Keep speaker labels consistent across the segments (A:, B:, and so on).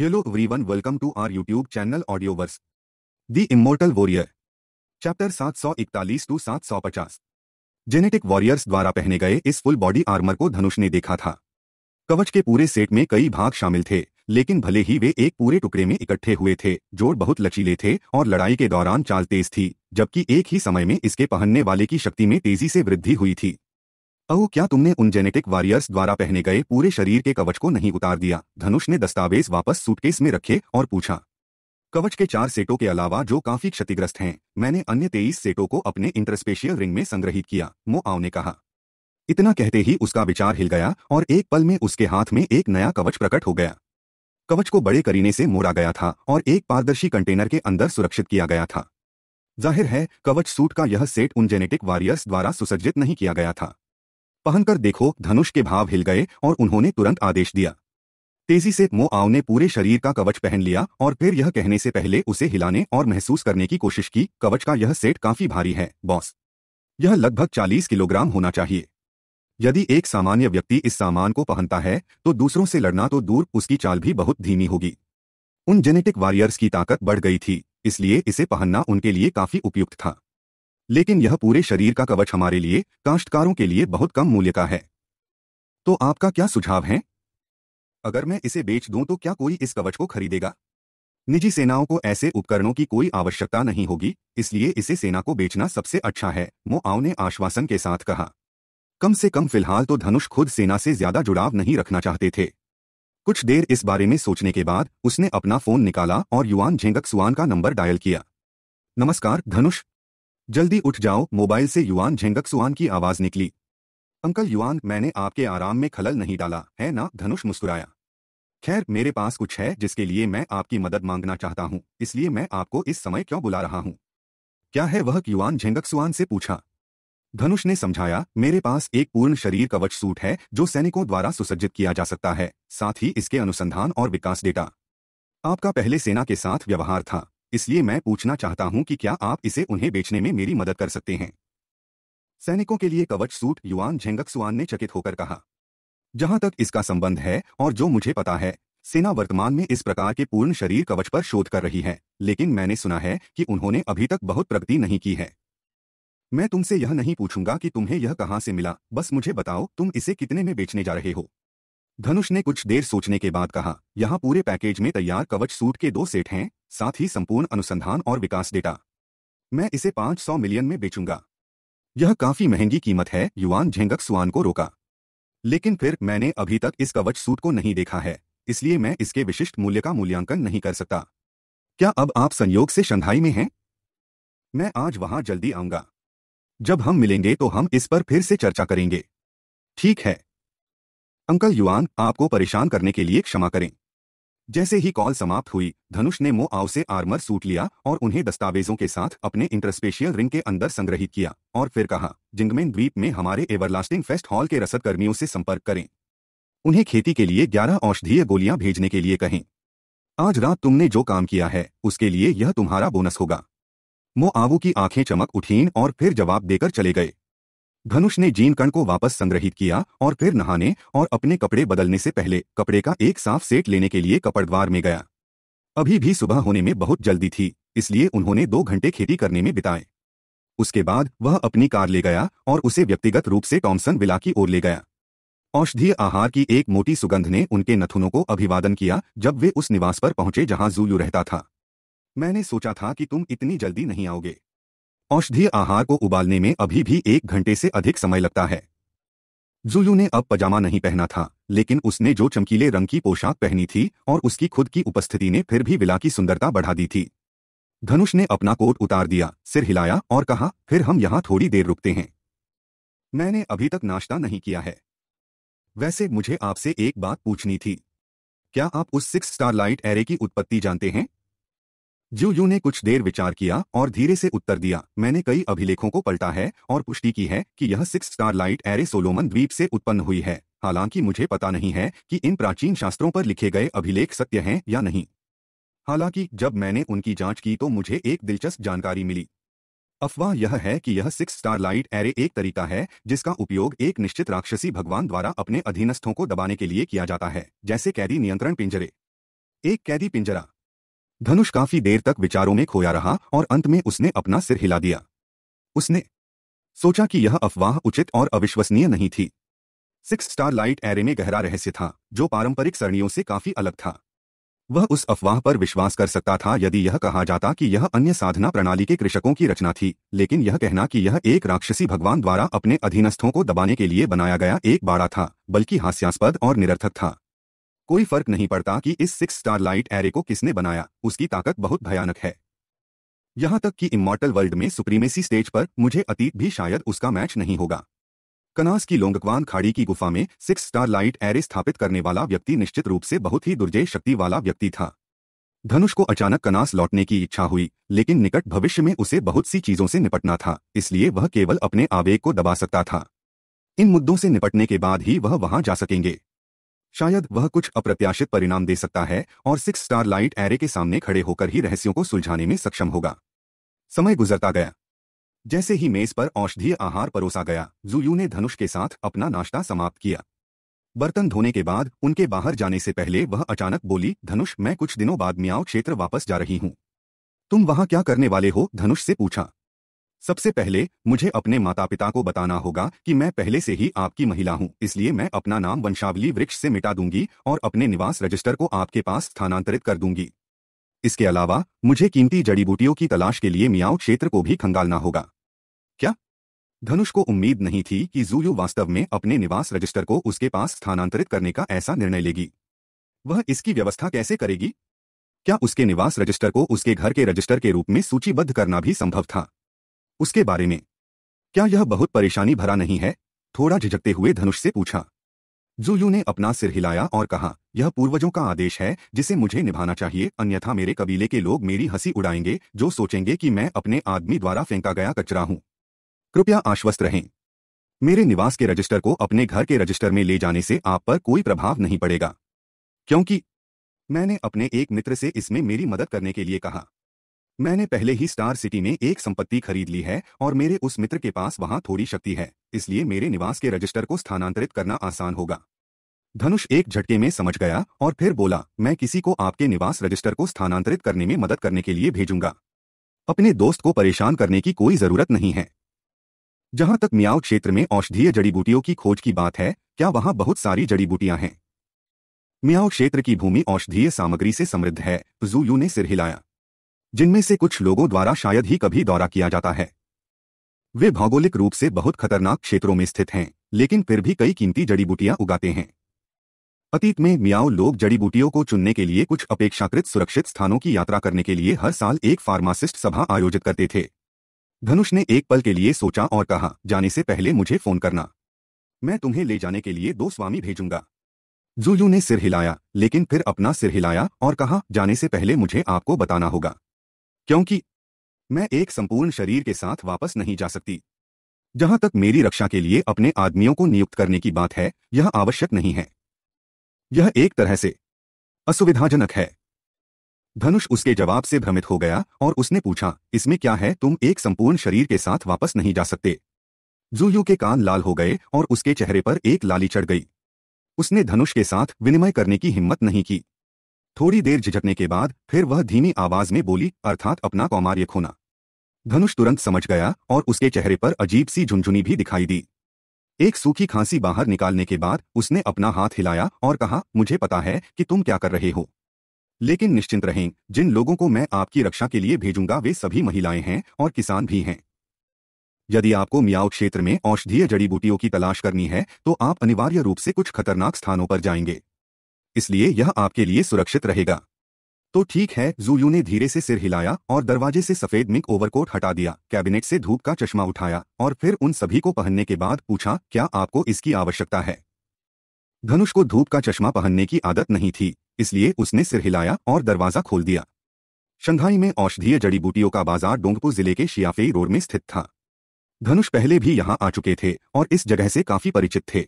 A: Hello everyone welcome to our YouTube channel audioverse The Immortal Warrior chapter 741 to 750 genetic warriors द्वारा पहने गए इस full body armour को धनुष ने देखा था कवच के पूरे सेट में कई भाग शामिल थे लेकिन भले ही वे एक पूरे टुकड़े में इकट्ठे हुए थे जोड़ बहुत लचीले थे और लड़ाई के दौरान चाल तेज थी जबकि एक ही समय में इसके पहनने वाले की शक्ति में तेजी से वृद्धि हुई थी अहो क्या तुमने उन जेनेटिक वॉरियर्स द्वारा पहने गए पूरे शरीर के कवच को नहीं उतार दिया धनुष ने दस्तावेज वापस सूटकेस में रखे और पूछा कवच के चार सेटों के अलावा जो काफी क्षतिग्रस्त हैं मैंने अन्य तेईस सेटों को अपने इंटरस्पेशियल रिंग में संग्रहित किया मो आओ ने कहा इतना कहते ही उसका विचार हिल गया और एक पल में उसके हाथ में एक नया कवच प्रकट हो गया कवच को बड़े करीने से मोड़ा गया था और एक पारदर्शी कंटेनर के अंदर सुरक्षित किया गया था जाहिर है कवच सूट का यह सेट उन जेनेटिक वॉरियर्स द्वारा सुसज्जित नहीं किया गया था पहनकर देखो धनुष के भाव हिल गए और उन्होंने तुरंत आदेश दिया तेजी से मोआव ने पूरे शरीर का कवच पहन लिया और फिर यह कहने से पहले उसे हिलाने और महसूस करने की कोशिश की कवच का यह सेट काफी भारी है बॉस यह लगभग 40 किलोग्राम होना चाहिए यदि एक सामान्य व्यक्ति इस सामान को पहनता है तो दूसरों से लड़ना तो दूर उसकी चाल भी बहुत धीमी होगी उन जेनेटिक वॉरियर्स की ताकत बढ़ गई थी इसलिए इसे पहनना उनके लिए काफी उपयुक्त था लेकिन यह पूरे शरीर का कवच हमारे लिए काश्तकारों के लिए बहुत कम मूल्य का है तो आपका क्या सुझाव है अगर मैं इसे बेच दूं तो क्या कोई इस कवच को खरीदेगा निजी सेनाओं को ऐसे उपकरणों की कोई आवश्यकता नहीं होगी इसलिए इसे सेना को बेचना सबसे अच्छा है मोआव ने आश्वासन के साथ कहा कम से कम फिलहाल तो धनुष खुद सेना से ज्यादा जुड़ाव नहीं रखना चाहते थे कुछ देर इस बारे में सोचने के बाद उसने अपना फोन निकाला और युवान झेंगक सुआन का नंबर डायल किया नमस्कार धनुष जल्दी उठ जाओ मोबाइल से युवान झेंगक सुहान की आवाज निकली अंकल युवान मैंने आपके आराम में खलल नहीं डाला है ना धनुष मुस्कुराया खैर मेरे पास कुछ है जिसके लिए मैं आपकी मदद मांगना चाहता हूँ इसलिए मैं आपको इस समय क्यों बुला रहा हूँ क्या है वह युवान झेंगक सुहान से पूछा धनुष ने समझाया मेरे पास एक पूर्ण शरीर कवच सूट है जो सैनिकों द्वारा सुसज्जित किया जा सकता है साथ ही इसके अनुसंधान और विकास डेटा आपका पहले सेना के साथ व्यवहार था इसलिए मैं पूछना चाहता हूं कि क्या आप इसे उन्हें बेचने में मेरी मदद कर सकते हैं सैनिकों के लिए कवच सूट युवान झेंगक सुआन ने चकित होकर कहा जहां तक इसका संबंध है और जो मुझे पता है सेना वर्तमान में इस प्रकार के पूर्ण शरीर कवच पर शोध कर रही है लेकिन मैंने सुना है कि उन्होंने अभी तक बहुत प्रगति नहीं की है मैं तुमसे यह नहीं पूछूंगा कि तुम्हें यह कहां से मिला बस मुझे बताओ तुम इसे कितने में बेचने जा रहे हो धनुष ने कुछ देर सोचने के बाद कहा यहाँ पूरे पैकेज में तैयार कवच सूट के दो सेट हैं साथ ही संपूर्ण अनुसंधान और विकास डेटा मैं इसे 500 मिलियन में बेचूंगा यह काफी महंगी कीमत है युवान झेंगक सुआन को रोका लेकिन फिर मैंने अभी तक इस कवच सूट को नहीं देखा है इसलिए मैं इसके विशिष्ट मूल्य का मूल्यांकन नहीं कर सकता क्या अब आप संयोग से शंघाई में हैं मैं आज वहां जल्दी आऊंगा जब हम मिलेंगे तो हम इस पर फिर से चर्चा करेंगे ठीक है अंकल युआन आपको परेशान करने के लिए क्षमा करें जैसे ही कॉल समाप्त हुई धनुष ने मोआव से आर्मर सूट लिया और उन्हें दस्तावेजों के साथ अपने इंटरस्पेशियल रिंग के अंदर संग्रहित किया और फिर कहा जिंगमेन द्वीप में हमारे एवरलास्टिंग फेस्ट हॉल के रसद कर्मियों से संपर्क करें उन्हें खेती के लिए ग्यारह औषधीय गोलियां भेजने के लिए कहें आज रात तुमने जो काम किया है उसके लिए यह तुम्हारा बोनस होगा मोआवू की आंखें चमक उठीन और फिर जवाब देकर चले गए धनुष ने जीन कण को वापस संग्रहित किया और फिर नहाने और अपने कपड़े बदलने से पहले कपड़े का एक साफ सेट लेने के लिए कपड़द्वार में गया अभी भी सुबह होने में बहुत जल्दी थी इसलिए उन्होंने दो घंटे खेती करने में बिताए उसके बाद वह अपनी कार ले गया और उसे व्यक्तिगत रूप से टॉमसन विला की ओर ले गया औषधीय आहार की एक मोटी सुगंध ने उनके नथुनों को अभिवादन किया जब वे उस निवास पर पहुंचे जहां जूलू रहता था मैंने सोचा था कि तुम इतनी जल्दी नहीं आओगे औषधीय आहार को उबालने में अभी भी एक घंटे से अधिक समय लगता है जुलू ने अब पजामा नहीं पहना था लेकिन उसने जो चमकीले रंग की पोशाक पहनी थी और उसकी खुद की उपस्थिति ने फिर भी विला की सुंदरता बढ़ा दी थी धनुष ने अपना कोट उतार दिया सिर हिलाया और कहा फिर हम यहां थोड़ी देर रुकते हैं मैंने अभी तक नाश्ता नहीं किया है वैसे मुझे आपसे एक बात पूछनी थी क्या आप उस सिक्स स्टार लाइट एरे की उत्पत्ति जानते हैं यू ने कुछ देर विचार किया और धीरे से उत्तर दिया मैंने कई अभिलेखों को पलटा है और पुष्टि की है कि यह six star light array Solomon द्वीप से उत्पन्न हुई है हालांकि मुझे पता नहीं है कि इन प्राचीन शास्त्रों पर लिखे गए अभिलेख सत्य हैं या नहीं हालांकि जब मैंने उनकी जांच की तो मुझे एक दिलचस्प जानकारी मिली अफवाह यह है कि यह सिक्स स्टार लाइट एरे एक तरीका है जिसका उपयोग एक निश्चित राक्षसी भगवान द्वारा अपने अधीनस्थों को दबाने के लिए किया जाता है जैसे कैदी नियंत्रण पिंजरे एक कैदी पिंजरा धनुष काफी देर तक विचारों में खोया रहा और अंत में उसने अपना सिर हिला दिया उसने सोचा कि यह अफवाह उचित और अविश्वसनीय नहीं थी सिक्स स्टार लाइट एरे में गहरा रहस्य था जो पारंपरिक सरणियों से काफी अलग था वह उस अफवाह पर विश्वास कर सकता था यदि यह कहा जाता कि यह अन्य साधना प्रणाली के कृषकों की रचना थी लेकिन यह कहना कि यह एक राक्षसी भगवान द्वारा अपने अधीनस्थों को दबाने के लिए बनाया गया एक बाड़ा था बल्कि हास्यास्पद और निरर्थक था कोई फर्क नहीं पड़ता कि इस सिक्स स्टार लाइट एरे को किसने बनाया उसकी ताकत बहुत भयानक है यहां तक कि इमोर्टल वर्ल्ड में सुप्रीमेसी स्टेज पर मुझे अतीत भी शायद उसका मैच नहीं होगा कनास की लोंगकवान खाड़ी की गुफा में सिक्स स्टार लाइट एरे स्थापित करने वाला व्यक्ति निश्चित रूप से बहुत ही दुर्जय शक्ति वाला व्यक्ति था धनुष को अचानक कनास लौटने की इच्छा हुई लेकिन निकट भविष्य में उसे बहुत सी चीजों से निपटना था इसलिए वह केवल अपने आवेग को दबा सकता था इन मुद्दों से निपटने के बाद ही वह वहां जा सकेंगे शायद वह कुछ अप्रत्याशित परिणाम दे सकता है और सिक्स स्टार लाइट एरे के सामने खड़े होकर ही रहस्यों को सुलझाने में सक्षम होगा समय गुजरता गया जैसे ही मेज पर औषधीय आहार परोसा गया जुयू ने धनुष के साथ अपना नाश्ता समाप्त किया बर्तन धोने के बाद उनके बाहर जाने से पहले वह अचानक बोली धनुष मैं कुछ दिनों बाद मियाओ क्षेत्र वापस जा रही हूं तुम वहां क्या करने वाले हो धनुष से पूछा सबसे पहले मुझे अपने माता पिता को बताना होगा कि मैं पहले से ही आपकी महिला हूं इसलिए मैं अपना नाम वंशावली वृक्ष से मिटा दूंगी और अपने निवास रजिस्टर को आपके पास स्थानांतरित कर दूंगी इसके अलावा मुझे कीमती जड़ी बूटियों की तलाश के लिए मियाओ क्षेत्र को भी खंगालना होगा क्या धनुष को उम्मीद नहीं थी कि जूयू वास्तव में अपने निवास रजिस्टर को उसके पास स्थानांतरित करने का ऐसा निर्णय लेगी वह इसकी व्यवस्था कैसे करेगी क्या उसके निवास रजिस्टर को उसके घर के रजिस्टर के रूप में सूचीबद्ध करना भी संभव था उसके बारे में क्या यह बहुत परेशानी भरा नहीं है थोड़ा झिझकते हुए धनुष से पूछा जुयू ने अपना सिर हिलाया और कहा यह पूर्वजों का आदेश है जिसे मुझे निभाना चाहिए अन्यथा मेरे कबीले के लोग मेरी हंसी उड़ाएंगे जो सोचेंगे कि मैं अपने आदमी द्वारा फेंका गया कचरा हूं कृपया आश्वस्त रहें मेरे निवास के रजिस्टर को अपने घर के रजिस्टर में ले जाने से आप पर कोई प्रभाव नहीं पड़ेगा क्योंकि मैंने अपने एक मित्र से इसमें मेरी मदद करने के लिए कहा मैंने पहले ही स्टार सिटी में एक संपत्ति खरीद ली है और मेरे उस मित्र के पास वहां थोड़ी शक्ति है इसलिए मेरे निवास के रजिस्टर को स्थानांतरित करना आसान होगा धनुष एक झटके में समझ गया और फिर बोला मैं किसी को आपके निवास रजिस्टर को स्थानांतरित करने में मदद करने के लिए भेजूंगा अपने दोस्त को परेशान करने की कोई जरूरत नहीं है जहां तक मियाओ क्षेत्र में औषधीय जड़ी बूटियों की खोज की बात है क्या वहां बहुत सारी जड़ी बूटियां हैं मियाओ क्षेत्र की भूमि औषधीय सामग्री से समृद्ध है जूयू ने सिर हिलाया जिनमें से कुछ लोगों द्वारा शायद ही कभी दौरा किया जाता है वे भौगोलिक रूप से बहुत खतरनाक क्षेत्रों में स्थित हैं लेकिन फिर भी कई कीमती जड़ी बूटियां उगाते हैं अतीत में मियाओ लोग जड़ी बूटियों को चुनने के लिए कुछ अपेक्षाकृत सुरक्षित स्थानों की यात्रा करने के लिए हर साल एक फार्मासिस्ट सभा आयोजित करते थे धनुष ने एक पल के लिए सोचा और कहा जाने से पहले मुझे फोन करना मैं तुम्हें ले जाने के लिए दो स्वामी भेजूंगा जुलू ने सिर हिलाया लेकिन फिर अपना सिर हिलाया और कहा जाने से पहले मुझे आपको बताना होगा क्योंकि मैं एक संपूर्ण शरीर के साथ वापस नहीं जा सकती जहां तक मेरी रक्षा के लिए अपने आदमियों को नियुक्त करने की बात है यह आवश्यक नहीं है यह एक तरह से असुविधाजनक है धनुष उसके जवाब से भ्रमित हो गया और उसने पूछा इसमें क्या है तुम एक संपूर्ण शरीर के साथ वापस नहीं जा सकते जूयू के कान लाल हो गए और उसके चेहरे पर एक लाली चढ़ गई उसने धनुष के साथ विनिमय करने की हिम्मत नहीं की थोड़ी देर झिझकने के बाद फिर वह धीमी आवाज में बोली अर्थात अपना कौमार्य खोना धनुष तुरंत समझ गया और उसके चेहरे पर अजीब सी झुनझुनी भी दिखाई दी एक सूखी खांसी बाहर निकालने के बाद उसने अपना हाथ हिलाया और कहा मुझे पता है कि तुम क्या कर रहे हो लेकिन निश्चिंत रहें जिन लोगों को मैं आपकी रक्षा के लिए भेजूंगा वे सभी महिलाएं हैं और किसान भी हैं यदि आपको मियाओ क्षेत्र में औषधीय जड़ी बूटियों की तलाश करनी है तो आप अनिवार्य रूप से कुछ खतरनाक स्थानों पर जाएंगे इसलिए यह आपके लिए सुरक्षित रहेगा तो ठीक है जूयू ने धीरे से सिर हिलाया और दरवाजे से सफेद मिक ओवरकोट हटा दिया कैबिनेट से धूप का चश्मा उठाया और फिर उन सभी को पहनने के बाद पूछा क्या आपको इसकी आवश्यकता है धनुष को धूप का चश्मा पहनने की आदत नहीं थी इसलिए उसने सिर हिलाया और दरवाजा खोल दिया शंघाई में औषधीय जड़ी बूटियों का बाजार डोंगपुर जिले के शियाफेई रोड में स्थित था धनुष पहले भी यहां आ चुके थे और इस जगह से काफी परिचित थे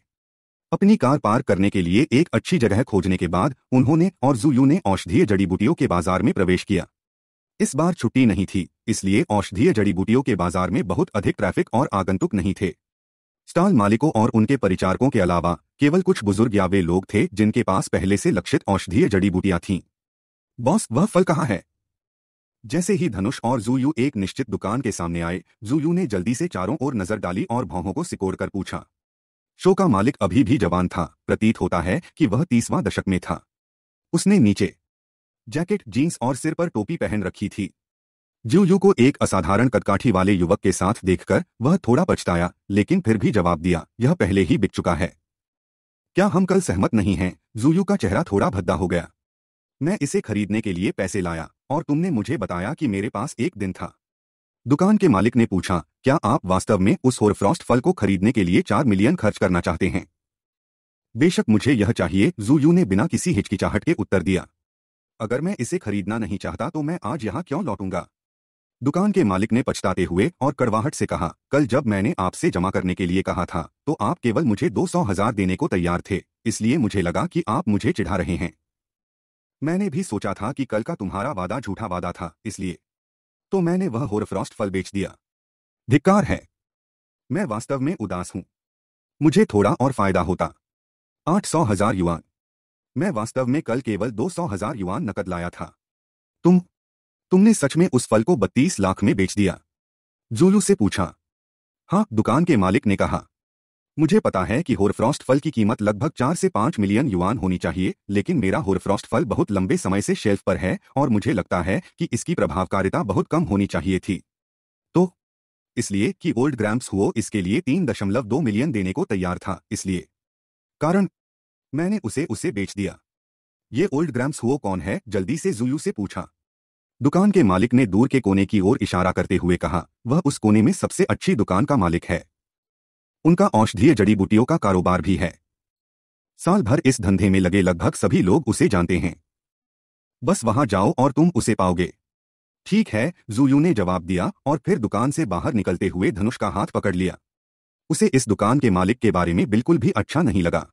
A: अपनी कार पार्क करने के लिए एक अच्छी जगह खोजने के बाद उन्होंने और जूयू ने औषधीय जड़ी बूटियों के बाजार में प्रवेश किया इस बार छुट्टी नहीं थी इसलिए औषधीय जड़ी बूटियों के बाजार में बहुत अधिक ट्रैफिक और आगंतुक नहीं थे स्टॉल मालिकों और उनके परिचारकों के अलावा केवल कुछ बुजुर्ग या वे लोग थे जिनके पास पहले से लक्षित औषधीय जड़ी बूटियां थीं बॉस वह फल कहाँ है जैसे ही धनुष और जूयू एक निश्चित दुकान के सामने आए जूयू ने जल्दी से चारों ओर नजर डाली और भौहों को सिकोड़कर पूछा शो का मालिक अभी भी जवान था प्रतीत होता है कि वह तीसवां दशक में था उसने नीचे जैकेट जीन्स और सिर पर टोपी पहन रखी थी जूजू को एक असाधारण कदकाठी वाले युवक के साथ देखकर वह थोड़ा पछताया लेकिन फिर भी जवाब दिया यह पहले ही बिक चुका है क्या हम कल सहमत नहीं हैं जूयू का चेहरा थोड़ा भद्दा हो गया मैं इसे खरीदने के लिए पैसे लाया और तुमने मुझे बताया कि मेरे पास एक दिन था दुकान के मालिक ने पूछा क्या आप वास्तव में उस होरफ्रॉस्ट फल को खरीदने के लिए चार मिलियन खर्च करना चाहते हैं बेशक मुझे यह चाहिए जूयू ने बिना किसी हिचकिचाहट के उत्तर दिया अगर मैं इसे खरीदना नहीं चाहता तो मैं आज यहाँ क्यों लौटूंगा दुकान के मालिक ने पछताते हुए और कड़वाहट से कहा कल जब मैंने आपसे जमा करने के लिए कहा था तो आप केवल मुझे दो सौ हजार देने को तैयार थे इसलिए मुझे लगा कि आप मुझे चिढ़ा रहे हैं मैंने भी सोचा था कि कल का तुम्हारा वादा झूठा वादा था इसलिए तो मैंने वह होरफ्रॉस्ट फल बेच दिया धिक्कार है मैं वास्तव में उदास हूं मुझे थोड़ा और फायदा होता आठ सौ हजार युवान मैं वास्तव में कल केवल दो सौ हजार युवान नकद लाया था तुम तुमने सच में उस फल को बत्तीस लाख में बेच दिया जुलू से पूछा हाँ दुकान के मालिक ने कहा मुझे पता है कि होरफ्रॉस्ट फल की कीमत लगभग चार से पाँच मिलियन युआन होनी चाहिए लेकिन मेरा होरफ्रॉस्ट फल बहुत लंबे समय से शेल्फ पर है और मुझे लगता है कि इसकी प्रभावकारिता बहुत कम होनी चाहिए थी तो इसलिए कि ओल्ड ग्राम्स हुओ इसके लिए तीन दशमलव दो मिलियन देने को तैयार था इसलिए कारण मैंने उसे उसे बेच दिया ये ओल्ड ग्राम्स हुओ कौन है जल्दी से जुयू से पूछा दुकान के मालिक ने दूर के कोने की ओर इशारा करते हुए कहा वह उस कोने में सबसे अच्छी दुकान का मालिक है उनका औषधीय जड़ी बूटियों का कारोबार भी है साल भर इस धंधे में लगे लगभग सभी लोग उसे जानते हैं बस वहां जाओ और तुम उसे पाओगे ठीक है जूयू ने जवाब दिया और फिर दुकान से बाहर निकलते हुए धनुष का हाथ पकड़ लिया उसे इस दुकान के मालिक के बारे में बिल्कुल भी अच्छा नहीं लगा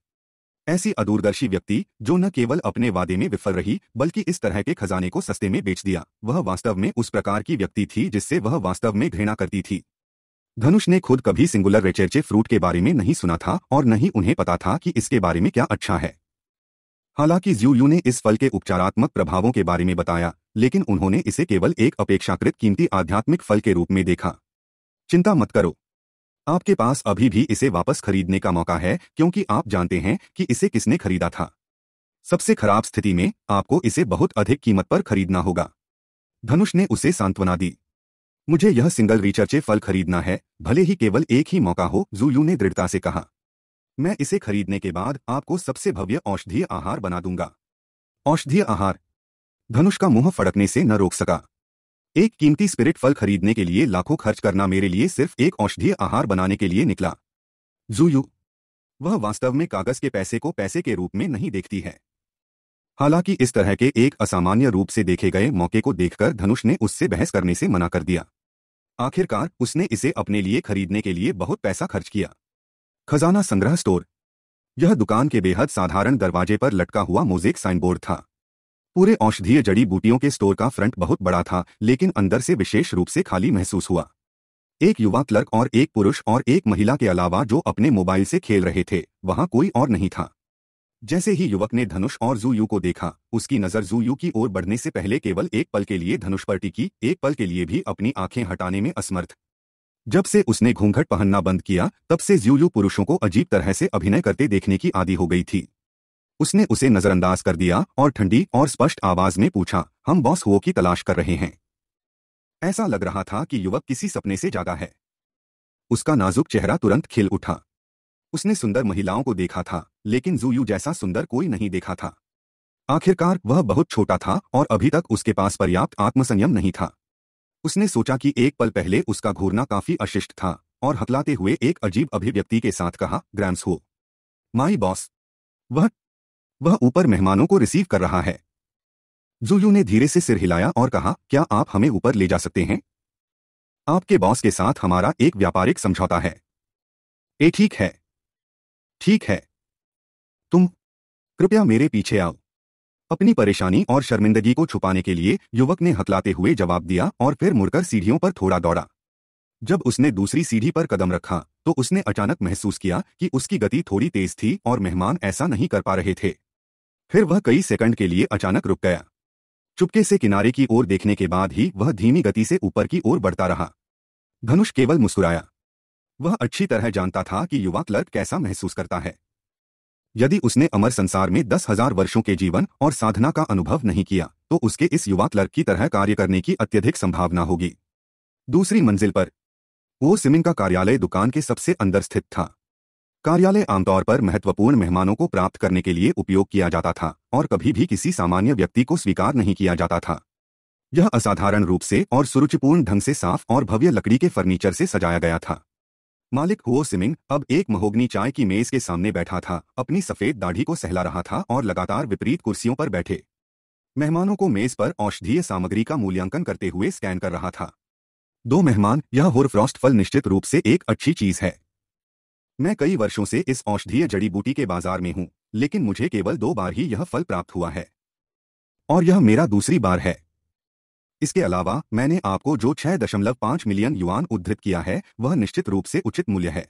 A: ऐसी अदूरदर्शी व्यक्ति जो न केवल अपने वादे में विफल रही बल्कि इस तरह के खजाने को सस्ते में बेच दिया वह वास्तव में उस प्रकार की व्यक्ति थी जिससे वह वास्तव में घृणा करती थी धनुष ने खुद कभी सिंगुलर रेचर्चे फ्रूट के बारे में नहीं सुना था और न ही उन्हें पता था कि इसके बारे में क्या अच्छा है हालांकि ज्यू यू ने इस फल के उपचारात्मक प्रभावों के बारे में बताया लेकिन उन्होंने इसे केवल एक अपेक्षाकृत कीमती आध्यात्मिक फल के रूप में देखा चिंता मत करो आपके पास अभी भी इसे वापस खरीदने का मौका है क्योंकि आप जानते हैं कि इसे किसने खरीदा था सबसे खराब स्थिति में आपको इसे बहुत अधिक कीमत पर खरीदना होगा धनुष ने उसे सांत्वना दी मुझे यह सिंगल रिचर्चे फल खरीदना है भले ही केवल एक ही मौका हो जूयू ने दृढ़ता से कहा मैं इसे खरीदने के बाद आपको सबसे भव्य औषधीय आहार बना दूंगा औषधीय आहार धनुष का मुंह फड़कने से न रोक सका एक कीमती स्पिरिट फल खरीदने के लिए लाखों खर्च करना मेरे लिए सिर्फ एक औषधीय आहार बनाने के लिए निकला जूयू वह वास्तव में कागज के पैसे को पैसे के रूप में नहीं देखती है हालांकि इस तरह के एक असामान्य रूप से देखे गए मौके को देखकर धनुष ने उससे बहस करने से मना कर दिया आखिरकार उसने इसे अपने लिए खरीदने के लिए बहुत पैसा खर्च किया खजाना संग्रह स्टोर यह दुकान के बेहद साधारण दरवाजे पर लटका हुआ मोजेक साइनबोर्ड था पूरे औषधीय जड़ी बूटियों के स्टोर का फ्रंट बहुत बड़ा था लेकिन अंदर से विशेष रूप से खाली महसूस हुआ एक युवा क्लर्क और एक पुरुष और एक महिला के अलावा जो अपने मोबाइल से खेल रहे थे वहां कोई और नहीं था जैसे ही युवक ने धनुष और जूयू को देखा उसकी नजर जूयू की ओर बढ़ने से पहले केवल एक पल के लिए धनुष पर टिकी एक पल के लिए भी अपनी आंखें हटाने में असमर्थ जब से उसने घूंघट पहनना बंद किया तब से जूयू पुरुषों को अजीब तरह से अभिनय करते देखने की आदि हो गई थी उसने उसे नजरअंदाज कर दिया और ठंडी और स्पष्ट आवाज में पूछा हम बॉस हुओ की तलाश कर रहे हैं ऐसा लग रहा था कि युवक किसी सपने से जागा है उसका नाजुक चेहरा तुरंत खिल उठा उसने सुंदर महिलाओं को देखा था लेकिन जूयू जैसा सुंदर कोई नहीं देखा था आखिरकार वह बहुत छोटा था और अभी तक उसके पास पर्याप्त आत्मसंयम नहीं था उसने सोचा कि एक पल पहले उसका घूरना काफी अशिष्ट था और हकलाते हुए एक अजीब अभिव्यक्ति के साथ कहा ग्रैम्स हो माई बॉस वह वह ऊपर मेहमानों को रिसीव कर रहा है जुयू ने धीरे से सिर हिलाया और कहा क्या आप हमें ऊपर ले जा सकते हैं आपके बॉस के साथ हमारा एक व्यापारिक समझौता है ए ठीक है ठीक है तुम कृपया मेरे पीछे आओ अपनी परेशानी और शर्मिंदगी को छुपाने के लिए युवक ने हकलाते हुए जवाब दिया और फिर मुड़कर सीढ़ियों पर थोड़ा दौड़ा जब उसने दूसरी सीढ़ी पर कदम रखा तो उसने अचानक महसूस किया कि उसकी गति थोड़ी तेज थी और मेहमान ऐसा नहीं कर पा रहे थे फिर वह कई सेकंड के लिए अचानक रुक गया चुपके से किनारे की ओर देखने के बाद ही वह धीमी गति से ऊपर की ओर बढ़ता रहा धनुष केवल मुस्कुराया वह अच्छी तरह जानता था कि युवा क्लर्क कैसा महसूस करता है यदि उसने अमर संसार में दस हजार वर्षों के जीवन और साधना का अनुभव नहीं किया तो उसके इस युवा क्लर्क की तरह कार्य करने की अत्यधिक संभावना होगी दूसरी मंजिल पर वो सिमिंग का कार्यालय दुकान के सबसे अंदर स्थित था कार्यालय आमतौर पर महत्वपूर्ण मेहमानों को प्राप्त करने के लिए उपयोग किया जाता था और कभी भी किसी सामान्य व्यक्ति को स्वीकार नहीं किया जाता था यह असाधारण रूप से और सुरुचिपूर्ण ढंग से साफ और भव्य लकड़ी के फर्नीचर से सजाया गया था मालिक हुओ सिमिंग अब एक महोगनी चाय की मेज के सामने बैठा था अपनी सफेद दाढ़ी को सहला रहा था और लगातार विपरीत कुर्सियों पर बैठे मेहमानों को मेज पर औषधीय सामग्री का मूल्यांकन करते हुए स्कैन कर रहा था दो मेहमान यह होरफ्रॉस्ट फल निश्चित रूप से एक अच्छी चीज है मैं कई वर्षों से इस औषधीय जड़ी बूटी के बाजार में हूं लेकिन मुझे केवल दो बार ही यह फल प्राप्त हुआ है और यह मेरा दूसरी बार है इसके अलावा मैंने आपको जो छह दशमलव पांच मिलियन युआन उद्धृत किया है वह निश्चित रूप से उचित मूल्य है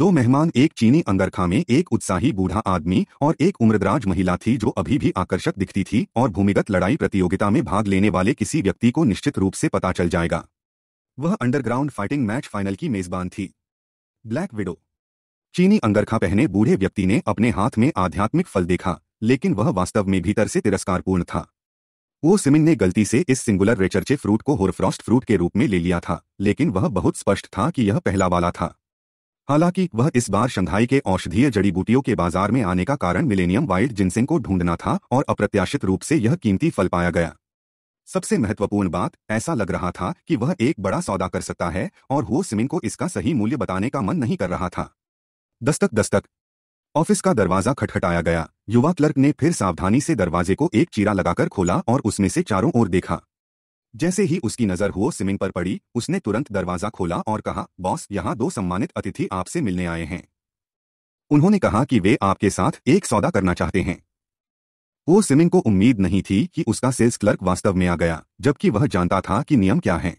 A: दो मेहमान एक चीनी अंदरखा में एक उत्साही बूढ़ा आदमी और एक उम्रदराज महिला थी जो अभी भी आकर्षक दिखती थी और भूमिगत लड़ाई प्रतियोगिता में भाग लेने वाले किसी व्यक्ति को निश्चित रूप से पता चल जाएगा वह अंडरग्राउंड फाइटिंग मैच फाइनल की मेजबान थी ब्लैक विडो चीनी अंगरखा पहने बूढ़े व्यक्ति ने अपने हाथ में आध्यात्मिक फल देखा लेकिन वह वास्तव में भीतर से तिरस्कारपूर्ण था वो सिमिन ने गलती से इस सिंगुलर रेचरचे फ्रूट को होरफ्रॉस्ट फ्रूट के रूप में ले लिया था लेकिन वह बहुत स्पष्ट था कि यह पहला वाला था हालांकि वह इस बार शंघाई के औषधीय जड़ी बूटियों के बाजार में आने का कारण मिलेनियम वाइल्ड जिनसिंग को ढूंढना था और अप्रत्याशित रूप से यह कीमती फल पाया गया सबसे महत्वपूर्ण बात ऐसा लग रहा था कि वह एक बड़ा सौदा कर सकता है और हो सिमिन को इसका सही मूल्य बताने का मन नहीं कर रहा था दस्तक दस्तक ऑफिस का दरवाजा खटखटाया गया युवा क्लर्क ने फिर सावधानी से दरवाजे को एक चीरा लगाकर खोला और उसमें से चारों ओर देखा जैसे ही उसकी नजर हुओ सिमिंग पर पड़ी उसने तुरंत दरवाजा खोला और कहा बॉस यहाँ दो सम्मानित अतिथि आपसे मिलने आए हैं उन्होंने कहा कि वे आपके साथ एक सौदा करना चाहते हैं वो सिमिंग को उम्मीद नहीं थी कि उसका सेल्स क्लर्क वास्तव में आ गया जबकि वह जानता था कि नियम क्या हैं।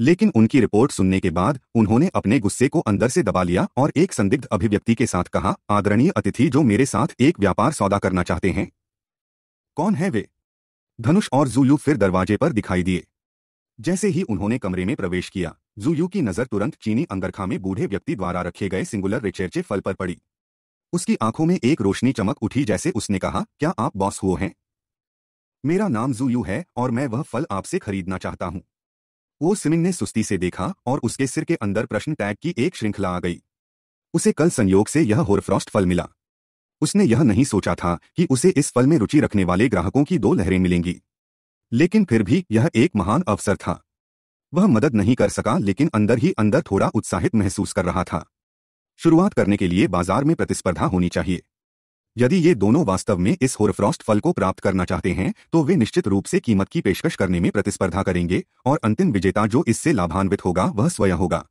A: लेकिन उनकी रिपोर्ट सुनने के बाद उन्होंने अपने गुस्से को अंदर से दबा लिया और एक संदिग्ध अभिव्यक्ति के साथ कहा आदरणीय अतिथि जो मेरे साथ एक व्यापार सौदा करना चाहते हैं कौन है वे धनुष और जूयू फिर दरवाजे पर दिखाई दिए जैसे ही उन्होंने कमरे में प्रवेश किया जूयू की नजर तुरंत चीनी अंगरखा में बूढ़े व्यक्ति द्वारा रखे गए सिंगुलर रिचेरचे फल पर पड़ी उसकी आंखों में एक रोशनी चमक उठी जैसे उसने कहा क्या आप बॉस हुए हैं मेरा नाम जूयू है और मैं वह फल आपसे खरीदना चाहता हूँ वो सिमिन ने सुस्ती से देखा और उसके सिर के अंदर प्रश्न टैग की एक श्रृंखला आ गई उसे कल संयोग से यह होरफ्रॉस्ट फल मिला उसने यह नहीं सोचा था कि उसे इस फल में रुचि रखने वाले ग्राहकों की दो लहरें मिलेंगी लेकिन फिर भी यह एक महान अवसर था वह मदद नहीं कर सका लेकिन अंदर ही अंदर थोड़ा उत्साहित महसूस कर रहा था शुरुआत करने के लिए बाजार में प्रतिस्पर्धा होनी चाहिए यदि ये दोनों वास्तव में इस होरफ्रॉस्ट फल को प्राप्त करना चाहते हैं तो वे निश्चित रूप से कीमत की पेशकश करने में प्रतिस्पर्धा करेंगे और अंतिम विजेता जो इससे लाभान्वित होगा वह स्वयं होगा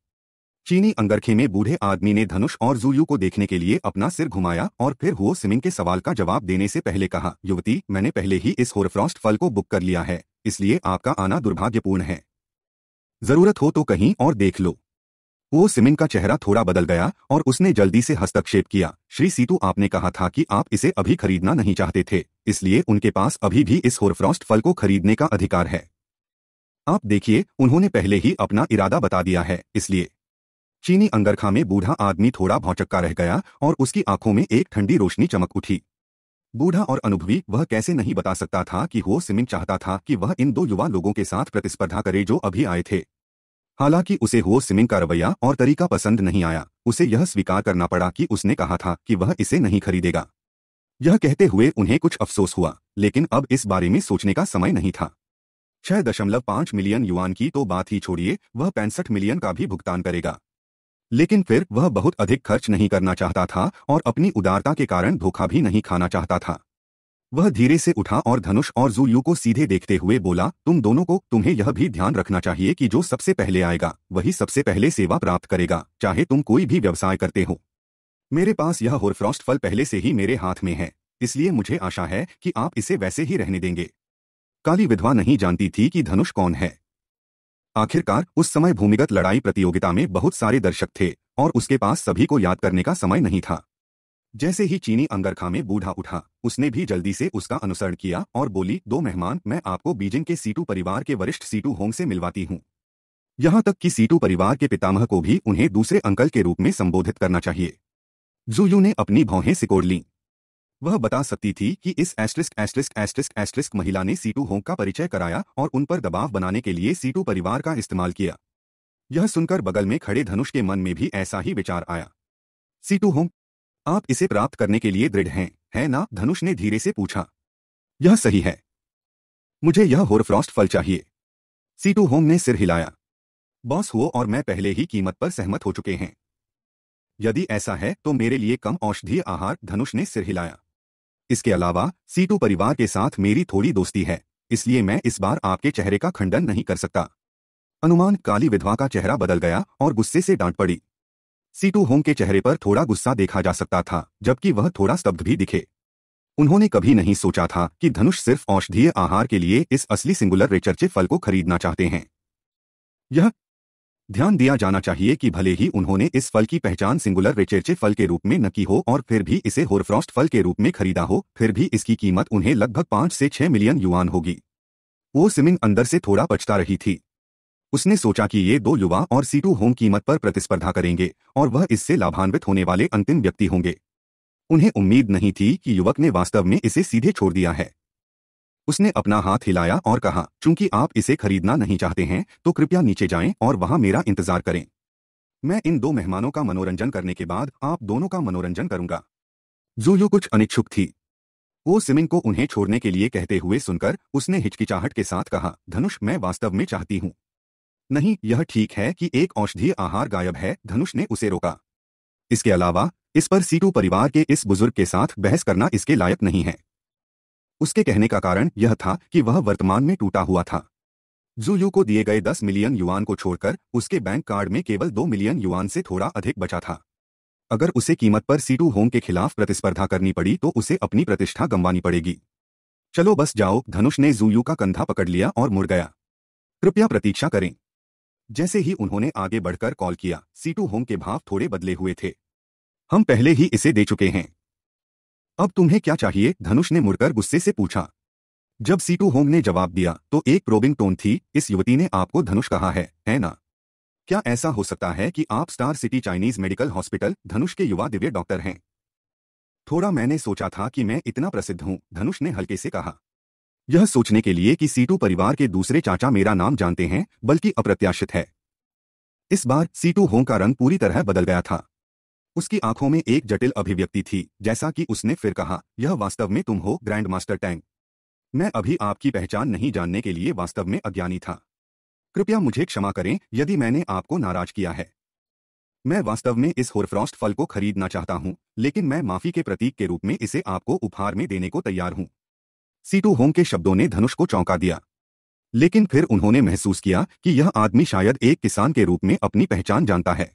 A: चीनी अंगरखे में बूढ़े आदमी ने धनुष और जूयू को देखने के लिए अपना सिर घुमाया और फिर हुओ सिमिंग के सवाल का जवाब देने से पहले कहा युवती मैंने पहले ही इस होरफ्रॉस्ट फल को बुक कर लिया है इसलिए आपका आना दुर्भाग्यपूर्ण है जरूरत हो तो कहीं और देख लो वो सिमिन का चेहरा थोड़ा बदल गया और उसने जल्दी से हस्तक्षेप किया श्री सीतू आपने कहा था कि आप इसे अभी खरीदना नहीं चाहते थे इसलिए उनके पास अभी भी इस होरफ्रॉस्ट फल को खरीदने का अधिकार है आप देखिए उन्होंने पहले ही अपना इरादा बता दिया है इसलिए चीनी अंगरखा में बूढ़ा आदमी थोड़ा भौचक्का रह गया और उसकी आंखों में एक ठंडी रोशनी चमक उठी बूढ़ा और अनुभवी वह कैसे नहीं बता सकता था कि हो सिमिन चाहता था कि वह इन दो युवा लोगों के साथ प्रतिस्पर्धा करे जो अभी आए थे हालांकि उसे हो सिमिंग का रवैया और तरीका पसंद नहीं आया उसे यह स्वीकार करना पड़ा कि उसने कहा था कि वह इसे नहीं खरीदेगा यह कहते हुए उन्हें कुछ अफसोस हुआ लेकिन अब इस बारे में सोचने का समय नहीं था छह दशमलव पांच मिलियन युवान की तो बात ही छोड़िए वह पैंसठ मिलियन का भी भुगतान करेगा लेकिन फिर वह बहुत अधिक खर्च नहीं करना चाहता था और अपनी उदारता के कारण धोखा भी नहीं खाना चाहता था वह धीरे से उठा और धनुष और जूयू को सीधे देखते हुए बोला तुम दोनों को तुम्हें यह भी ध्यान रखना चाहिए कि जो सबसे पहले आएगा वही सबसे पहले सेवा प्राप्त करेगा चाहे तुम कोई भी व्यवसाय करते हो मेरे पास यह होरफ्रॉस्ट फल पहले से ही मेरे हाथ में है इसलिए मुझे आशा है कि आप इसे वैसे ही रहने देंगे काली विधवा नहीं जानती थी कि धनुष कौन है आखिरकार उस समय भूमिगत लड़ाई प्रतियोगिता में बहुत सारे दर्शक थे और उसके पास सभी को याद करने का समय नहीं था जैसे ही चीनी अंगरखा में बूढ़ा उठा उसने भी जल्दी से उसका अनुसरण किया और बोली दो मेहमान मैं आपको बीजिंग के सीटू परिवार के वरिष्ठ सीटू होंग से मिलवाती हूँ यहाँ तक कि सीटू परिवार के पितामह को भी उन्हें दूसरे अंकल के रूप में संबोधित करना चाहिए जूयू ने अपनी भौहें सिकोड़ लीं वह बता सकती थी कि इस एस्ट्रिस्क एस्ट्रिस्क एस्ट्रिस्क एस्ट्रिस्क महिला ने सीटू होंग का परिचय कराया और उन पर दबाव बनाने के लिए सीटू परिवार का इस्तेमाल किया यह सुनकर बगल में खड़े धनुष के मन में भी ऐसा ही विचार आया सीटू होंग आप इसे प्राप्त करने के लिए दृढ़ हैं है ना धनुष ने धीरे से पूछा यह सही है मुझे यह होरफ्रॉस्ट फल चाहिए सीटू होम ने सिर हिलाया बॉस हो और मैं पहले ही कीमत पर सहमत हो चुके हैं यदि ऐसा है तो मेरे लिए कम औषधीय आहार धनुष ने सिर हिलाया इसके अलावा सीटू परिवार के साथ मेरी थोड़ी दोस्ती है इसलिए मैं इस बार आपके चेहरे का खंडन नहीं कर सकता अनुमान काली विधवा का चेहरा बदल गया और गुस्से से डांट पड़ी सीटू होम के चेहरे पर थोड़ा गुस्सा देखा जा सकता था जबकि वह थोड़ा स्तब्ध भी दिखे उन्होंने कभी नहीं सोचा था कि धनुष सिर्फ औषधीय आहार के लिए इस असली सिंगुलर रेचर्चे फल को खरीदना चाहते हैं यह ध्यान दिया जाना चाहिए कि भले ही उन्होंने इस फल की पहचान सिंगुलर रेचर्चे फल के रूप में न की हो और फिर भी इसे होरफ्रॉस्ट फल के रूप में खरीदा हो फिर भी इसकी कीमत उन्हें लगभग पांच से छह मिलियन युवान होगी वो सिमिंग अंदर से थोड़ा पछता रही थी उसने सोचा कि ये दो युवा और सीटू होम कीमत पर प्रतिस्पर्धा करेंगे और वह इससे लाभान्वित होने वाले अंतिम व्यक्ति होंगे उन्हें उम्मीद नहीं थी कि युवक ने वास्तव में इसे सीधे छोड़ दिया है उसने अपना हाथ हिलाया और कहा चूंकि आप इसे खरीदना नहीं चाहते हैं तो कृपया नीचे जाएं और वहां मेरा इंतजार करें मैं इन दो मेहमानों का मनोरंजन करने के बाद आप दोनों का मनोरंजन करूंगा जूयू कुछ अनिच्छुक थी वो सिमिंग को उन्हें छोड़ने के लिए कहते हुए सुनकर उसने हिचकिचाहट के साथ कहा धनुष मैं वास्तव में चाहती हूं नहीं यह ठीक है कि एक औषधीय आहार गायब है धनुष ने उसे रोका इसके अलावा इस पर सीटू परिवार के इस बुजुर्ग के साथ बहस करना इसके लायक नहीं है उसके कहने का कारण यह था कि वह वर्तमान में टूटा हुआ था जूयू को दिए गए दस मिलियन युआन को छोड़कर उसके बैंक कार्ड में केवल दो मिलियन युआन से थोड़ा अधिक बचा था अगर उसे कीमत पर सीटू होम के खिलाफ प्रतिस्पर्धा करनी पड़ी तो उसे अपनी प्रतिष्ठा गंवानी पड़ेगी चलो बस जाओ धनुष ने जूयू का कंधा पकड़ लिया और मुड़ गया कृपया प्रतीक्षा करें जैसे ही उन्होंने आगे बढ़कर कॉल किया सीटू होम के भाव थोड़े बदले हुए थे हम पहले ही इसे दे चुके हैं अब तुम्हें क्या चाहिए धनुष ने मुड़कर गुस्से से पूछा जब सीटू होम ने जवाब दिया तो एक प्रोबिंग टोन थी इस युवती ने आपको धनुष कहा है है ना क्या ऐसा हो सकता है कि आप star city Chinese medical hospital Dhanush के युवा दिव्य डॉक्टर हैं थोड़ा मैंने सोचा था कि मैं इतना प्रसिद्ध हूं धनुष ने हल्के से कहा यह सोचने के लिए कि सीटू परिवार के दूसरे चाचा मेरा नाम जानते हैं बल्कि अप्रत्याशित है इस बार सीटू होम का रंग पूरी तरह बदल गया था उसकी आंखों में एक जटिल अभिव्यक्ति थी जैसा कि उसने फिर कहा यह वास्तव में तुम हो ग्रैंड मास्टर टैंग मैं अभी आपकी पहचान नहीं जानने के लिए वास्तव में अज्ञानी था कृपया मुझे क्षमा करें यदि मैंने आपको नाराज किया है मैं वास्तव में इस होरफ्रॉस्ट फल को खरीदना चाहता हूं लेकिन मैं माफी के प्रतीक के रूप में इसे आपको उपहार में देने को तैयार हूं सीटू होम के शब्दों ने धनुष को चौंका दिया लेकिन फिर उन्होंने महसूस किया कि यह आदमी शायद एक किसान के रूप में अपनी पहचान जानता है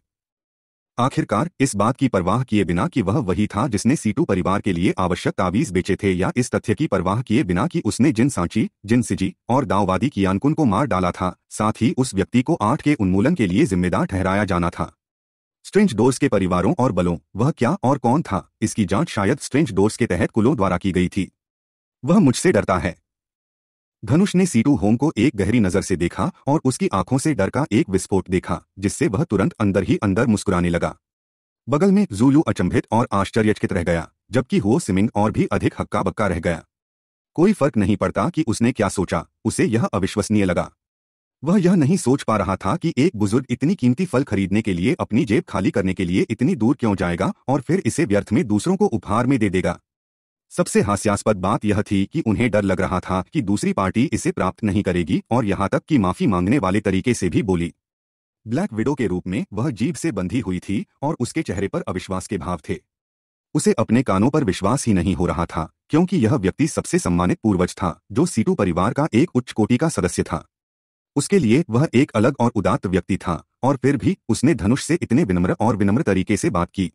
A: आखिरकार इस बात की परवाह किए बिना कि वह वही था जिसने सीटू परिवार के लिए आवश्यक तावीज बेचे थे या इस तथ्य की परवाह किए बिना कि उसने जिन सांची जिन सिजी और दाओवादी कियानकुन को मार डाला था साथ ही उस व्यक्ति को आठ के उन्मूलन के लिए जिम्मेदार ठहराया जाना था स्ट्रेंज डोर्स के परिवारों और बलों वह क्या और कौन था इसकी जांच शायद स्ट्रेंज डोर्स के तहत कुलों द्वारा की गई थी वह मुझसे डरता है धनुष ने सीटू होम को एक गहरी नजर से देखा और उसकी आंखों से डर का एक विस्फोट देखा जिससे वह तुरंत अंदर ही अंदर मुस्कुराने लगा बगल में जूलू अचंभित और आश्चर्यचकित रह गया जबकि हो सिमिंग और भी अधिक हक्का बक्का रह गया कोई फर्क नहीं पड़ता कि उसने क्या सोचा उसे यह अविश्वसनीय लगा वह यह नहीं सोच पा रहा था कि एक बुजुर्ग इतनी कीमती फल खरीदने के लिए अपनी जेब खाली करने के लिए इतनी दूर क्यों जाएगा और फिर इसे व्यर्थ में दूसरों को उपहार में दे देगा सबसे हास्यास्पद बात यह थी कि उन्हें डर लग रहा था कि दूसरी पार्टी इसे प्राप्त नहीं करेगी और यहाँ तक कि माफी मांगने वाले तरीके से भी बोली ब्लैक विडो के रूप में वह जीव से बंधी हुई थी और उसके चेहरे पर अविश्वास के भाव थे उसे अपने कानों पर विश्वास ही नहीं हो रहा था क्योंकि यह व्यक्ति सबसे सम्मानित पूर्वज था जो सीटू परिवार का एक उच्च कोटि का सदस्य था उसके लिए वह एक अलग और उदात्त व्यक्ति था और फिर भी उसने धनुष से इतने विनम्र और विनम्र तरीके से बात की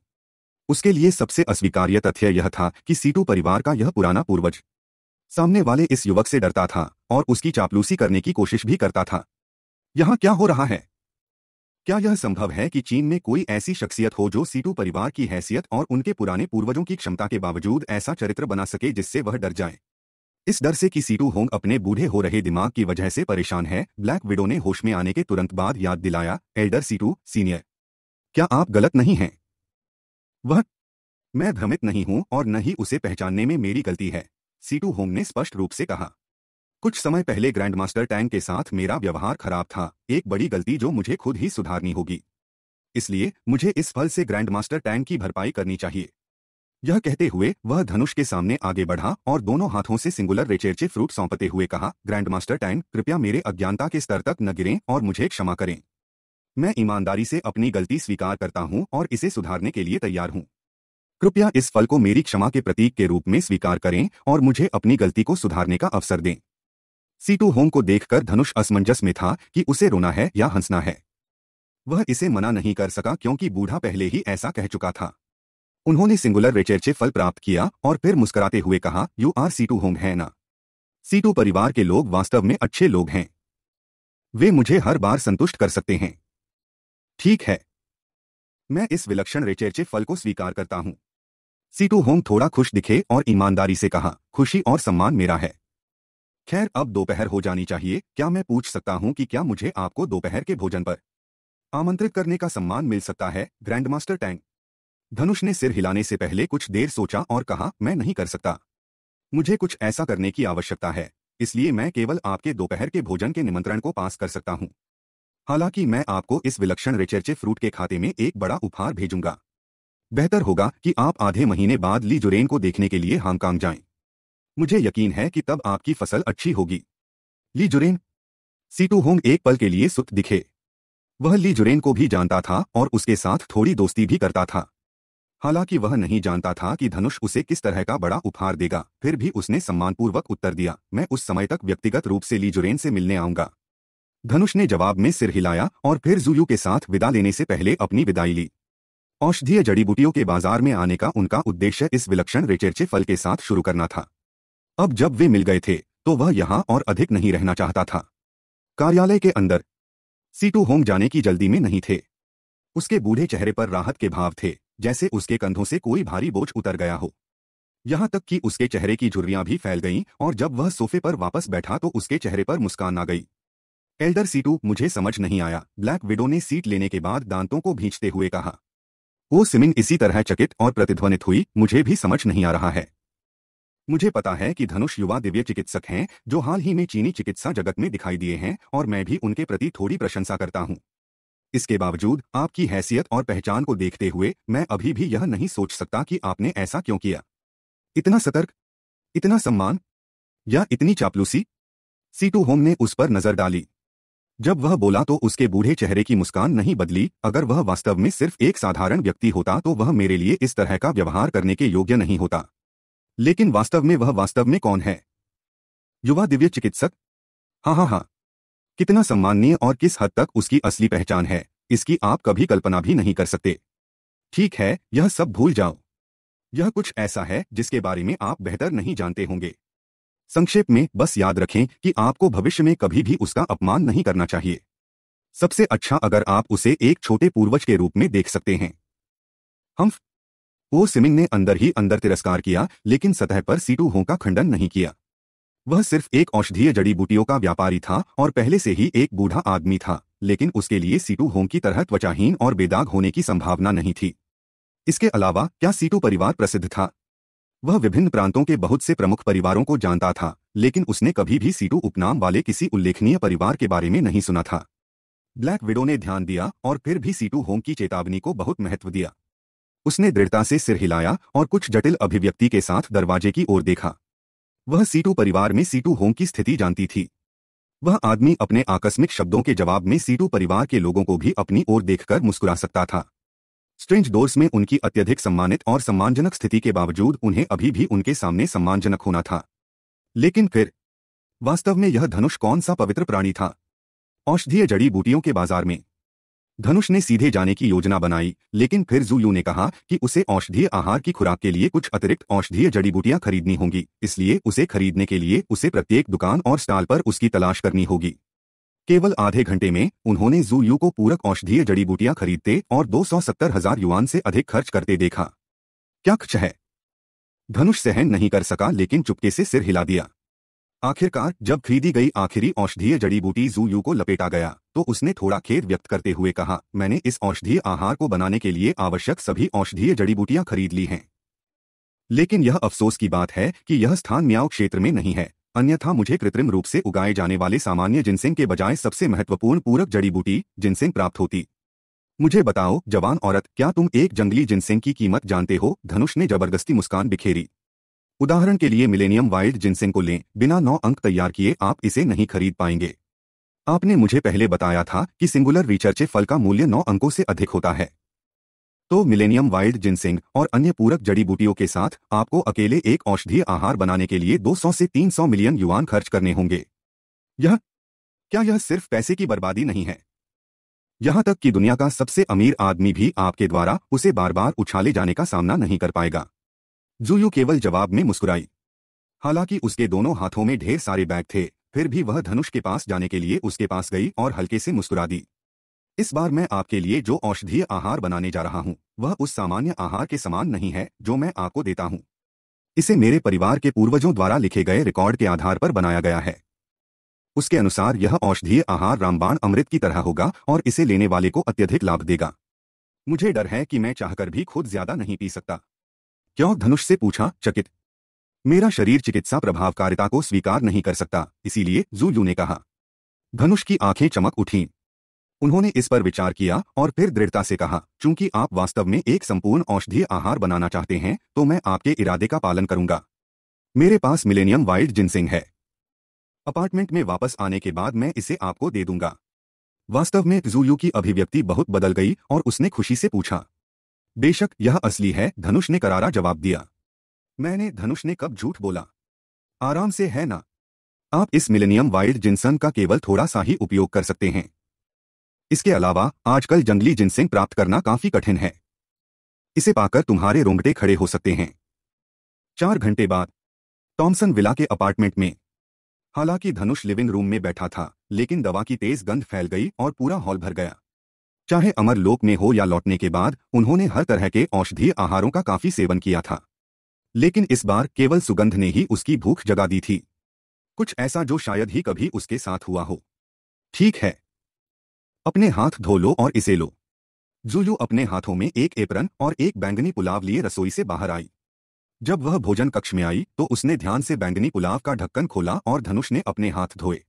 A: उसके लिए सबसे अस्वीकार्य तथ्य यह था कि सीटू परिवार का यह पुराना पूर्वज सामने वाले इस युवक से डरता था और उसकी चापलूसी करने की कोशिश भी करता था यहां क्या हो रहा है क्या यह संभव है कि चीन में कोई ऐसी शख्सियत हो जो सीटू परिवार की हैसियत और उनके पुराने पूर्वजों की क्षमता के बावजूद ऐसा चरित्र बना सके जिससे वह डर जाए इस डर से कि सीटू होंग अपने बूढ़े हो रहे दिमाग की वजह से परेशान है ब्लैक विडो ने होश में आने के तुरंत बाद याद दिलाया एल्डर सीटू सीनियर क्या आप गलत नहीं हैं वह मैं भ्रमित नहीं हूं और न ही उसे पहचानने में मेरी गलती है सीटू होम ने स्पष्ट रूप से कहा कुछ समय पहले ग्रैंड मास्टर टैंग के साथ मेरा व्यवहार खराब था एक बड़ी गलती जो मुझे खुद ही सुधारनी होगी इसलिए मुझे इस फल से ग्रैंड मास्टर टैंग की भरपाई करनी चाहिए यह कहते हुए वह धनुष के सामने आगे बढ़ा और दोनों हाथों से सिंगुलर रेचेरचे फ्रूट सौंपते हुए कहा ग्रैंड मास्टर टैंग कृपया मेरे अज्ञानता के स्तर तक न गिरें और मुझे क्षमा करें मैं ईमानदारी से अपनी गलती स्वीकार करता हूं और इसे सुधारने के लिए तैयार हूं कृपया इस फल को मेरी क्षमा के प्रतीक के रूप में स्वीकार करें और मुझे अपनी गलती को सुधारने का अवसर दें सीटू होम को देखकर धनुष असमंजस में था कि उसे रोना है या हंसना है वह इसे मना नहीं कर सका क्योंकि बूढ़ा पहले ही ऐसा कह चुका था उन्होंने सिंगुलर रेचर्चे फल प्राप्त किया और फिर मुस्कुराते हुए कहा यू आर सीटू होम है ना सीटू परिवार के लोग वास्तव में अच्छे लोग हैं वे मुझे हर बार संतुष्ट कर सकते हैं ठीक है मैं इस विलक्षण रेचेचे फल को स्वीकार करता हूँ सीटू होम थोड़ा खुश दिखे और ईमानदारी से कहा खुशी और सम्मान मेरा है खैर अब दोपहर हो जानी चाहिए क्या मैं पूछ सकता हूं कि क्या मुझे आपको दोपहर के भोजन पर आमंत्रित करने का सम्मान मिल सकता है ग्रैंडमास्टर टैंक धनुष ने सिर हिलाने से पहले कुछ देर सोचा और कहा मैं नहीं कर सकता मुझे कुछ ऐसा करने की आवश्यकता है इसलिए मैं केवल आपके दोपहर के भोजन के निमंत्रण को पास कर सकता हूँ हालांकि मैं आपको इस विलक्षण रिचर्चे फ्रूट के खाते में एक बड़ा उपहार भेजूंगा बेहतर होगा कि आप आधे महीने बाद ली जुरेन को देखने के लिए हांगकांग जाएं। मुझे यकीन है कि तब आपकी फसल अच्छी होगी ली जुरेन सीटू होंग एक पल के लिए सुत दिखे वह ली जुरेन को भी जानता था और उसके साथ थोड़ी दोस्ती भी करता था हालांकि वह नहीं जानता था कि धनुष उसे किस तरह का बड़ा उपहार देगा फिर भी उसने सम्मानपूर्वक उत्तर दिया मैं उस समय तक व्यक्तिगत रूप से ली जुरेन से मिलने आऊंगा धनुष ने जवाब में सिर हिलाया और फिर जुयू के साथ विदा लेने से पहले अपनी विदाई ली औषधीय जड़ी बूटियों के बाजार में आने का उनका उद्देश्य इस विलक्षण रेचेरचे फल के साथ शुरू करना था अब जब वे मिल गए थे तो वह यहां और अधिक नहीं रहना चाहता था कार्यालय के अंदर सीटू होम जाने की जल्दी में नहीं थे उसके बूढ़े चेहरे पर राहत के भाव थे जैसे उसके कंधों से कोई भारी बोझ उतर गया हो यहां तक कि उसके चेहरे की झुर्रियां भी फैल गईं और जब वह सोफे पर वापस बैठा तो उसके चेहरे पर मुस्कान आ गई एल्डर सीटू मुझे समझ नहीं आया ब्लैक विडो ने सीट लेने के बाद दांतों को भींचते हुए कहा वो सिमिंग इसी तरह चकित और प्रतिध्वनित हुई मुझे भी समझ नहीं आ रहा है मुझे पता है कि धनुष युवा दिव्य चिकित्सक हैं जो हाल ही में चीनी चिकित्सा जगत में दिखाई दिए हैं और मैं भी उनके प्रति थोड़ी प्रशंसा करता हूं इसके बावजूद आपकी हैसियत और पहचान को देखते हुए मैं अभी भी यह नहीं सोच सकता कि आपने ऐसा क्यों किया इतना सतर्क इतना सम्मान या इतनी चापलूसी सीटू होम ने उस पर नजर डाली जब वह बोला तो उसके बूढ़े चेहरे की मुस्कान नहीं बदली अगर वह वास्तव में सिर्फ एक साधारण व्यक्ति होता तो वह मेरे लिए इस तरह का व्यवहार करने के योग्य नहीं होता लेकिन वास्तव में वह वास्तव में कौन है युवा दिव्य चिकित्सक हाँ हाँ हाँ कितना सम्माननीय और किस हद तक उसकी असली पहचान है इसकी आप कभी कल्पना भी नहीं कर सकते ठीक है यह सब भूल जाओ यह कुछ ऐसा है जिसके बारे में आप बेहतर नहीं जानते होंगे संक्षेप में बस याद रखें कि आपको भविष्य में कभी भी उसका अपमान नहीं करना चाहिए सबसे अच्छा अगर आप उसे एक छोटे पूर्वज के रूप में देख सकते हैं हम वो सिमिंग ने अंदर ही अंदर तिरस्कार किया लेकिन सतह पर सीटू हो का खंडन नहीं किया वह सिर्फ एक औषधीय जड़ी बूटियों का व्यापारी था और पहले से ही एक बूढ़ा आदमी था लेकिन उसके लिए सीटू होम की तरह त्वचाहीन और बेदाग होने की संभावना नहीं थी इसके अलावा क्या सीटू परिवार प्रसिद्ध था वह विभिन्न प्रांतों के बहुत से प्रमुख परिवारों को जानता था लेकिन उसने कभी भी सीटू उपनाम वाले किसी उल्लेखनीय परिवार के बारे में नहीं सुना था ब्लैक विडो ने ध्यान दिया और फिर भी सीटू होम की चेतावनी को बहुत महत्व दिया उसने दृढ़ता से सिर हिलाया और कुछ जटिल अभिव्यक्ति के साथ दरवाजे की ओर देखा वह सीटू परिवार में सीटू होम की स्थिति जानती थी वह आदमी अपने आकस्मिक शब्दों के जवाब में सीटू परिवार के लोगों को भी अपनी ओर देखकर मुस्कुरा सकता था स्ट्रेंज डोर्स में उनकी अत्यधिक सम्मानित और सम्मानजनक स्थिति के बावजूद उन्हें अभी भी उनके सामने सम्मानजनक होना था लेकिन फिर वास्तव में यह धनुष कौन सा पवित्र प्राणी था औषधीय जड़ी बूटियों के बाजार में धनुष ने सीधे जाने की योजना बनाई लेकिन फिर जूयू ने कहा कि उसे औषधीय आहार की खुराक के लिए कुछ अतिरिक्त औषधीय जड़ी बूटियां खरीदनी होंगी इसलिए उसे खरीदने के लिए उसे प्रत्येक दुकान और स्टाल पर उसकी तलाश करनी होगी केवल आधे घंटे में उन्होंने जू यू को पूरक औषधीय जड़ी बूटियां खरीदते और दो सौ सत्तर हजार युवान से अधिक खर्च करते देखा क्या कुछ है धनुष सहन नहीं कर सका लेकिन चुपके से सिर हिला दिया आखिरकार जब खरीदी गई आखिरी औषधीय जड़ी बूटी जू यू को लपेटा गया तो उसने थोड़ा खेद व्यक्त करते हुए कहा मैंने इस औषधीय आहार को बनाने के लिए आवश्यक सभी औषधीय जड़ी बूटियां खरीद ली हैं लेकिन यह अफसोस की बात है कि यह स्थान म्याओ क्षेत्र में नहीं है अन्यथा मुझे कृत्रिम रूप से उगाए जाने वाले सामान्य जिनसेंग के बजाय सबसे महत्वपूर्ण पूरक जड़ी बूटी जिनसेंग प्राप्त होती मुझे बताओ जवान औरत क्या तुम एक जंगली जिनसेंग की कीमत जानते हो धनुष ने जबरदस्ती मुस्कान बिखेरी उदाहरण के लिए मिलेनियम वाइल्ड जिनसेंग को लें बिना नौ अंक तैयार किए आप इसे नहीं खरीद पाएंगे आपने मुझे पहले बताया था कि सिंगुलर रिचर्चे फल का मूल्य नौ अंकों से अधिक होता है तो मिलेनियम वाइल्ड जिनसिंग और अन्य पूरक जड़ी बूटियों के साथ आपको अकेले एक औषधीय आहार बनाने के लिए 200 से 300 मिलियन युवान खर्च करने होंगे यह क्या यह सिर्फ पैसे की बर्बादी नहीं है यहां तक कि दुनिया का सबसे अमीर आदमी भी आपके द्वारा उसे बार बार उछाले जाने का सामना नहीं कर पाएगा यू केवल जवाब में मुस्कुराई हालांकि उसके दोनों हाथों में ढेर सारे बैग थे फिर भी वह धनुष के पास जाने के लिए उसके पास गई और हल्के से मुस्कुरा दी इस बार मैं आपके लिए जो औषधीय आहार बनाने जा रहा हूँ वह उस सामान्य आहार के समान नहीं है जो मैं आपको देता हूँ इसे मेरे परिवार के पूर्वजों द्वारा लिखे गए रिकॉर्ड के आधार पर बनाया गया है उसके अनुसार यह औषधीय आहार रामबाण अमृत की तरह होगा और इसे लेने वाले को अत्यधिक लाभ देगा मुझे डर है कि मैं चाहकर भी खुद ज्यादा नहीं पी सकता क्यों धनुष से पूछा चकित मेरा शरीर चिकित्सा प्रभावकारिता को स्वीकार नहीं कर सकता इसीलिए जूयू ने कहा धनुष की आंखें चमक उठीं उन्होंने इस पर विचार किया और फिर दृढ़ता से कहा चूंकि आप वास्तव में एक संपूर्ण औषधीय आहार बनाना चाहते हैं तो मैं आपके इरादे का पालन करूंगा मेरे पास मिलेनियम वाइल्ड जिनसिंग है अपार्टमेंट में वापस आने के बाद मैं इसे आपको दे दूंगा वास्तव में जूयू की अभिव्यक्ति बहुत बदल गई और उसने खुशी से पूछा बेशक यह असली है धनुष ने करारा जवाब दिया मैंने धनुष ने कब झूठ बोला आराम से है ना आप इस मिलेनियम वाइल्ड जिनसन का केवल थोड़ा सा ही उपयोग कर सकते हैं इसके अलावा आजकल जंगली जिनसेंग प्राप्त करना काफी कठिन है इसे पाकर तुम्हारे रोंगटे खड़े हो सकते हैं चार घंटे बाद टॉमसन विला के अपार्टमेंट में हालांकि धनुष लिविंग रूम में बैठा था लेकिन दवा की तेज गंध फैल गई और पूरा हॉल भर गया चाहे अमर लोक में हो या लौटने के बाद उन्होंने हर तरह के औषधीय आहारों का काफी सेवन किया था लेकिन इस बार केवल सुगंध ने ही उसकी भूख जगा दी थी कुछ ऐसा जो शायद ही कभी उसके साथ हुआ हो ठीक है अपने हाथ धो लो और इसे लो जुजू अपने हाथों में एक एपरन और एक बैंगनी पुलाव लिए रसोई से बाहर आई जब वह भोजन कक्ष में आई तो उसने ध्यान से बैंगनी पुलाव का ढक्कन खोला और धनुष ने अपने हाथ धोए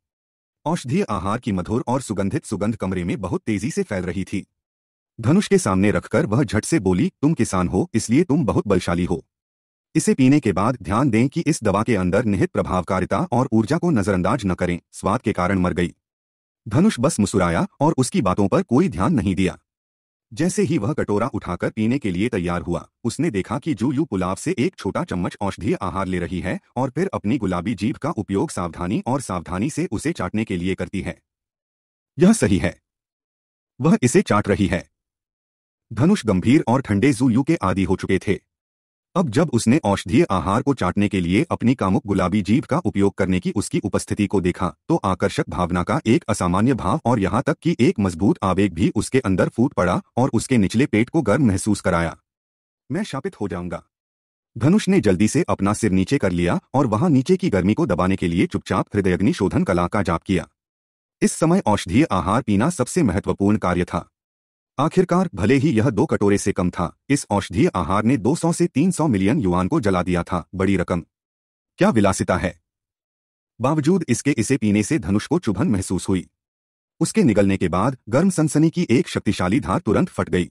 A: औषधीय आहार की मधुर और सुगंधित सुगंध कमरे में बहुत तेजी से फैल रही थी धनुष के सामने रखकर वह झट से बोली तुम किसान हो इसलिए तुम बहुत बलशाली हो इसे पीने के बाद ध्यान दें कि इस दवा के अंदर निहित प्रभावकारिता और ऊर्जा को नजरअंदाज न करें स्वाद के कारण मर गई धनुष बस मुसुराया और उसकी बातों पर कोई ध्यान नहीं दिया जैसे ही वह कटोरा उठाकर पीने के लिए तैयार हुआ उसने देखा कि जू यू पुलाव से एक छोटा चम्मच औषधीय आहार ले रही है और फिर अपनी गुलाबी जीभ का उपयोग सावधानी और सावधानी से उसे चाटने के लिए करती है यह सही है वह इसे चाट रही है धनुष गंभीर और ठंडे जू यू के आदि हो चुके थे अब जब उसने औषधीय आहार को चाटने के लिए अपनी कामुक गुलाबी जीभ का उपयोग करने की उसकी उपस्थिति को देखा तो आकर्षक भावना का एक असामान्य भाव और यहाँ तक कि एक मजबूत आवेग भी उसके अंदर फूट पड़ा और उसके निचले पेट को गर्म महसूस कराया मैं शापित हो जाऊंगा धनुष ने जल्दी से अपना सिर नीचे कर लिया और वहां नीचे की गर्मी को दबाने के लिए चुपचाप हृदयग्नि शोधन कला का जाप किया इस समय औषधीय आहार पीना सबसे महत्वपूर्ण कार्य था आखिरकार भले ही यह दो कटोरे से कम था इस औषधीय आहार ने 200 से 300 मिलियन युवान को जला दिया था बड़ी रकम क्या विलासिता है बावजूद इसके इसे पीने से धनुष को चुभन महसूस हुई उसके निगलने के बाद गर्म सनसनी की एक शक्तिशाली धार तुरंत फट गई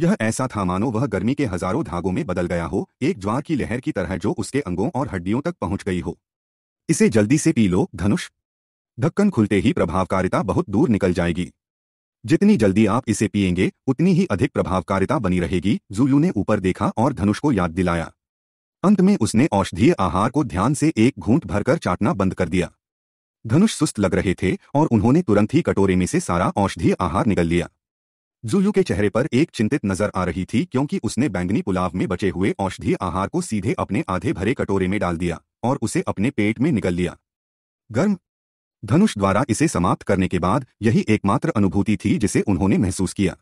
A: यह ऐसा था मानो वह गर्मी के हजारों धागों में बदल गया हो एक ज्वार की लहर की तरह जो उसके अंगों और हड्डियों तक पहुंच गई हो इसे जल्दी से पी लो धनुष ढक्कन खुलते ही प्रभावकारिता बहुत दूर निकल जाएगी जितनी जल्दी आप इसे पिएंगे उतनी ही अधिक प्रभावकारिता बनी रहेगी जुलू ने ऊपर देखा और धनुष को याद दिलाया अंत में उसने औषधीय आहार को ध्यान से एक घूंट भरकर चाटना बंद कर दिया धनुष सुस्त लग रहे थे और उन्होंने तुरंत ही कटोरे में से सारा औषधीय आहार निकल लिया जुयू के चेहरे पर एक चिंतित नजर आ रही थी क्योंकि उसने बैंगनी पुलाव में बचे हुए औषधीय आहार को सीधे अपने आधे भरे कटोरे में डाल दिया और उसे अपने पेट में निकल लिया गर्म धनुष द्वारा इसे समाप्त करने के बाद यही एकमात्र अनुभूति थी जिसे उन्होंने महसूस किया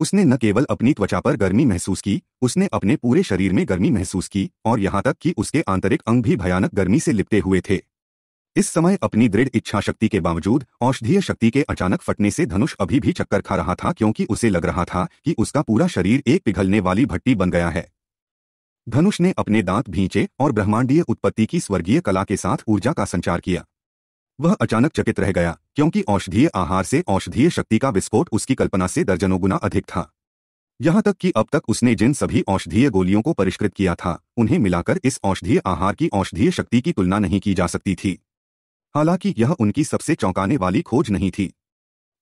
A: उसने न केवल अपनी त्वचा पर गर्मी महसूस की उसने अपने पूरे शरीर में गर्मी महसूस की और यहां तक कि उसके आंतरिक अंग भी भयानक गर्मी से लिपटे हुए थे इस समय अपनी दृढ़ इच्छा शक्ति के बावजूद औषधीय शक्ति के अचानक फटने से धनुष अभी भी चक्कर खा रहा था क्योंकि उसे लग रहा था कि उसका पूरा शरीर एक पिघलने वाली भट्टी बन गया है धनुष ने अपने दांत भींचे और ब्रह्मांडीय उत्पत्ति की स्वर्गीय कला के साथ ऊर्जा का संचार किया वह अचानक चकित रह गया क्योंकि औषधीय आहार से औषधीय शक्ति का विस्फोट उसकी कल्पना से दर्जनों गुना अधिक था यहां तक कि अब तक उसने जिन सभी औषधीय गोलियों को परिष्कृत किया था उन्हें मिलाकर इस औषधीय आहार की औषधीय शक्ति की तुलना नहीं की जा सकती थी हालांकि यह उनकी सबसे चौंकाने वाली खोज नहीं थी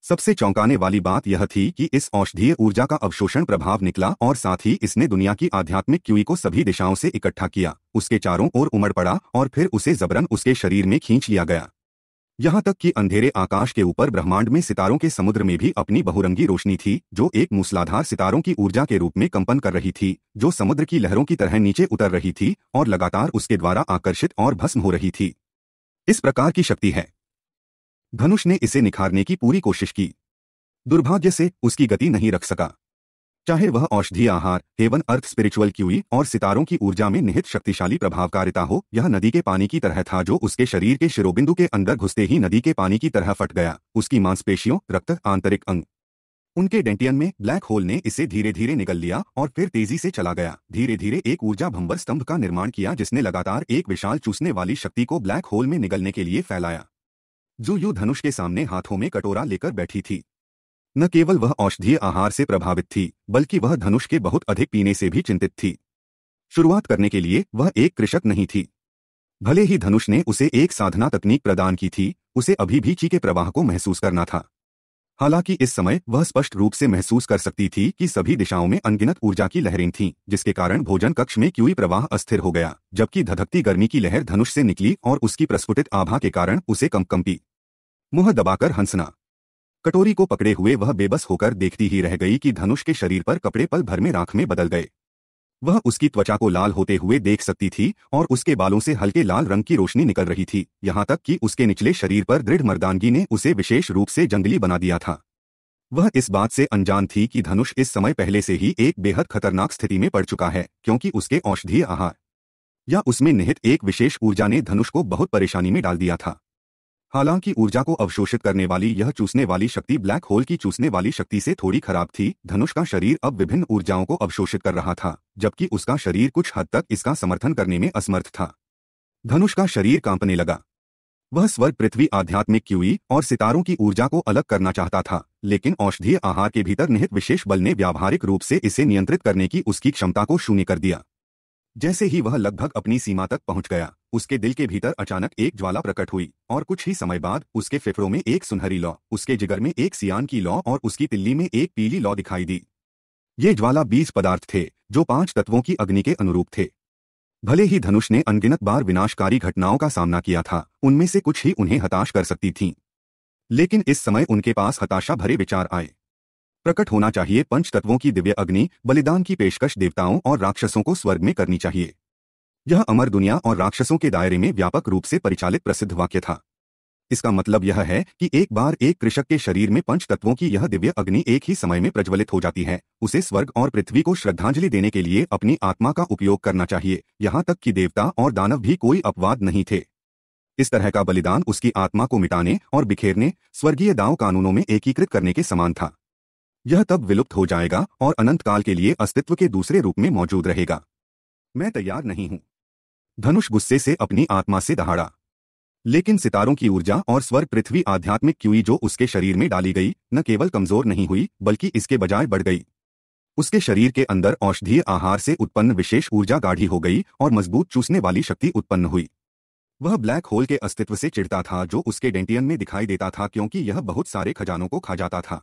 A: सबसे चौंकाने वाली बात यह थी कि इस औषधीय ऊर्जा का अवशोषण प्रभाव निकला और साथ ही इसने दुनिया की आध्यात्मिक क्यूई को सभी दिशाओं से इकट्ठा किया उसके चारों ओर उमड़ पड़ा और फिर उसे जबरन उसके शरीर में खींच लिया गया यहाँ तक कि अंधेरे आकाश के ऊपर ब्रह्मांड में सितारों के समुद्र में भी अपनी बहुरंगी रोशनी थी जो एक मूसलाधार सितारों की ऊर्जा के रूप में कंपन कर रही थी जो समुद्र की लहरों की तरह नीचे उतर रही थी और लगातार उसके द्वारा आकर्षित और भस्म हो रही थी इस प्रकार की शक्ति है धनुष ने इसे निखारने की पूरी कोशिश की दुर्भाग्य से उसकी गति नहीं रख सका चाहे वह औषधीय आहार हेवन अर्थ स्पिरिचुअल क्यूई और सितारों की ऊर्जा में निहित शक्तिशाली प्रभावकारिता हो यह नदी के पानी की तरह था जो उसके शरीर के शिरोबिंदु के अंदर घुसते ही नदी के पानी की तरह फट गया उसकी मांसपेशियों रक्त आंतरिक अंग उनके डेंटियन में ब्लैक होल ने इसे धीरे धीरे निकल लिया और फिर तेजी से चला गया धीरे धीरे एक ऊर्जा भंबर स्तंभ का निर्माण किया जिसने लगातार एक विशाल चूसने वाली शक्ति को ब्लैक होल में निकलने के लिए फैलाया जो यू धनुष के सामने हाथों में कटोरा लेकर बैठी थी न केवल वह औषधीय आहार से प्रभावित थी बल्कि वह धनुष के बहुत अधिक पीने से भी चिंतित थी शुरुआत करने के लिए वह एक कृषक नहीं थी भले ही धनुष ने उसे एक साधना तकनीक प्रदान की थी उसे अभी भी ची के प्रवाह को महसूस करना था हालांकि इस समय वह स्पष्ट रूप से महसूस कर सकती थी कि सभी दिशाओं में अनगिनत ऊर्जा की लहरें थीं, जिसके कारण भोजन कक्ष में क्यूई प्रवाह अस्थिर हो गया जबकि धधकती गर्मी की लहर धनुष से निकली और उसकी प्रस्फुटित आभा के कारण उसे कम कंपी मुंह दबाकर हंसना कटोरी को पकड़े हुए वह बेबस होकर देखती ही रह गई कि धनुष के शरीर पर कपड़े पल भर में राख में बदल गए वह उसकी त्वचा को लाल होते हुए देख सकती थी और उसके बालों से हल्के लाल रंग की रोशनी निकल रही थी यहां तक कि उसके निचले शरीर पर दृढ़ मर्दानगी ने उसे विशेष रूप से जंगली बना दिया था वह इस बात से अनजान थी कि धनुष इस समय पहले से ही एक बेहद खतरनाक स्थिति में पड़ चुका है क्योंकि उसके औषधीय आहार या उसमें निहित एक विशेष ऊर्जा ने धनुष को बहुत परेशानी में डाल दिया था हालांकि ऊर्जा को अवशोषित करने वाली यह चूसने वाली शक्ति ब्लैक होल की चूसने वाली शक्ति से थोड़ी खराब थी धनुष का शरीर अब विभिन्न ऊर्जाओं को अवशोषित कर रहा था जबकि उसका शरीर कुछ हद तक इसका समर्थन करने में असमर्थ था धनुष का शरीर कांपने लगा वह स्वर्ग पृथ्वी आध्यात्मिक क्यूई और सितारों की ऊर्जा को अलग करना चाहता था लेकिन औषधीय आहार के भीतर निहित विशेष बल ने व्यावहारिक रूप से इसे नियंत्रित करने की उसकी क्षमता को शून्य कर दिया जैसे ही वह लगभग अपनी सीमा तक पहुंच गया उसके दिल के भीतर अचानक एक ज्वाला प्रकट हुई और कुछ ही समय बाद उसके फेफड़ों में एक सुनहरी लौ उसके जिगर में एक सियान की लौ और उसकी तिल्ली में एक पीली लौ दिखाई दी ये ज्वाला बीज पदार्थ थे जो पांच तत्वों की अग्नि के अनुरूप थे भले ही धनुष ने अनगिनत बार विनाशकारी घटनाओं का सामना किया था उनमें से कुछ ही उन्हें हताश कर सकती थीं लेकिन इस समय उनके पास हताशा भरे विचार आए प्रकट होना चाहिए पंच तत्वों की दिव्य अग्नि बलिदान की पेशकश देवताओं और राक्षसों को स्वर्ग में करनी चाहिए यह अमर दुनिया और राक्षसों के दायरे में व्यापक रूप से परिचालित प्रसिद्ध वाक्य था इसका मतलब यह है कि एक बार एक कृषक के शरीर में पंच तत्वों की यह दिव्य अग्नि एक ही समय में प्रज्वलित हो जाती है उसे स्वर्ग और पृथ्वी को श्रद्धांजलि देने के लिए अपनी आत्मा का उपयोग करना चाहिए यहां तक कि देवता और दानव भी कोई अपवाद नहीं थे इस तरह का बलिदान उसकी आत्मा को मिटाने और बिखेरने स्वर्गीय दाव कानूनों में एकीकृत करने के समान था यह तब विलुप्त हो जाएगा और अनंत काल के लिए अस्तित्व के दूसरे रूप में मौजूद रहेगा मैं तैयार नहीं हूं धनुष गुस्से से अपनी आत्मा से दहाड़ा लेकिन सितारों की ऊर्जा और स्वर्ग पृथ्वी आध्यात्मिक क्यूई जो उसके शरीर में डाली गई न केवल कमजोर नहीं हुई बल्कि इसके बजाय बढ़ गई उसके शरीर के अंदर औषधीय आहार से उत्पन्न विशेष ऊर्जा गाढ़ी हो गई और मजबूत चूसने वाली शक्ति उत्पन्न हुई वह ब्लैक होल के अस्तित्व से चिड़ता था जो उसके डेंटियन में दिखाई देता था क्योंकि यह बहुत सारे खजानों को खा जाता था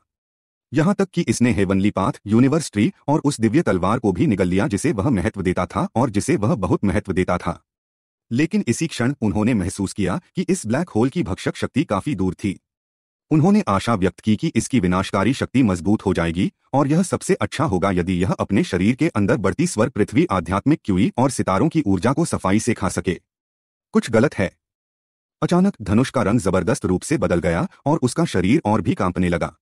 A: यहाँ तक कि इसने हेवनली पाथ यूनिवर्स ट्री और उस दिव्य तलवार को भी निगल लिया जिसे वह महत्व देता था और जिसे वह बहुत महत्व देता था लेकिन इसी क्षण उन्होंने महसूस किया कि इस ब्लैक होल की भक्षक शक्ति काफी दूर थी उन्होंने आशा व्यक्त की कि इसकी विनाशकारी शक्ति मजबूत हो जाएगी और यह सबसे अच्छा होगा यदि यह अपने शरीर के अंदर बढ़ती स्वर पृथ्वी आध्यात्मिक क्यूई और सितारों की ऊर्जा को सफाई से खा सके कुछ गलत है अचानक धनुष का रंग जबरदस्त रूप से बदल गया और उसका शरीर और भी कांपने लगा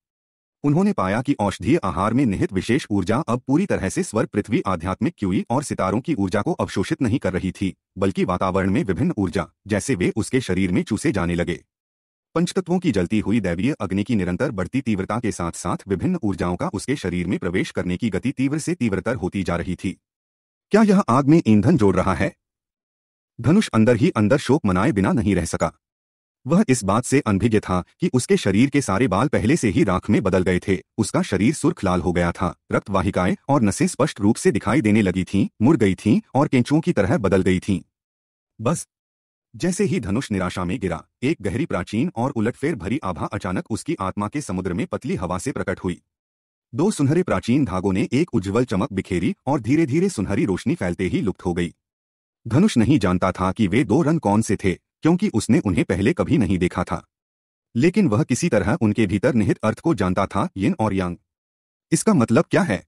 A: उन्होंने पाया कि औषधीय आहार में निहित विशेष ऊर्जा अब पूरी तरह से स्वर पृथ्वी आध्यात्मिक क्यूई और सितारों की ऊर्जा को अवशोषित नहीं कर रही थी बल्कि वातावरण में विभिन्न ऊर्जा जैसे वे उसके शरीर में चूसे जाने लगे पंचतत्वों की जलती हुई दैवीय अग्नि की निरंतर बढ़ती तीव्रता के साथ साथ विभिन्न ऊर्जाओं का उसके शरीर में प्रवेश करने की गति तीव्र से तीव्रतर होती जा रही थी क्या यह आग में ईंधन जोड़ रहा है धनुष अंदर ही अंदर शोक मनाए बिना नहीं रह सका वह इस बात से अनभिज्ञ था कि उसके शरीर के सारे बाल पहले से ही राख में बदल गए थे उसका शरीर सुर्ख लाल हो गया था रक्त वाहिकाएं और नसें स्पष्ट रूप से दिखाई देने लगी थीं, मुड़ गई थीं और केंचुओं की तरह बदल गई थीं। बस जैसे ही धनुष निराशा में गिरा एक गहरी प्राचीन और उलटफेर भरी आभा अचानक उसकी आत्मा के समुद्र में पतली हवा से प्रकट हुई दो सुनहरे प्राचीन धागों ने एक उज्ज्वल चमक बिखेरी और धीरे धीरे सुनहरी रोशनी फैलते ही लुप्त हो गई धनुष नहीं जानता था कि वे दो रंग कौन से थे क्योंकि उसने उन्हें पहले कभी नहीं देखा था लेकिन वह किसी तरह उनके भीतर निहित अर्थ को जानता था यिन और यांग इसका मतलब क्या है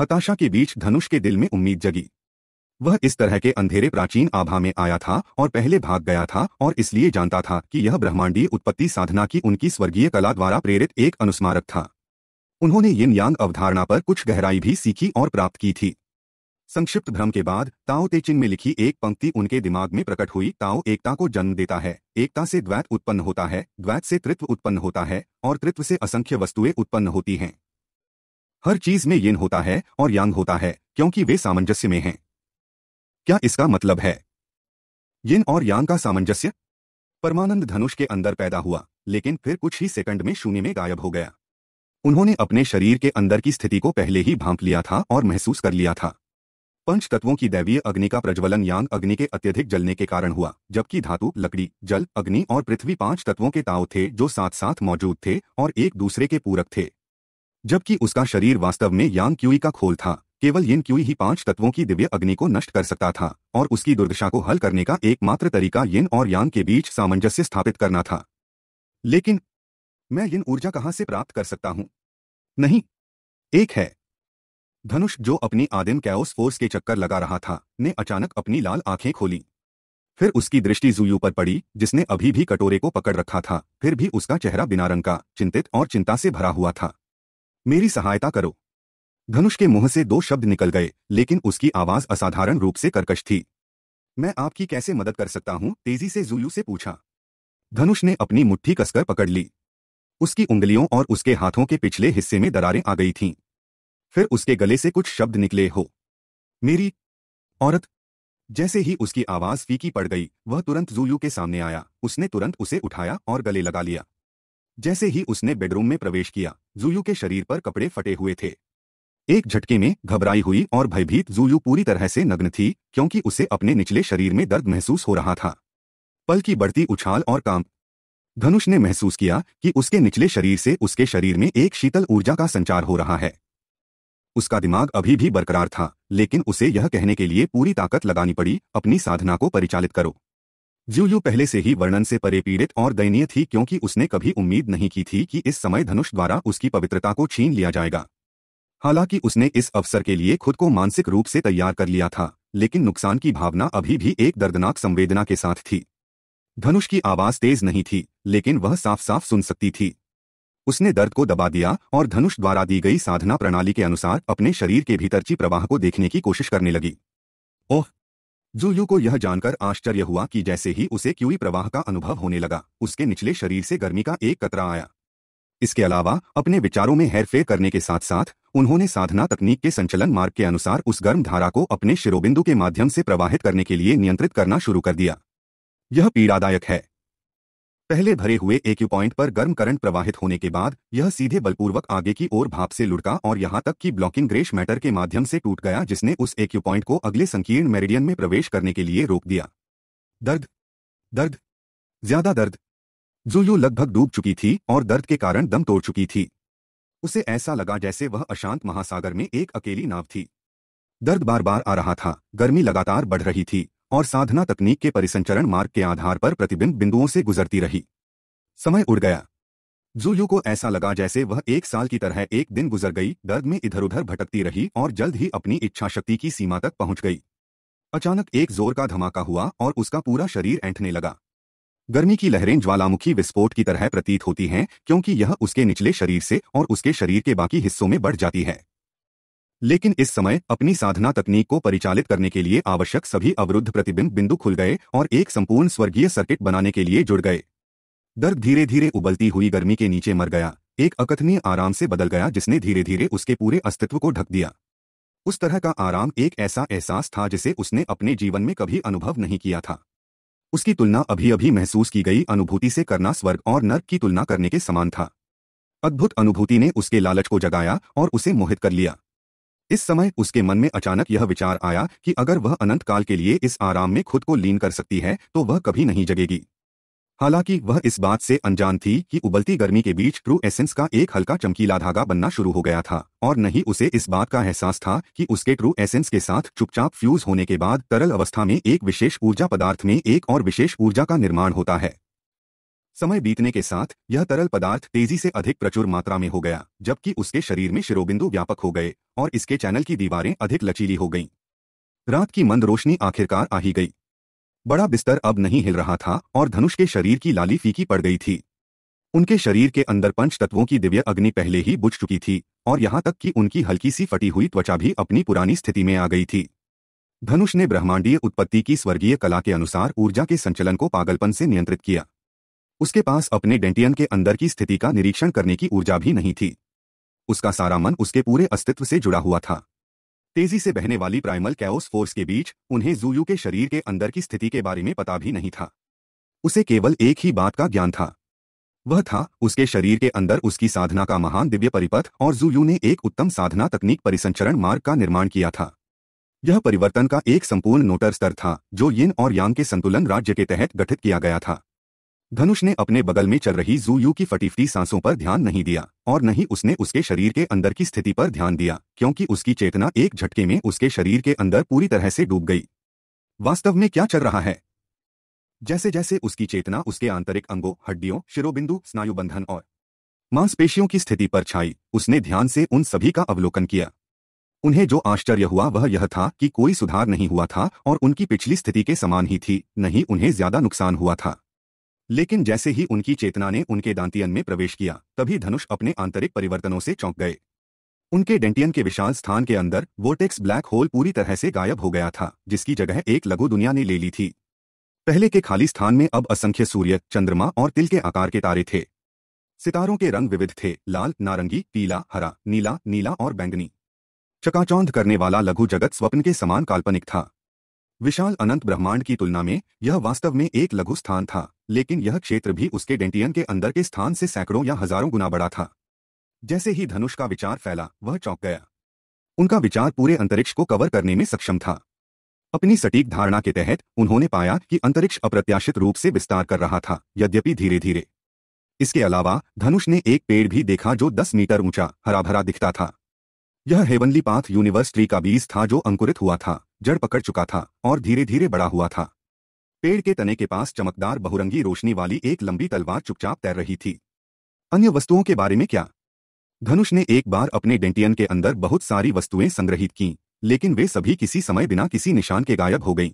A: हताशा के बीच धनुष के दिल में उम्मीद जगी वह इस तरह के अंधेरे प्राचीन आभा में आया था और पहले भाग गया था और इसलिए जानता था कि यह ब्रह्मांडीय उत्पत्ति साधना की उनकी स्वर्गीय कला द्वारा प्रेरित एक अनुस्मारक था उन्होंने यिन यांग अवधारणा पर कुछ गहराई भी सीखी और प्राप्त की थी संक्षिप्त भ्रम के बाद ताओ तेचिंग में लिखी एक पंक्ति उनके दिमाग में प्रकट हुई ताओ एकता को जन्म देता है एकता से द्वैत उत्पन्न होता है द्वैत से तृत्व उत्पन्न होता है और तृत्व से असंख्य वस्तुएं उत्पन्न होती हैं हर चीज में येन होता है और यांग होता है क्योंकि वे सामंजस्य में हैं क्या इसका मतलब है यिन और यांग का सामंजस्य परमानंद धनुष के अंदर पैदा हुआ लेकिन फिर कुछ ही सेकंड में शून्य में गायब हो गया उन्होंने अपने शरीर के अंदर की स्थिति को पहले ही भांप लिया था और महसूस कर लिया था पंच तत्वों की दैवीय अग्नि का प्रज्वलन यांग अग्नि के अत्यधिक जलने के कारण हुआ जबकि धातु लकड़ी जल अग्नि और पृथ्वी पांच तत्वों के ताव थे जो साथ साथ मौजूद थे और एक दूसरे के पूरक थे जबकि उसका शरीर वास्तव में यांग क्यूई का खोल था केवल यिन क्यूई ही पांच तत्वों की दिव्य अग्नि को नष्ट कर सकता था और उसकी दुर्दशा को हल करने का एकमात्र तरीका यिन और यांग के बीच सामंजस्य स्थापित करना था लेकिन मैं यिन ऊर्जा कहाँ से प्राप्त कर सकता हूँ नहीं एक है धनुष जो अपनी आदिम कैओस फोर्स के चक्कर लगा रहा था ने अचानक अपनी लाल आंखें खोली फिर उसकी दृष्टि जुयू पर पड़ी जिसने अभी भी कटोरे को पकड़ रखा था फिर भी उसका चेहरा बिना रंग का चिंतित और चिंता से भरा हुआ था मेरी सहायता करो धनुष के मुंह से दो शब्द निकल गए लेकिन उसकी आवाज असाधारण रूप से कर्कश थी मैं आपकी कैसे मदद कर सकता हूं तेजी से जूयू से पूछा धनुष ने अपनी मुट्ठी कसकर पकड़ ली उसकी उंगलियों और उसके हाथों के पिछले हिस्से में दरारें आ गई थीं फिर उसके गले से कुछ शब्द निकले हो मेरी औरत जैसे ही उसकी आवाज फीकी पड़ गई वह तुरंत जूलू के सामने आया उसने तुरंत उसे उठाया और गले लगा लिया जैसे ही उसने बेडरूम में प्रवेश किया जूलू के शरीर पर कपड़े फटे हुए थे एक झटके में घबराई हुई और भयभीत जूलू पूरी तरह से नग्न थी क्योंकि उसे अपने निचले शरीर में दर्द महसूस हो रहा था पल की बढ़ती उछाल और काम धनुष ने महसूस किया कि उसके निचले शरीर से उसके शरीर में एक शीतल ऊर्जा का संचार हो रहा है उसका दिमाग अभी भी बरकरार था लेकिन उसे यह कहने के लिए पूरी ताकत लगानी पड़ी अपनी साधना को परिचालित करो यू यू पहले से ही वर्णन से परे पीड़ित और दयनीय थी क्योंकि उसने कभी उम्मीद नहीं की थी कि इस समय धनुष द्वारा उसकी पवित्रता को छीन लिया जाएगा हालांकि उसने इस अवसर के लिए खुद को मानसिक रूप से तैयार कर लिया था लेकिन नुकसान की भावना अभी भी एक दर्दनाक संवेदना के साथ थी धनुष की आवाज तेज नहीं थी लेकिन वह साफ साफ सुन सकती थी उसने दर्द को दबा दिया और धनुष द्वारा दी गई साधना प्रणाली के अनुसार अपने शरीर के भीतरची प्रवाह को देखने की कोशिश करने लगी ओह जूयू को यह जानकर आश्चर्य हुआ कि जैसे ही उसे क्यूई प्रवाह का अनुभव होने लगा उसके निचले शरीर से गर्मी का एक कतरा आया इसके अलावा अपने विचारों में हेरफेर करने के साथ साथ उन्होंने साधना तकनीक के संचलन मार्ग के अनुसार उस गर्म धारा को अपने शिरोबिंदु के माध्यम से प्रवाहित करने के लिए नियंत्रित करना शुरू कर दिया यह पीड़ादायक है पहले भरे हुए एक पॉइंट पर गर्म करंट प्रवाहित होने के बाद यह सीधे बलपूर्वक आगे की ओर भाप से लुढ़का और यहाँ तक कि ब्लॉकिंग ग्रेश मैटर के माध्यम से टूट गया जिसने उस एक पॉइंट को अगले संकीर्ण मेरिडियन में प्रवेश करने के लिए रोक दिया दर्द दर्द ज्यादा दर्द जुलू लगभग डूब चुकी थी और दर्द के कारण दम तोड़ चुकी थी उसे ऐसा लगा जैसे वह अशांत महासागर में एक अकेली नाव थी दर्द बार बार आ रहा था गर्मी लगातार बढ़ रही थी और साधना तकनीक के परिसंचरण मार्ग के आधार पर प्रतिबिंब बिंदुओं से गुजरती रही समय उड़ गया जुलू को ऐसा लगा जैसे वह एक साल की तरह एक दिन गुजर गई दर्द में इधर उधर भटकती रही और जल्द ही अपनी इच्छा शक्ति की सीमा तक पहुंच गई अचानक एक जोर का धमाका हुआ और उसका पूरा शरीर ऐंठने लगा गर्मी की लहरें ज्वालामुखी विस्फोट की तरह प्रतीत होती हैं क्योंकि यह उसके निचले शरीर से और उसके शरीर के बाकी हिस्सों में बढ़ जाती है लेकिन इस समय अपनी साधना तकनीक को परिचालित करने के लिए आवश्यक सभी अवरुद्ध प्रतिबिंब बिंदु खुल गए और एक संपूर्ण स्वर्गीय सर्किट बनाने के लिए जुड़ गए दर्द धीरे धीरे उबलती हुई गर्मी के नीचे मर गया एक अकथनीय आराम से बदल गया जिसने धीरे धीरे उसके पूरे अस्तित्व को ढक दिया उस तरह का आराम एक ऐसा एहसास था जिसे उसने अपने जीवन में कभी अनुभव नहीं किया था उसकी तुलना अभी अभी महसूस की गई अनुभूति से करना स्वर्ग और नर्क की तुलना करने के समान था अद्भुत अनुभूति ने उसके लालच को जगाया और उसे मोहित कर लिया इस समय उसके मन में अचानक यह विचार आया कि अगर वह अनंत काल के लिए इस आराम में खुद को लीन कर सकती है तो वह कभी नहीं जगेगी हालांकि वह इस बात से अनजान थी कि उबलती गर्मी के बीच ट्रू एसेंस का एक हल्का चमकीला धागा बनना शुरू हो गया था और न ही उसे इस बात का एहसास था कि उसके ट्रू एसेंस के साथ चुपचाप फ्यूज होने के बाद तरल अवस्था में एक विशेष ऊर्जा पदार्थ में एक और विशेष ऊर्जा का निर्माण होता है समय बीतने के साथ यह तरल पदार्थ तेजी से अधिक प्रचुर मात्रा में हो गया जबकि उसके शरीर में शिरोबिंदु व्यापक हो गए और इसके चैनल की दीवारें अधिक लचीली हो गईं रात की मंद रोशनी आखिरकार आ ही गई बड़ा बिस्तर अब नहीं हिल रहा था और धनुष के शरीर की लाली फीकी पड़ गई थी उनके शरीर के अंदर पंच तत्वों की दिव्य अग्नि पहले ही बुझ चुकी थी और यहां तक कि उनकी हल्की सी फटी हुई त्वचा भी अपनी पुरानी स्थिति में आ गई थी धनुष ने ब्रह्मांडीय उत्पत्ति की स्वर्गीय कला के अनुसार ऊर्जा के संचलन को पागलपन से नियंत्रित किया उसके पास अपने डेंटियन के अंदर की स्थिति का निरीक्षण करने की ऊर्जा भी नहीं थी उसका सारा मन उसके पूरे अस्तित्व से जुड़ा हुआ था तेजी से बहने वाली प्राइमल कैओस फोर्स के बीच उन्हें जूयू के शरीर के अंदर की स्थिति के बारे में पता भी नहीं था उसे केवल एक ही बात का ज्ञान था वह था उसके शरीर के अंदर उसकी साधना का महान दिव्य परिपथ और जूयू ने एक उत्तम साधना तकनीक परिसंचरण मार्ग का निर्माण किया था यह परिवर्तन का एक संपूर्ण नोटर स्तर था जो यिन और यांग के संतुलन राज्य के तहत गठित किया गया था धनुष ने अपने बगल में चल रही जू यू की फटीफटी सांसों पर ध्यान नहीं दिया और न ही उसने उसके शरीर के अंदर की स्थिति पर ध्यान दिया क्योंकि उसकी चेतना एक झटके में उसके शरीर के अंदर पूरी तरह से डूब गई वास्तव में क्या चल रहा है जैसे जैसे उसकी चेतना उसके आंतरिक अंगों हड्डियों शिरोबिंदु स्नायुबंधन और मांसपेशियों की स्थिति पर छाई उसने ध्यान से उन सभी का अवलोकन किया उन्हें जो आश्चर्य हुआ वह यह था कि कोई सुधार नहीं हुआ था और उनकी पिछली स्थिति के समान ही थी नहीं उन्हें ज्यादा नुकसान हुआ था लेकिन जैसे ही उनकी चेतना ने उनके दांतियन में प्रवेश किया तभी धनुष अपने आंतरिक परिवर्तनों से चौंक गए उनके डेंटियन के विशाल स्थान के अंदर वोटेक्स ब्लैक होल पूरी तरह से गायब हो गया था जिसकी जगह एक लघु दुनिया ने ले ली थी पहले के खाली स्थान में अब असंख्य सूर्य चंद्रमा और तिल के आकार के तारे थे सितारों के रंग विविध थे लाल नारंगी पीला हरा नीला नीला और बैंगनी चकाचौंध करने वाला लघु जगत स्वप्न के समान काल्पनिक था विशाल अनंत ब्रह्मांड की तुलना में यह वास्तव में एक लघु स्थान था लेकिन यह क्षेत्र भी उसके डेंटियन के अंदर के स्थान से सैकड़ों या हजारों गुना बड़ा था जैसे ही धनुष का विचार फैला वह चौंक गया उनका विचार पूरे अंतरिक्ष को कवर करने में सक्षम था अपनी सटीक धारणा के तहत उन्होंने पाया कि अंतरिक्ष अप्रत्याशित रूप से विस्तार कर रहा था यद्यपि धीरे धीरे इसके अलावा धनुष ने एक पेड़ भी देखा जो दस मीटर ऊंचा हरा भरा दिखता था यह हेवनली पाथ यूनिवर्स ट्री का बीज था जो अंकुरित हुआ था जड़ पकड़ चुका था और धीरे धीरे बड़ा हुआ था पेड़ के तने के पास चमकदार बहुरंगी रोशनी वाली एक लंबी तलवार चुपचाप तैर रही थी अन्य वस्तुओं के बारे में क्या धनुष ने एक बार अपने डेंटियन के अंदर बहुत सारी वस्तुएं संग्रहित की लेकिन वे सभी किसी समय बिना किसी निशान के गायब हो गईं।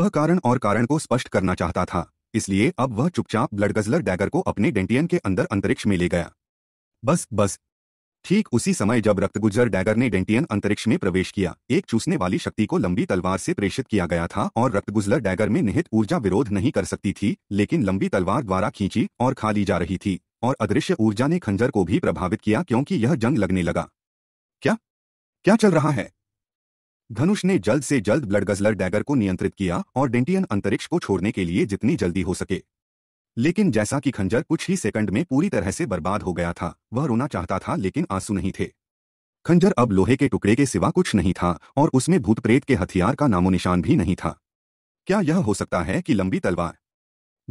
A: वह कारण और कारण को स्पष्ट करना चाहता था इसलिए अब वह चुपचाप ब्लडगजलर डैगर को अपने डेंटियन के अंदर अंतरिक्ष में ले गया बस बस ठीक उसी समय जब रक्तगुजर डैगर ने डेंटियन अंतरिक्ष में प्रवेश किया एक चूसने वाली शक्ति को लंबी तलवार से प्रेषित किया गया था और रक्तगुजलर डैगर में निहित ऊर्जा विरोध नहीं कर सकती थी लेकिन लंबी तलवार द्वारा खींची और खा ली जा रही थी और अदृश्य ऊर्जा ने खंजर को भी प्रभावित किया क्योंकि यह जंग लगने लगा क्या क्या चल रहा है धनुष ने जल्द से जल्द ब्लड गजलर डैगर को नियंत्रित किया और डेंटियन अंतरिक्ष को छोड़ने के लिए जितनी जल्दी हो सके लेकिन जैसा कि खंजर कुछ ही सेकंड में पूरी तरह से बर्बाद हो गया था वह रोना चाहता था लेकिन आंसू नहीं थे खंजर अब लोहे के टुकड़े के सिवा कुछ नहीं था और उसमें भूत प्रेत के हथियार का नामो निशान भी नहीं था क्या यह हो सकता है कि लंबी तलवार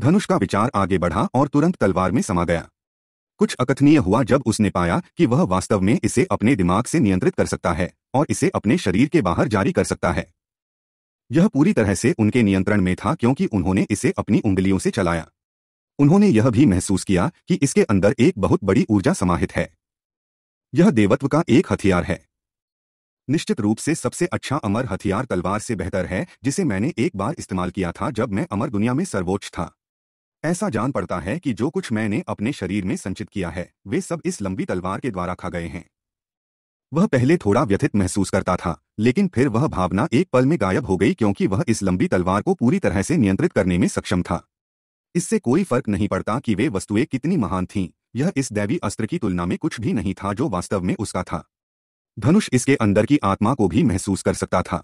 A: धनुष का विचार आगे बढ़ा और तुरंत तलवार में समा गया कुछ अकथनीय हुआ जब उसने पाया कि वह वास्तव में इसे अपने दिमाग से नियंत्रित कर सकता है और इसे अपने शरीर के बाहर जारी कर सकता है यह पूरी तरह से उनके नियंत्रण में था क्योंकि उन्होंने इसे अपनी उंगलियों से चलाया उन्होंने यह भी महसूस किया कि इसके अंदर एक बहुत बड़ी ऊर्जा समाहित है यह देवत्व का एक हथियार है निश्चित रूप से सबसे अच्छा अमर हथियार तलवार से बेहतर है जिसे मैंने एक बार इस्तेमाल किया था जब मैं अमर दुनिया में सर्वोच्च था ऐसा जान पड़ता है कि जो कुछ मैंने अपने शरीर में संचित किया है वे सब इस लंबी तलवार के द्वारा खा गए हैं वह पहले थोड़ा व्यथित महसूस करता था लेकिन फिर वह भावना एक पल में गायब हो गई क्योंकि वह इस लंबी तलवार को पूरी तरह से नियंत्रित करने में सक्षम था इससे कोई फर्क नहीं पड़ता कि वे वस्तुएं कितनी महान थीं यह इस दैवी अस्त्र की तुलना में कुछ भी नहीं था जो वास्तव में उसका था धनुष इसके अंदर की आत्मा को भी महसूस कर सकता था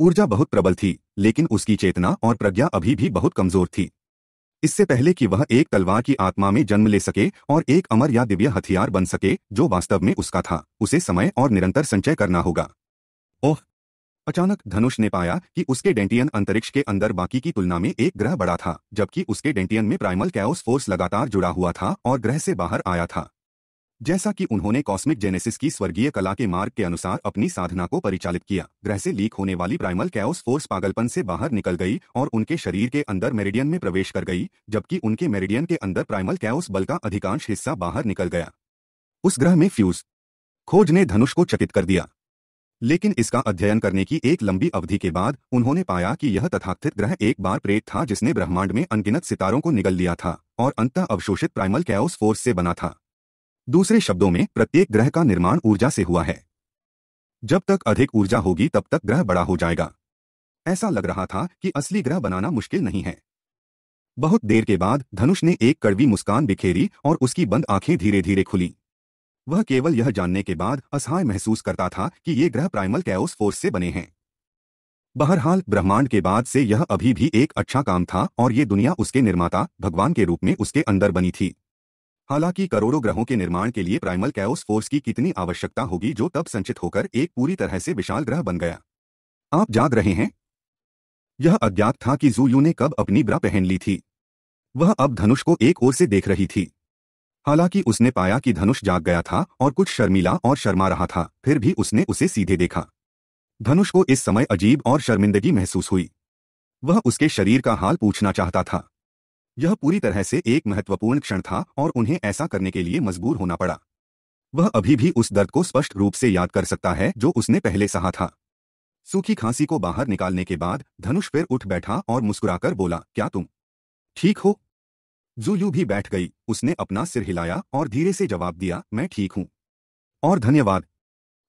A: ऊर्जा बहुत प्रबल थी लेकिन उसकी चेतना और प्रज्ञा अभी भी बहुत कमजोर थी इससे पहले कि वह एक तलवार की आत्मा में जन्म ले सके और एक अमर या दिव्य हथियार बन सके जो वास्तव में उसका था उसे समय और निरंतर संचय करना होगा ओह अचानक धनुष ने पाया कि उसके डेंटियन अंतरिक्ष के अंदर बाकी की तुलना में एक ग्रह बड़ा था जबकि उसके डेंटियन में प्राइमल कैओस फोर्स लगातार जुड़ा हुआ था और ग्रह से बाहर आया था जैसा कि उन्होंने कॉस्मिक जेनेसिस की स्वर्गीय कला के मार्ग के अनुसार अपनी साधना को परिचालित किया ग्रह से लीक होने वाली प्राइमल कैओस फोर्स पागलपन से बाहर निकल गई और उनके शरीर के अंदर मेरिडियन में प्रवेश कर गई जबकि उनके मेरिडियन के अंदर प्राइमल कैओस बल का अधिकांश हिस्सा बाहर निकल गया उस ग्रह में फ्यूज खोज ने धनुष को चकित कर दिया लेकिन इसका अध्ययन करने की एक लंबी अवधि के बाद उन्होंने पाया कि यह तथाकथित ग्रह एक बार प्रेत था जिसने ब्रह्मांड में अनगिनत सितारों को निगल लिया था और अंत अवशोषित प्राइमल कैओस फोर्स से बना था दूसरे शब्दों में प्रत्येक ग्रह का निर्माण ऊर्जा से हुआ है जब तक अधिक ऊर्जा होगी तब तक ग्रह बड़ा हो जाएगा ऐसा लग रहा था कि असली ग्रह बनाना मुश्किल नहीं है बहुत देर के बाद धनुष ने एक कड़वी मुस्कान बिखेरी और उसकी बंद आंखें धीरे धीरे खुली वह केवल यह जानने के बाद असहाय महसूस करता था कि ये ग्रह प्राइमल कैओस फोर्स से बने हैं बहरहाल ब्रह्मांड के बाद से यह अभी भी एक अच्छा काम था और ये दुनिया उसके निर्माता भगवान के रूप में उसके अंदर बनी थी हालांकि करोड़ों ग्रहों के निर्माण के लिए प्राइमल कैओस फोर्स की कितनी आवश्यकता होगी जो तब संचित होकर एक पूरी तरह से विशाल ग्रह बन गया आप जाग रहे हैं यह अज्ञात था कि जूयू ने कब अपनी ब्रा पहन ली थी वह अब धनुष को एक ओर से देख रही थी हालांकि उसने पाया कि धनुष जाग गया था और कुछ शर्मिला और शर्मा रहा था फिर भी उसने उसे सीधे देखा धनुष को इस समय अजीब और शर्मिंदगी महसूस हुई वह उसके शरीर का हाल पूछना चाहता था यह पूरी तरह से एक महत्वपूर्ण क्षण था और उन्हें ऐसा करने के लिए मजबूर होना पड़ा वह अभी भी उस दर्द को स्पष्ट रूप से याद कर सकता है जो उसने पहले सहा था सूखी खांसी को बाहर निकालने के बाद धनुष फिर उठ बैठा और मुस्कुराकर बोला क्या तुम ठीक हो जुयू भी बैठ गई उसने अपना सिर हिलाया और धीरे से जवाब दिया मैं ठीक हूं और धन्यवाद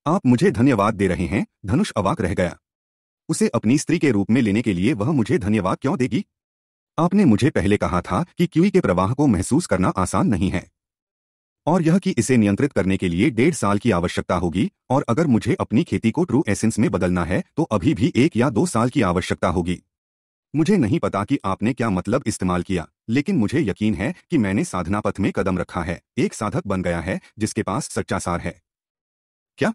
A: आप मुझे धन्यवाद दे रहे हैं धनुष अवाक रह गया उसे अपनी स्त्री के रूप में लेने के लिए वह मुझे धन्यवाद क्यों देगी आपने मुझे पहले कहा था कि क्यूई के प्रवाह को महसूस करना आसान नहीं है और यह कि इसे नियंत्रित करने के लिए डेढ़ साल की आवश्यकता होगी और अगर मुझे अपनी खेती को ट्रू एसेंस में बदलना है तो अभी भी एक या दो साल की आवश्यकता होगी मुझे नहीं पता कि आपने क्या मतलब इस्तेमाल किया लेकिन मुझे यकीन है कि मैंने साधना पथ में कदम रखा है एक साधक बन गया है जिसके पास सच्चा सार है क्या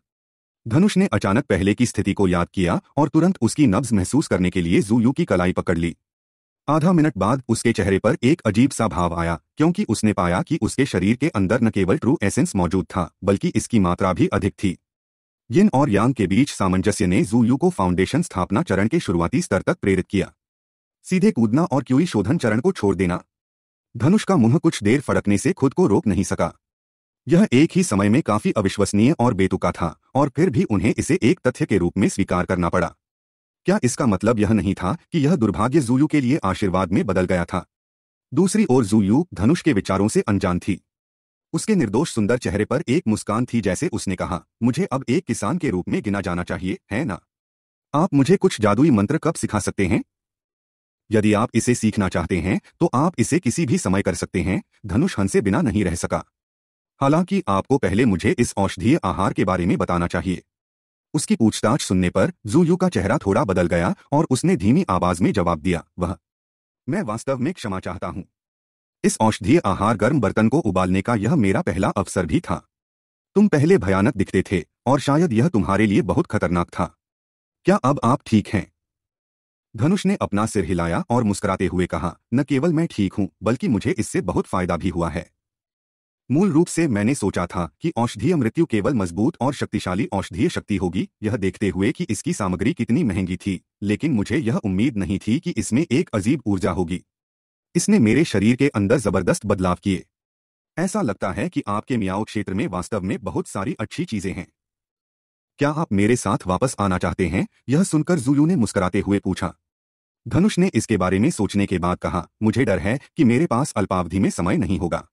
A: धनुष ने अचानक पहले की स्थिति को याद किया और तुरंत उसकी नब्ज महसूस करने के लिए जूयू की कलाई पकड़ ली आधा मिनट बाद उसके चेहरे पर एक अजीब सा भाव आया क्योंकि उसने पाया कि उसके शरीर के अंदर न केवल ट्रू एसेंस मौजूद था बल्कि इसकी मात्रा भी अधिक थी यिन और यांग के बीच सामंजस्य ने जूयू को फाउंडेशन स्थापना चरण के शुरुआती स्तर तक प्रेरित किया सीधे कूदना और क्यूई शोधन चरण को छोड़ देना धनुष का मुंह कुछ देर फड़कने से खुद को रोक नहीं सका यह एक ही समय में काफी अविश्वसनीय और बेतुका था और फिर भी उन्हें इसे एक तथ्य के रूप में स्वीकार करना पड़ा क्या इसका मतलब यह नहीं था कि यह दुर्भाग्य जूयू के लिए आशीर्वाद में बदल गया था दूसरी ओर जूयू धनुष के विचारों से अनजान थी उसके निर्दोष सुंदर चेहरे पर एक मुस्कान थी जैसे उसने कहा मुझे अब एक किसान के रूप में गिना जाना चाहिए है ना आप मुझे कुछ जादुई मंत्र कब सिखा सकते हैं यदि आप इसे सीखना चाहते हैं तो आप इसे किसी भी समय कर सकते हैं धनुष हंसे बिना नहीं रह सका हालांकि आपको पहले मुझे इस औषधीय आहार के बारे में बताना चाहिए उसकी पूछताछ सुनने पर जूयू का चेहरा थोड़ा बदल गया और उसने धीमी आवाज में जवाब दिया वह मैं वास्तव में क्षमा चाहता हूं इस औषधीय आहार गर्म बर्तन को उबालने का यह मेरा पहला अवसर भी था तुम पहले भयानक दिखते थे और शायद यह तुम्हारे लिए बहुत खतरनाक था क्या अब आप ठीक हैं धनुष ने अपना सिर हिलाया और मुस्कुराते हुए कहा न केवल मैं ठीक हूं बल्कि मुझे इससे बहुत फायदा भी हुआ है मूल रूप से मैंने सोचा था कि औषधीय मृत्यु केवल मजबूत और शक्तिशाली औषधीय शक्ति होगी यह देखते हुए कि इसकी सामग्री कितनी महंगी थी लेकिन मुझे यह उम्मीद नहीं थी कि इसमें एक अजीब ऊर्जा होगी इसने मेरे शरीर के अंदर जबरदस्त बदलाव किए ऐसा लगता है कि आपके मियाओ क्षेत्र में वास्तव में बहुत सारी अच्छी चीजें हैं क्या आप मेरे साथ वापस आना चाहते हैं यह सुनकर जुयू ने मुस्कुराते हुए पूछा धनुष ने इसके बारे में सोचने के बाद कहा मुझे डर है कि मेरे पास अल्पावधि में समय नहीं होगा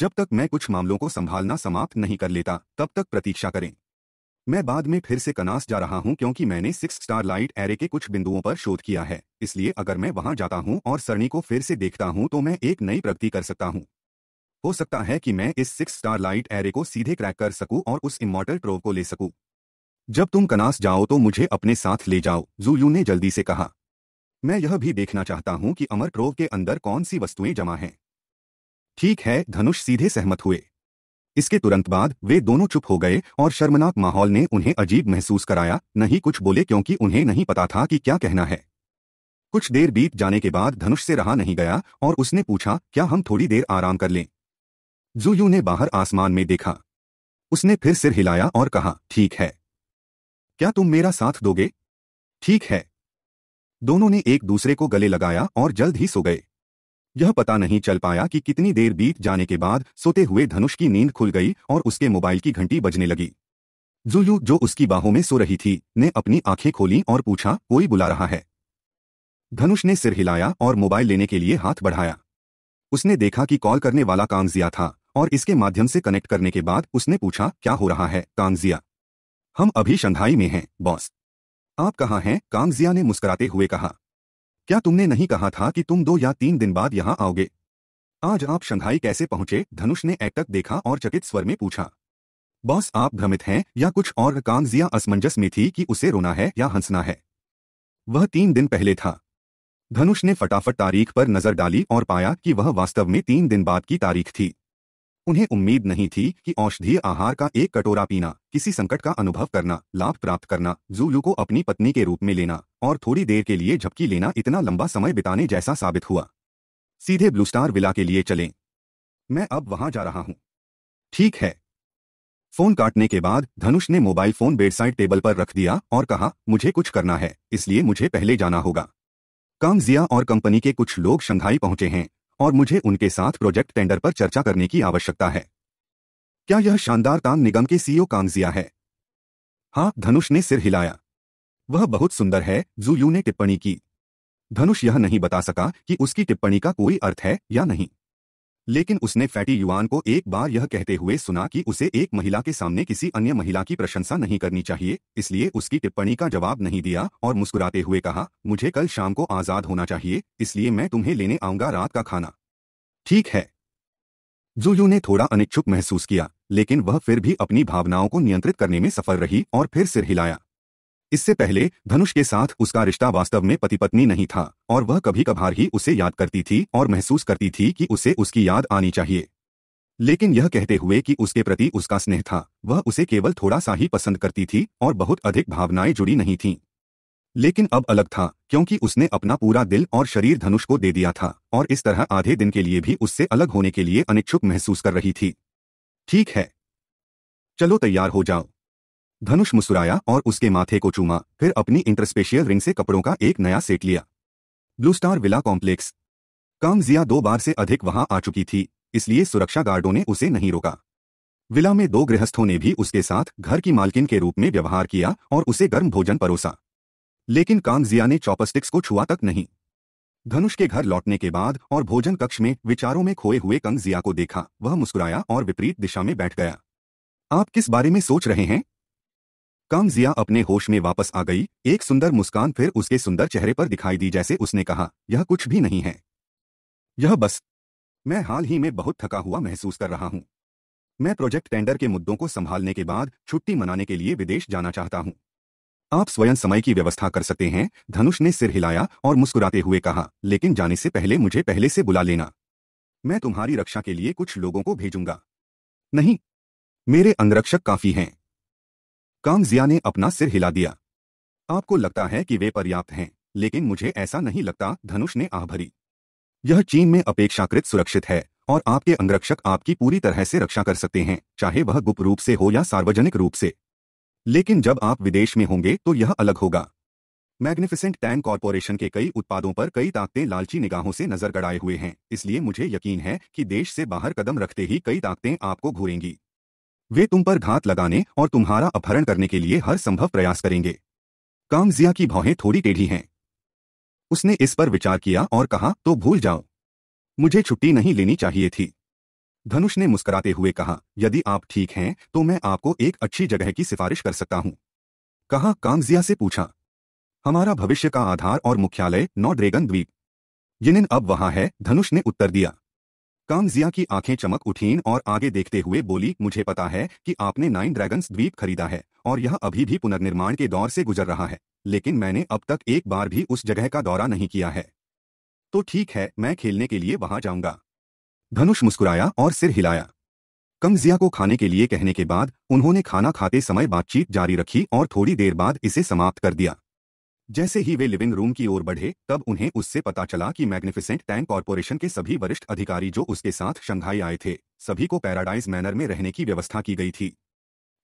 A: जब तक मैं कुछ मामलों को संभालना समाप्त नहीं कर लेता तब तक प्रतीक्षा करें मैं बाद में फिर से कनास जा रहा हूं क्योंकि मैंने सिक्स स्टार लाइट एरे के कुछ बिंदुओं पर शोध किया है इसलिए अगर मैं वहां जाता हूं और सरणी को फिर से देखता हूं तो मैं एक नई प्रगति कर सकता हूं हो सकता है कि मैं इस सिक्स स्टार लाइट एरे को सीधे क्रैक कर सकूं और उस इमोटल ट्रोव को ले सकूं जब तुम कनास जाओ तो मुझे अपने साथ ले जाओ जूयू ने जल्दी से कहा मैं यह भी देखना चाहता हूं कि अमर क्रोव के अंदर कौन सी वस्तुएं जमा हैं ठीक है धनुष सीधे सहमत हुए इसके तुरंत बाद वे दोनों चुप हो गए और शर्मनाक माहौल ने उन्हें अजीब महसूस कराया नहीं कुछ बोले क्योंकि उन्हें नहीं पता था कि क्या कहना है कुछ देर बीत जाने के बाद धनुष से रहा नहीं गया और उसने पूछा क्या हम थोड़ी देर आराम कर लें जूयू ने बाहर आसमान में देखा उसने फिर सिर हिलाया और कहा ठीक है क्या तुम मेरा साथ दोगे ठीक है दोनों ने एक दूसरे को गले लगाया और जल्द ही सो गए यह पता नहीं चल पाया कि कितनी देर बीत जाने के बाद सोते हुए धनुष की नींद खुल गई और उसके मोबाइल की घंटी बजने लगी जुयु जो उसकी बाहों में सो रही थी ने अपनी आंखें खोली और पूछा कोई बुला रहा है धनुष ने सिर हिलाया और मोबाइल लेने के लिए हाथ बढ़ाया उसने देखा कि कॉल करने वाला कांगजिया था और इसके माध्यम से कनेक्ट करने के बाद उसने पूछा क्या हो रहा है कांगजिया हम अभी शंघाई में हैं बॉस आप कहाँ हैं कांगजिया ने मुस्कुराते हुए कहा क्या तुमने नहीं कहा था कि तुम दो या तीन दिन बाद यहाँ आओगे आज आप शंघाई कैसे पहुंचे धनुष ने एटक देखा और चकित स्वर में पूछा बॉस आप भ्रमित हैं या कुछ और कांगजिया असमंजस में थी कि उसे रोना है या हंसना है वह तीन दिन पहले था धनुष ने फटाफट तारीख पर नजर डाली और पाया कि वह वास्तव में तीन दिन बाद की तारीख थी उन्हें उम्मीद नहीं थी कि औषधीय आहार का एक कटोरा पीना किसी संकट का अनुभव करना लाभ प्राप्त करना जूलू को अपनी पत्नी के रूप में लेना और थोड़ी देर के लिए झपकी लेना इतना लंबा समय बिताने जैसा साबित हुआ सीधे ब्लू स्टार विला के लिए चलें मैं अब वहां जा रहा हूं ठीक है फोन काटने के बाद धनुष ने मोबाइल फोन बेडसाइड टेबल पर रख दिया और कहा मुझे कुछ करना है इसलिए मुझे पहले जाना होगा कांगजिया और कंपनी के कुछ लोग शंघाई पहुंचे हैं और मुझे उनके साथ प्रोजेक्ट टेंडर पर चर्चा करने की आवश्यकता है क्या यह शानदार काम निगम के सीईओ कांगजिया है हाँ धनुष ने सिर हिलाया वह बहुत सुंदर है यू ने टिप्पणी की धनुष यह नहीं बता सका कि उसकी टिप्पणी का कोई अर्थ है या नहीं लेकिन उसने फैटी युवान को एक बार यह कहते हुए सुना कि उसे एक महिला के सामने किसी अन्य महिला की प्रशंसा नहीं करनी चाहिए इसलिए उसकी टिप्पणी का जवाब नहीं दिया और मुस्कुराते हुए कहा मुझे कल शाम को आजाद होना चाहिए इसलिए मैं तुम्हें लेने आऊंगा रात का खाना ठीक है जुयू ने थोड़ा अनिच्छुक महसूस किया लेकिन वह फिर भी अपनी भावनाओं को नियंत्रित करने में सफल रही और फिर सिर हिलाया इससे पहले धनुष के साथ उसका रिश्ता वास्तव में पति पत्नी नहीं था और वह कभी कभार ही उसे याद करती थी और महसूस करती थी कि उसे उसकी याद आनी चाहिए लेकिन यह कहते हुए कि उसके प्रति उसका स्नेह था वह उसे केवल थोड़ा सा ही पसंद करती थी और बहुत अधिक भावनाएं जुड़ी नहीं थीं लेकिन अब अलग था क्योंकि उसने अपना पूरा दिल और शरीर धनुष को दे दिया था और इस तरह आधे दिन के लिए भी उससे अलग होने के लिए अनिच्छुक महसूस कर रही थी ठीक है चलो तैयार हो जाओ धनुष मुस्कुराया और उसके माथे को चूमा फिर अपनी इंटरस्पेशियल रिंग से कपड़ों का एक नया सेट लिया ब्लू स्टार विला कॉम्प्लेक्स कामजिया दो बार से अधिक वहां आ चुकी थी इसलिए सुरक्षा गार्डों ने उसे नहीं रोका विला में दो गृहस्थों ने भी उसके साथ घर की मालकिन के रूप में व्यवहार किया और उसे गर्म भोजन परोसा लेकिन कामजिया ने चौपस्टिक्स को छुआ तक नहीं धनुष के घर लौटने के बाद और भोजन कक्ष में विचारों में खोए हुए कंगजिया को देखा वह मुस्कुराया और विपरीत दिशा में बैठ गया आप किस बारे में सोच रहे हैं कांग जिया अपने होश में वापस आ गई एक सुंदर मुस्कान फिर उसके सुंदर चेहरे पर दिखाई दी जैसे उसने कहा यह कुछ भी नहीं है यह बस मैं हाल ही में बहुत थका हुआ महसूस कर रहा हूँ मैं प्रोजेक्ट टेंडर के मुद्दों को संभालने के बाद छुट्टी मनाने के लिए विदेश जाना चाहता हूँ आप स्वयं समय की व्यवस्था कर सकते हैं धनुष ने सिर हिलाया और मुस्कुराते हुए कहा लेकिन जाने से पहले मुझे पहले से बुला लेना मैं तुम्हारी रक्षा के लिए कुछ लोगों को भेजूंगा नहीं मेरे अंगरक्षक काफी हैं कांगजिया ने अपना सिर हिला दिया आपको लगता है कि वे पर्याप्त हैं लेकिन मुझे ऐसा नहीं लगता धनुष ने आह भरी यह चीन में अपेक्षाकृत सुरक्षित है और आपके अंगरक्षक आपकी पूरी तरह से रक्षा कर सकते हैं चाहे वह गुप्त रूप से हो या सार्वजनिक रूप से लेकिन जब आप विदेश में होंगे तो यह अलग होगा मैग्निफिसेंट टैंक कॉरपोरेशन के कई उत्पादों पर कई ताकतें लालची निगाहों से नजर गड़ाए हुए हैं इसलिए मुझे यकीन है कि देश से बाहर कदम रखते ही कई ताकतें आपको घूरेंगी वे तुम पर घात लगाने और तुम्हारा अपहरण करने के लिए हर संभव प्रयास करेंगे कामजिया की भौहें थोड़ी टेढ़ी हैं उसने इस पर विचार किया और कहा तो भूल जाओ मुझे छुट्टी नहीं लेनी चाहिए थी धनुष ने मुस्कुराते हुए कहा यदि आप ठीक हैं तो मैं आपको एक अच्छी जगह की सिफारिश कर सकता हूं कहा कामजिया से पूछा हमारा भविष्य का आधार और मुख्यालय नौ ड्रेगन द्वीप जिन अब वहां है धनुष ने उत्तर दिया कांगजिया की आंखें चमक उठीं और आगे देखते हुए बोली मुझे पता है कि आपने नाइन ड्रैगन्स द्वीप खरीदा है और यह अभी भी पुनर्निर्माण के दौर से गुजर रहा है लेकिन मैंने अब तक एक बार भी उस जगह का दौरा नहीं किया है तो ठीक है मैं खेलने के लिए वहां जाऊंगा धनुष मुस्कुराया और सिर हिलाया कमजिया को खाने के लिए कहने के बाद उन्होंने खाना खाते समय बातचीत जारी रखी और थोड़ी देर बाद इसे समाप्त कर दिया जैसे ही वे लिविंग रूम की ओर बढ़े तब उन्हें उससे पता चला कि मैग्निफिसेंट टैंक कॉरपोरेशन के सभी वरिष्ठ अधिकारी जो उसके साथ शंघाई आए थे सभी को पैराडाइज मैनर में रहने की व्यवस्था की गई थी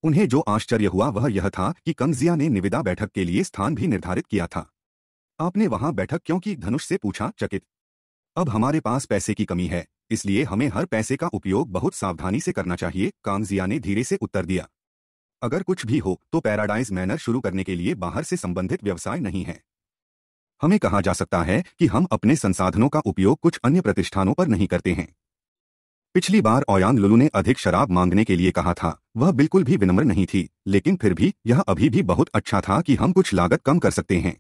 A: उन्हें जो आश्चर्य हुआ वह यह था कि कंगजिया ने निविदा बैठक के लिए स्थान भी निर्धारित किया था आपने वहां बैठक क्यों की धनुष से पूछा चकित अब हमारे पास पैसे की कमी है इसलिए हमें हर पैसे का उपयोग बहुत सावधानी से करना चाहिए कामजिया ने धीरे से उत्तर दिया अगर कुछ भी हो तो पैराडाइज मैनर शुरू करने के लिए बाहर से संबंधित व्यवसाय नहीं है हमें कहा जा सकता है कि हम अपने संसाधनों का उपयोग कुछ अन्य प्रतिष्ठानों पर नहीं करते हैं पिछली बार ओयांग लुलू ने अधिक शराब मांगने के लिए कहा था वह बिल्कुल भी विनम्र नहीं थी लेकिन फिर भी यह अभी भी बहुत अच्छा था कि हम कुछ लागत कम कर सकते हैं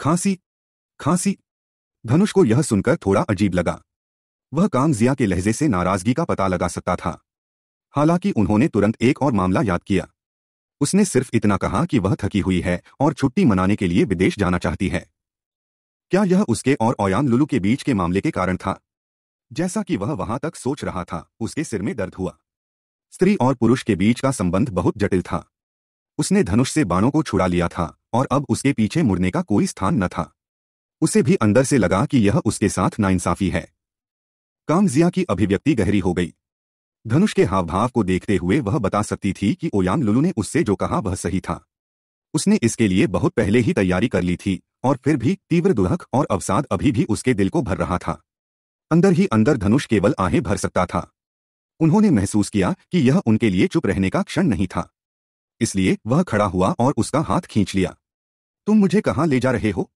A: खांसी खांसी धनुष को यह सुनकर थोड़ा अजीब लगा वह कांगजिया के लहजे से नाराजगी का पता लगा सकता था हालांकि उन्होंने तुरंत एक और मामला याद किया उसने सिर्फ इतना कहा कि वह थकी हुई है और छुट्टी मनाने के लिए विदेश जाना चाहती है क्या यह उसके और ओयान लुलू के बीच के मामले के कारण था जैसा कि वह वहां तक सोच रहा था उसके सिर में दर्द हुआ स्त्री और पुरुष के बीच का संबंध बहुत जटिल था उसने धनुष से बाणों को छुड़ा लिया था और अब उसके पीछे मुड़ने का कोई स्थान न था उसे भी अंदर से लगा कि यह उसके साथ नाइंसाफी है कामजिया की अभिव्यक्ति गहरी हो गई धनुष के हाव भाव को देखते हुए वह बता सकती थी कि ओयांग लुलू ने उससे जो कहा वह सही था उसने इसके लिए बहुत पहले ही तैयारी कर ली थी और फिर भी तीव्र दुहक और अवसाद अभी भी उसके दिल को भर रहा था अंदर ही अंदर धनुष केवल आहें भर सकता था उन्होंने महसूस किया कि यह उनके लिए चुप रहने का क्षण नहीं था इसलिए वह खड़ा हुआ और उसका हाथ खींच लिया तुम मुझे कहाँ ले जा रहे हो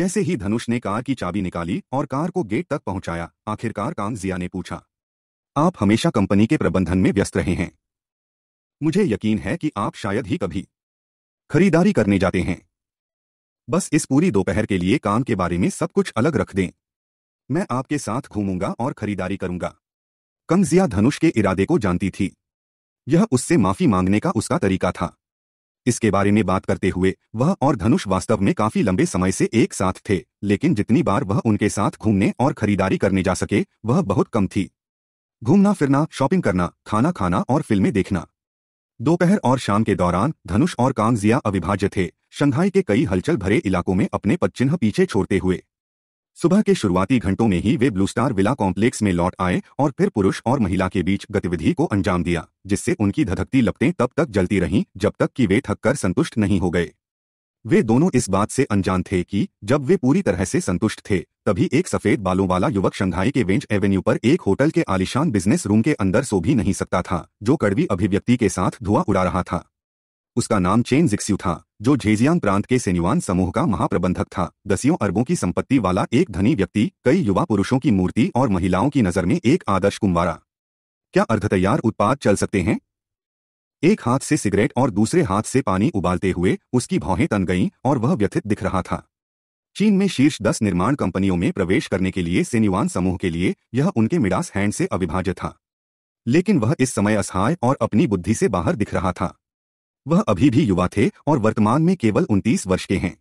A: जैसे ही धनुष ने कार की चाबी निकाली और कार को गेट तक पहुंचाया आखिरकार कांग जिया ने पूछा आप हमेशा कंपनी के प्रबंधन में व्यस्त रहे हैं मुझे यकीन है कि आप शायद ही कभी खरीदारी करने जाते हैं बस इस पूरी दोपहर के लिए काम के बारे में सब कुछ अलग रख दें मैं आपके साथ घूमूंगा और खरीदारी करूंगा कमजिया धनुष के इरादे को जानती थी यह उससे माफी मांगने का उसका तरीका था इसके बारे में बात करते हुए वह और धनुष वास्तव में काफी लंबे समय से एक साथ थे लेकिन जितनी बार वह उनके साथ घूमने और खरीदारी करने जा सके वह बहुत कम थी घूमना फिरना शॉपिंग करना खाना खाना और फिल्में देखना दोपहर और शाम के दौरान धनुष और कांगजिया अविभाज्य थे शंघाई के कई हलचल भरे इलाकों में अपने पदचिन्ह पीछे छोड़ते हुए सुबह के शुरुआती घंटों में ही वे ब्लू स्टार विला कॉम्प्लेक्स में लौट आए और फिर पुरुष और महिला के बीच गतिविधि को अंजाम दिया जिससे उनकी धधकती लपटें तब तक जलती रहीं जब तक कि वे थककर संतुष्ट नहीं हो गए वे दोनों इस बात से अनजान थे कि जब वे पूरी तरह से संतुष्ट थे तभी एक सफेद बालों वाला युवक शंघाई के वेंच एवेन्यू पर एक होटल के आलिशान बिजनेस रूम के अंदर सो भी नहीं सकता था जो कड़वी अभिव्यक्ति के साथ धुआं उड़ा रहा था उसका नाम चेन जिक्स्यू था जो झेजियांग प्रांत के सेन्युआन समूह का महाप्रबंधक था दसियों अरबों की संपत्ति वाला एक धनी व्यक्ति कई युवा पुरुषों की मूर्ति और महिलाओं की नजर में एक आदर्श कुंवारा क्या अर्धतैयार उत्पाद चल सकते हैं एक हाथ से सिगरेट और दूसरे हाथ से पानी उबालते हुए उसकी भौहें तन गईं और वह व्यथित दिख रहा था चीन में शीर्ष दस निर्माण कंपनियों में प्रवेश करने के लिए सेनिवान समूह के लिए यह उनके मिडास हैंड से अविभाज्य था लेकिन वह इस समय असहाय और अपनी बुद्धि से बाहर दिख रहा था वह अभी भी युवा थे और वर्तमान में केवल उनतीस वर्ष के हैं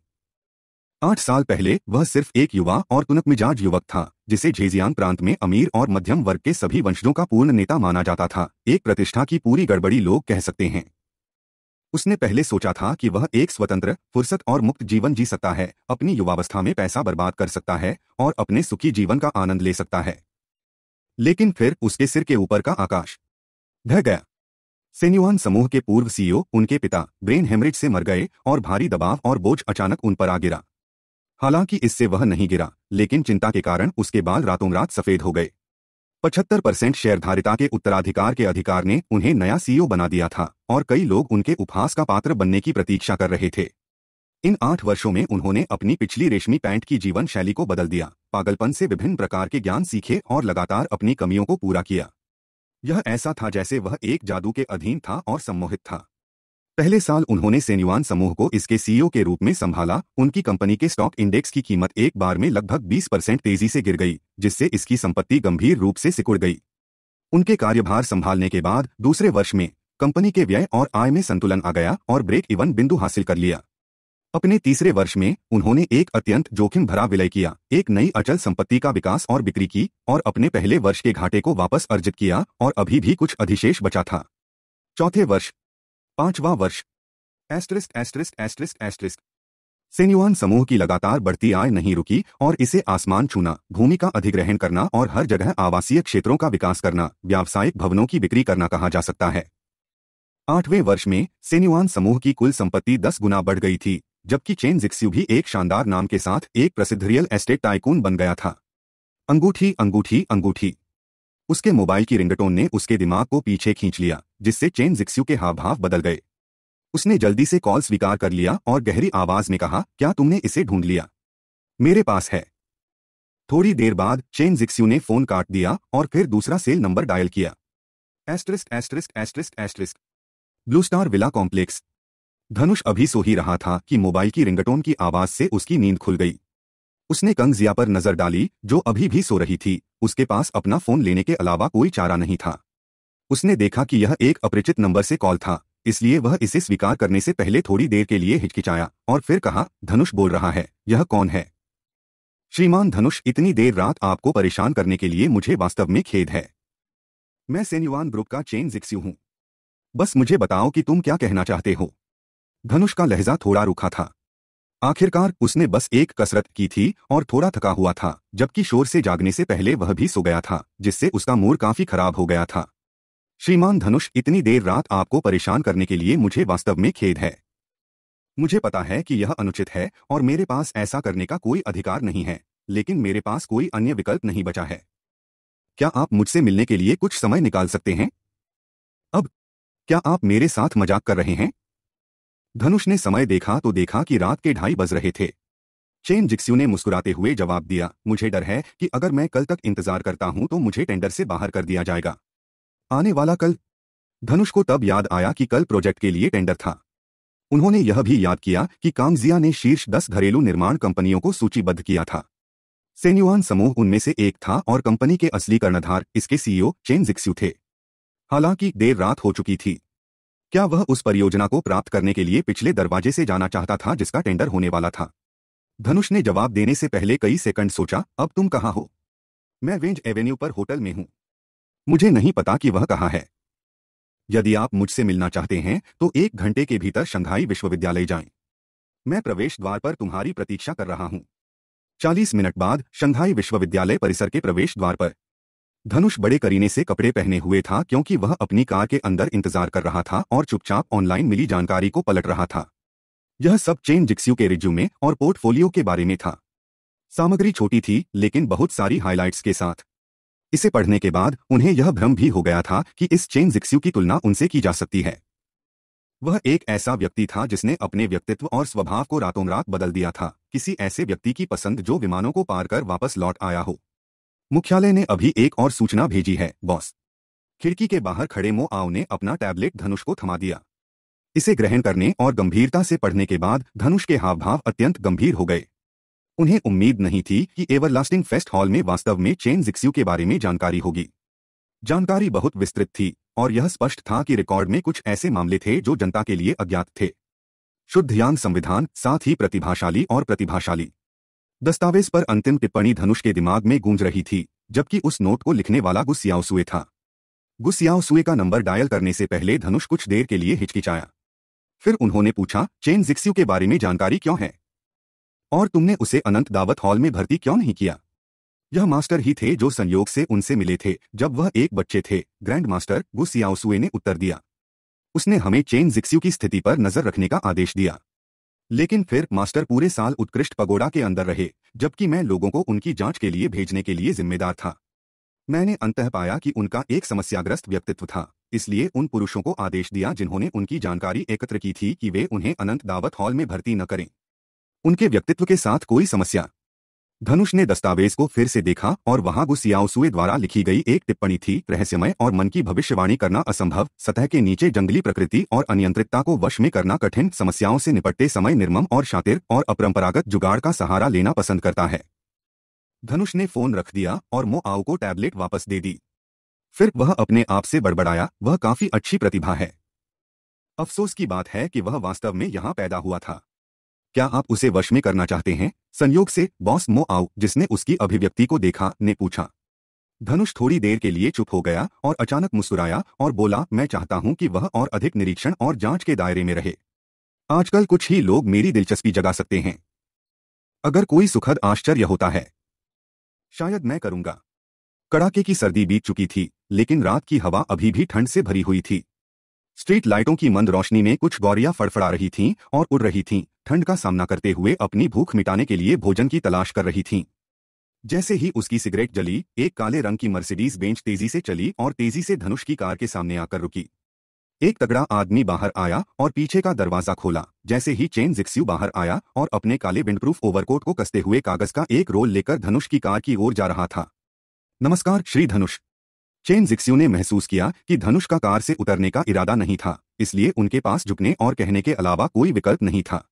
A: आठ साल पहले वह सिर्फ एक युवा और तुनक मिजाज युवक था जिसे झेजियांग प्रांत में अमीर और मध्यम वर्ग के सभी वंशजों का पूर्ण नेता माना जाता था एक प्रतिष्ठा की पूरी गड़बड़ी लोग कह सकते हैं उसने पहले सोचा था कि वह एक स्वतंत्र फुर्सत और मुक्त जीवन जी सकता है अपनी युवावस्था में पैसा बर्बाद कर सकता है और अपने सुखी जीवन का आनंद ले सकता है लेकिन फिर उसके सिर के ऊपर का आकाश ढह गया सेन्युआन समूह के पूर्व सीईओ e उनके पिता ब्रेन हेमरेज से मर गए और भारी दबाव और बोझ अचानक उन पर आ गिरा हालांकि इससे वह नहीं गिरा लेकिन चिंता के कारण उसके बाल रातों रात सफेद हो गए पचहत्तर परसेंट शेयरधारिता के उत्तराधिकार के अधिकार ने उन्हें नया सीईओ बना दिया था और कई लोग उनके उपहास का पात्र बनने की प्रतीक्षा कर रहे थे इन आठ वर्षों में उन्होंने अपनी पिछली रेशमी पैंट की जीवन शैली को बदल दिया पागलपन से विभिन्न प्रकार के ज्ञान सीखे और लगातार अपनी कमियों को पूरा किया यह ऐसा था जैसे वह एक जादू के अधीन था और सम्मोहित था पहले साल उन्होंने सेन्युआन समूह को इसके सीईओ के रूप में संभाला उनकी कंपनी के स्टॉक इंडेक्स की कीमत एक बार में लगभग 20 परसेंट तेजी से गिर गई जिससे इसकी संपत्ति गंभीर रूप से सिकुड़ गई उनके कार्यभार संभालने के बाद दूसरे वर्ष में कंपनी के व्यय और आय में संतुलन आ गया और ब्रेक इवन बिंदु हासिल कर लिया अपने तीसरे वर्ष में उन्होंने एक अत्यंत जोखिम भरा विलय किया एक नई अचल संपत्ति का विकास और बिक्री की और अपने पहले वर्ष के घाटे को वापस अर्जित किया और अभी भी कुछ अधिशेष बचा था चौथे वर्ष पांचवां वर्ष एस्ट्रिस्ट एस्ट्रिस्ट एस्ट्रिस्ट एस्ट्रिस्ट सेन्युआन समूह की लगातार बढ़ती आय नहीं रुकी और इसे आसमान छूना भूमि का अधिग्रहण करना और हर जगह आवासीय क्षेत्रों का विकास करना व्यावसायिक भवनों की बिक्री करना कहा जा सकता है आठवें वर्ष में सेन्युआन समूह की कुल संपत्ति दस गुना बढ़ गई थी जबकि चेन जिक्स्यू भी एक शानदार नाम के साथ एक प्रसिद्ध रियल एस्टेट टाइकून बन गया था अंगूठी अंगूठी अंगूठी उसके मोबाइल की रिंगटोन ने उसके दिमाग को पीछे खींच लिया जिससे चेन जिक्स्यू के हाव भाव बदल गए उसने जल्दी से कॉल स्वीकार कर लिया और गहरी आवाज में कहा क्या तुमने इसे ढूंढ लिया मेरे पास है थोड़ी देर बाद चेन जिक्स्यू ने फोन काट दिया और फिर दूसरा सेल नंबर डायल किया asterisk asterisk asterisk asterisk blue star villa complex Dhanush अभी सो ही रहा था कि मोबाइल की रिंगटोन की आवाज से उसकी नींद खुल गई उसने कंग जिया पर नजर डाली जो अभी भी सो रही थी उसके पास अपना फोन लेने के अलावा कोई चारा नहीं था उसने देखा कि यह एक अपरिचित नंबर से कॉल था इसलिए वह इसे स्वीकार करने से पहले थोड़ी देर के लिए हिचकिचाया और फिर कहा धनुष बोल रहा है यह कौन है श्रीमान धनुष इतनी देर रात आपको परेशान करने के लिए मुझे वास्तव में खेद है मैं सेन्युवान ग्रुप का चेन जिक्स्यू हूं बस मुझे बताओ कि तुम क्या कहना चाहते हो धनुष का लहजा थोड़ा रुखा था आखिरकार उसने बस एक कसरत की थी और थोड़ा थका हुआ था जबकि शोर से जागने से पहले वह भी सो गया था जिससे उसका मूड काफी खराब हो गया था श्रीमान धनुष इतनी देर रात आपको परेशान करने के लिए मुझे वास्तव में खेद है मुझे पता है कि यह अनुचित है और मेरे पास ऐसा करने का कोई अधिकार नहीं है लेकिन मेरे पास कोई अन्य विकल्प नहीं बचा है क्या आप मुझसे मिलने के लिए कुछ समय निकाल सकते हैं अब क्या आप मेरे साथ मजाक कर रहे हैं धनुष ने समय देखा तो देखा कि रात के ढाई बज रहे थे चेन जिक्स्यू ने मुस्कुराते हुए जवाब दिया मुझे डर है कि अगर मैं कल तक इंतजार करता हूं तो मुझे टेंडर से बाहर कर दिया जाएगा आने वाला कल धनुष को तब याद आया कि कल प्रोजेक्ट के लिए टेंडर था उन्होंने यह भी याद किया कि कांगजिया ने शीर्ष दस घरेलू निर्माण कंपनियों को सूचीबद्ध किया था सेन्युआन समूह उनमें से एक था और कंपनी के असली कर्णधार इसके सीईओ चेन जिक्स्यू थे हालांकि देर रात हो चुकी थी क्या वह उस परियोजना को प्राप्त करने के लिए पिछले दरवाजे से जाना चाहता था जिसका टेंडर होने वाला था धनुष ने जवाब देने से पहले कई सेकंड सोचा अब तुम कहाँ हो मैं वेंज एवेन्यू पर होटल में हूं मुझे नहीं पता कि वह कहाँ है यदि आप मुझसे मिलना चाहते हैं तो एक घंटे के भीतर शंघाई विश्वविद्यालय जाएं। मैं प्रवेश द्वार पर तुम्हारी प्रतीक्षा कर रहा हूं चालीस मिनट बाद शंघाई विश्वविद्यालय परिसर के प्रवेश द्वार पर धनुष बड़े करीने से कपड़े पहने हुए था क्योंकि वह अपनी कार के अंदर इंतजार कर रहा था और चुपचाप ऑनलाइन मिली जानकारी को पलट रहा था यह सब चेन जिक्स्यू के रिज्यूमे और पोर्टफोलियो के बारे में था सामग्री छोटी थी लेकिन बहुत सारी हाइलाइट्स के साथ इसे पढ़ने के बाद उन्हें यह भ्रम भी हो गया था कि इस चेन जिक्स्यू की तुलना उनसे की जा सकती है वह एक ऐसा व्यक्ति था जिसने अपने व्यक्तित्व और स्वभाव को रातों रात बदल दिया था किसी ऐसे व्यक्ति की पसंद जो विमानों को पार कर वापस लौट आया हो मुख्यालय ने अभी एक और सूचना भेजी है बॉस खिड़की के बाहर खड़े मो आओ ने अपना टैबलेट धनुष को थमा दिया इसे ग्रहण करने और गंभीरता से पढ़ने के बाद धनुष के हाव भाव अत्यंत गंभीर हो गए उन्हें उम्मीद नहीं थी कि एवरलास्टिंग फेस्ट हॉल में वास्तव में चेन जिक्स्यू के बारे में जानकारी होगी जानकारी बहुत विस्तृत थी और यह स्पष्ट था कि रिकॉर्ड में कुछ ऐसे मामले थे जो जनता के लिए अज्ञात थे शुद्ध यांग संविधान साथ ही प्रतिभाशाली और प्रतिभाशाली दस्तावेज पर अंतिम टिप्पणी धनुष के दिमाग में गूंज रही थी जबकि उस नोट को लिखने वाला गुस्सियाओसुए था गुस्सियाओसुए का नंबर डायल करने से पहले धनुष कुछ देर के लिए हिचकिचाया फिर उन्होंने पूछा चेन जिक्स्यू के बारे में जानकारी क्यों है और तुमने उसे अनंत दावत हॉल में भर्ती क्यों नहीं किया यह मास्टर ही थे जो संयोग से उनसे मिले थे जब वह एक बच्चे थे ग्रैंड मास्टर गुस्सियाओसुए ने उत्तर दिया उसने हमें चेन जिक्स्यू की स्थिति पर नजर रखने का आदेश दिया लेकिन फिर मास्टर पूरे साल उत्कृष्ट पगोड़ा के अंदर रहे जबकि मैं लोगों को उनकी जांच के लिए भेजने के लिए जिम्मेदार था मैंने अंतह पाया कि उनका एक समस्याग्रस्त व्यक्तित्व था इसलिए उन पुरुषों को आदेश दिया जिन्होंने उनकी जानकारी एकत्र की थी कि वे उन्हें अनंत दावत हॉल में भर्ती न करें उनके व्यक्तित्व के साथ कोई समस्या धनुष ने दस्तावेज को फिर से देखा और वहां गुसियाओसुए द्वारा लिखी गई एक टिप्पणी थी रहस्यमय और मन की भविष्यवाणी करना असंभव सतह के नीचे जंगली प्रकृति और अनियंत्रितता को वश में करना कठिन समस्याओं से निपटते समय निर्मम और शातिर और अपरंपरागत जुगाड़ का सहारा लेना पसंद करता है धनुष ने फोन रख दिया और मो आओ को टैबलेट वापस दे दी फिर वह अपने आप से बड़बड़ाया वह काफी अच्छी प्रतिभा है अफसोस की बात है कि वह वास्तव में यहाँ पैदा हुआ था क्या आप उसे वश में करना चाहते हैं संयोग से बॉस मो आओ जिसने उसकी अभिव्यक्ति को देखा ने पूछा धनुष थोड़ी देर के लिए चुप हो गया और अचानक मुस्कुराया और बोला मैं चाहता हूं कि वह और अधिक निरीक्षण और जांच के दायरे में रहे आजकल कुछ ही लोग मेरी दिलचस्पी जगा सकते हैं अगर कोई सुखद आश्चर्य होता है शायद मैं करूंगा कड़ाके की सर्दी बीत चुकी थी लेकिन रात की हवा अभी भी ठंड से भरी हुई थी स्ट्रीट लाइटों की मंद रोशनी में कुछ गौरियां फड़फड़ा रही थीं और उड़ रही थीं ठंड का सामना करते हुए अपनी भूख मिटाने के लिए भोजन की तलाश कर रही थीं। जैसे ही उसकी सिगरेट जली एक काले रंग की मर्सिडीज बेंच तेजी से चली और तेजी से धनुष की कार के सामने आकर रुकी एक तगड़ा आदमी बाहर आया और पीछे का दरवाजा खोला जैसे ही चेन जिक्स्यू बाहर आया और अपने काले विंडप्रूफ ओवरकोट को कसते हुए कागज का एक रोल लेकर धनुष की कार की ओर जा रहा था नमस्कार श्री धनुष चेन जिक्स्यू ने महसूस किया कि धनुष का कार से उतरने का इरादा नहीं था इसलिए उनके पास झुकने और कहने के अलावा कोई विकल्प नहीं था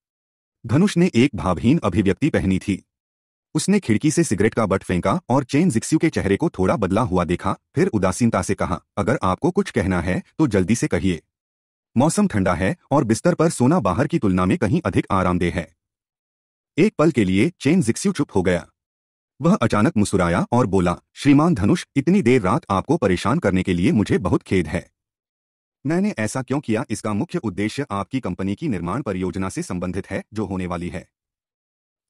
A: धनुष ने एक भावहीन अभिव्यक्ति पहनी थी उसने खिड़की से सिगरेट का बट फेंका और चेन जिक्स्यू के चेहरे को थोड़ा बदला हुआ देखा फिर उदासीनता से कहा अगर आपको कुछ कहना है तो जल्दी से कहिए मौसम ठंडा है और बिस्तर पर सोना बाहर की तुलना में कहीं अधिक आरामदेह है एक पल के लिए चेन जिक्स्यू चुप हो गया वह अचानक मुस्कुराया और बोला श्रीमान धनुष इतनी देर रात आपको परेशान करने के लिए मुझे बहुत खेद है मैंने ऐसा क्यों किया इसका मुख्य उद्देश्य आपकी कंपनी की निर्माण परियोजना से संबंधित है जो होने वाली है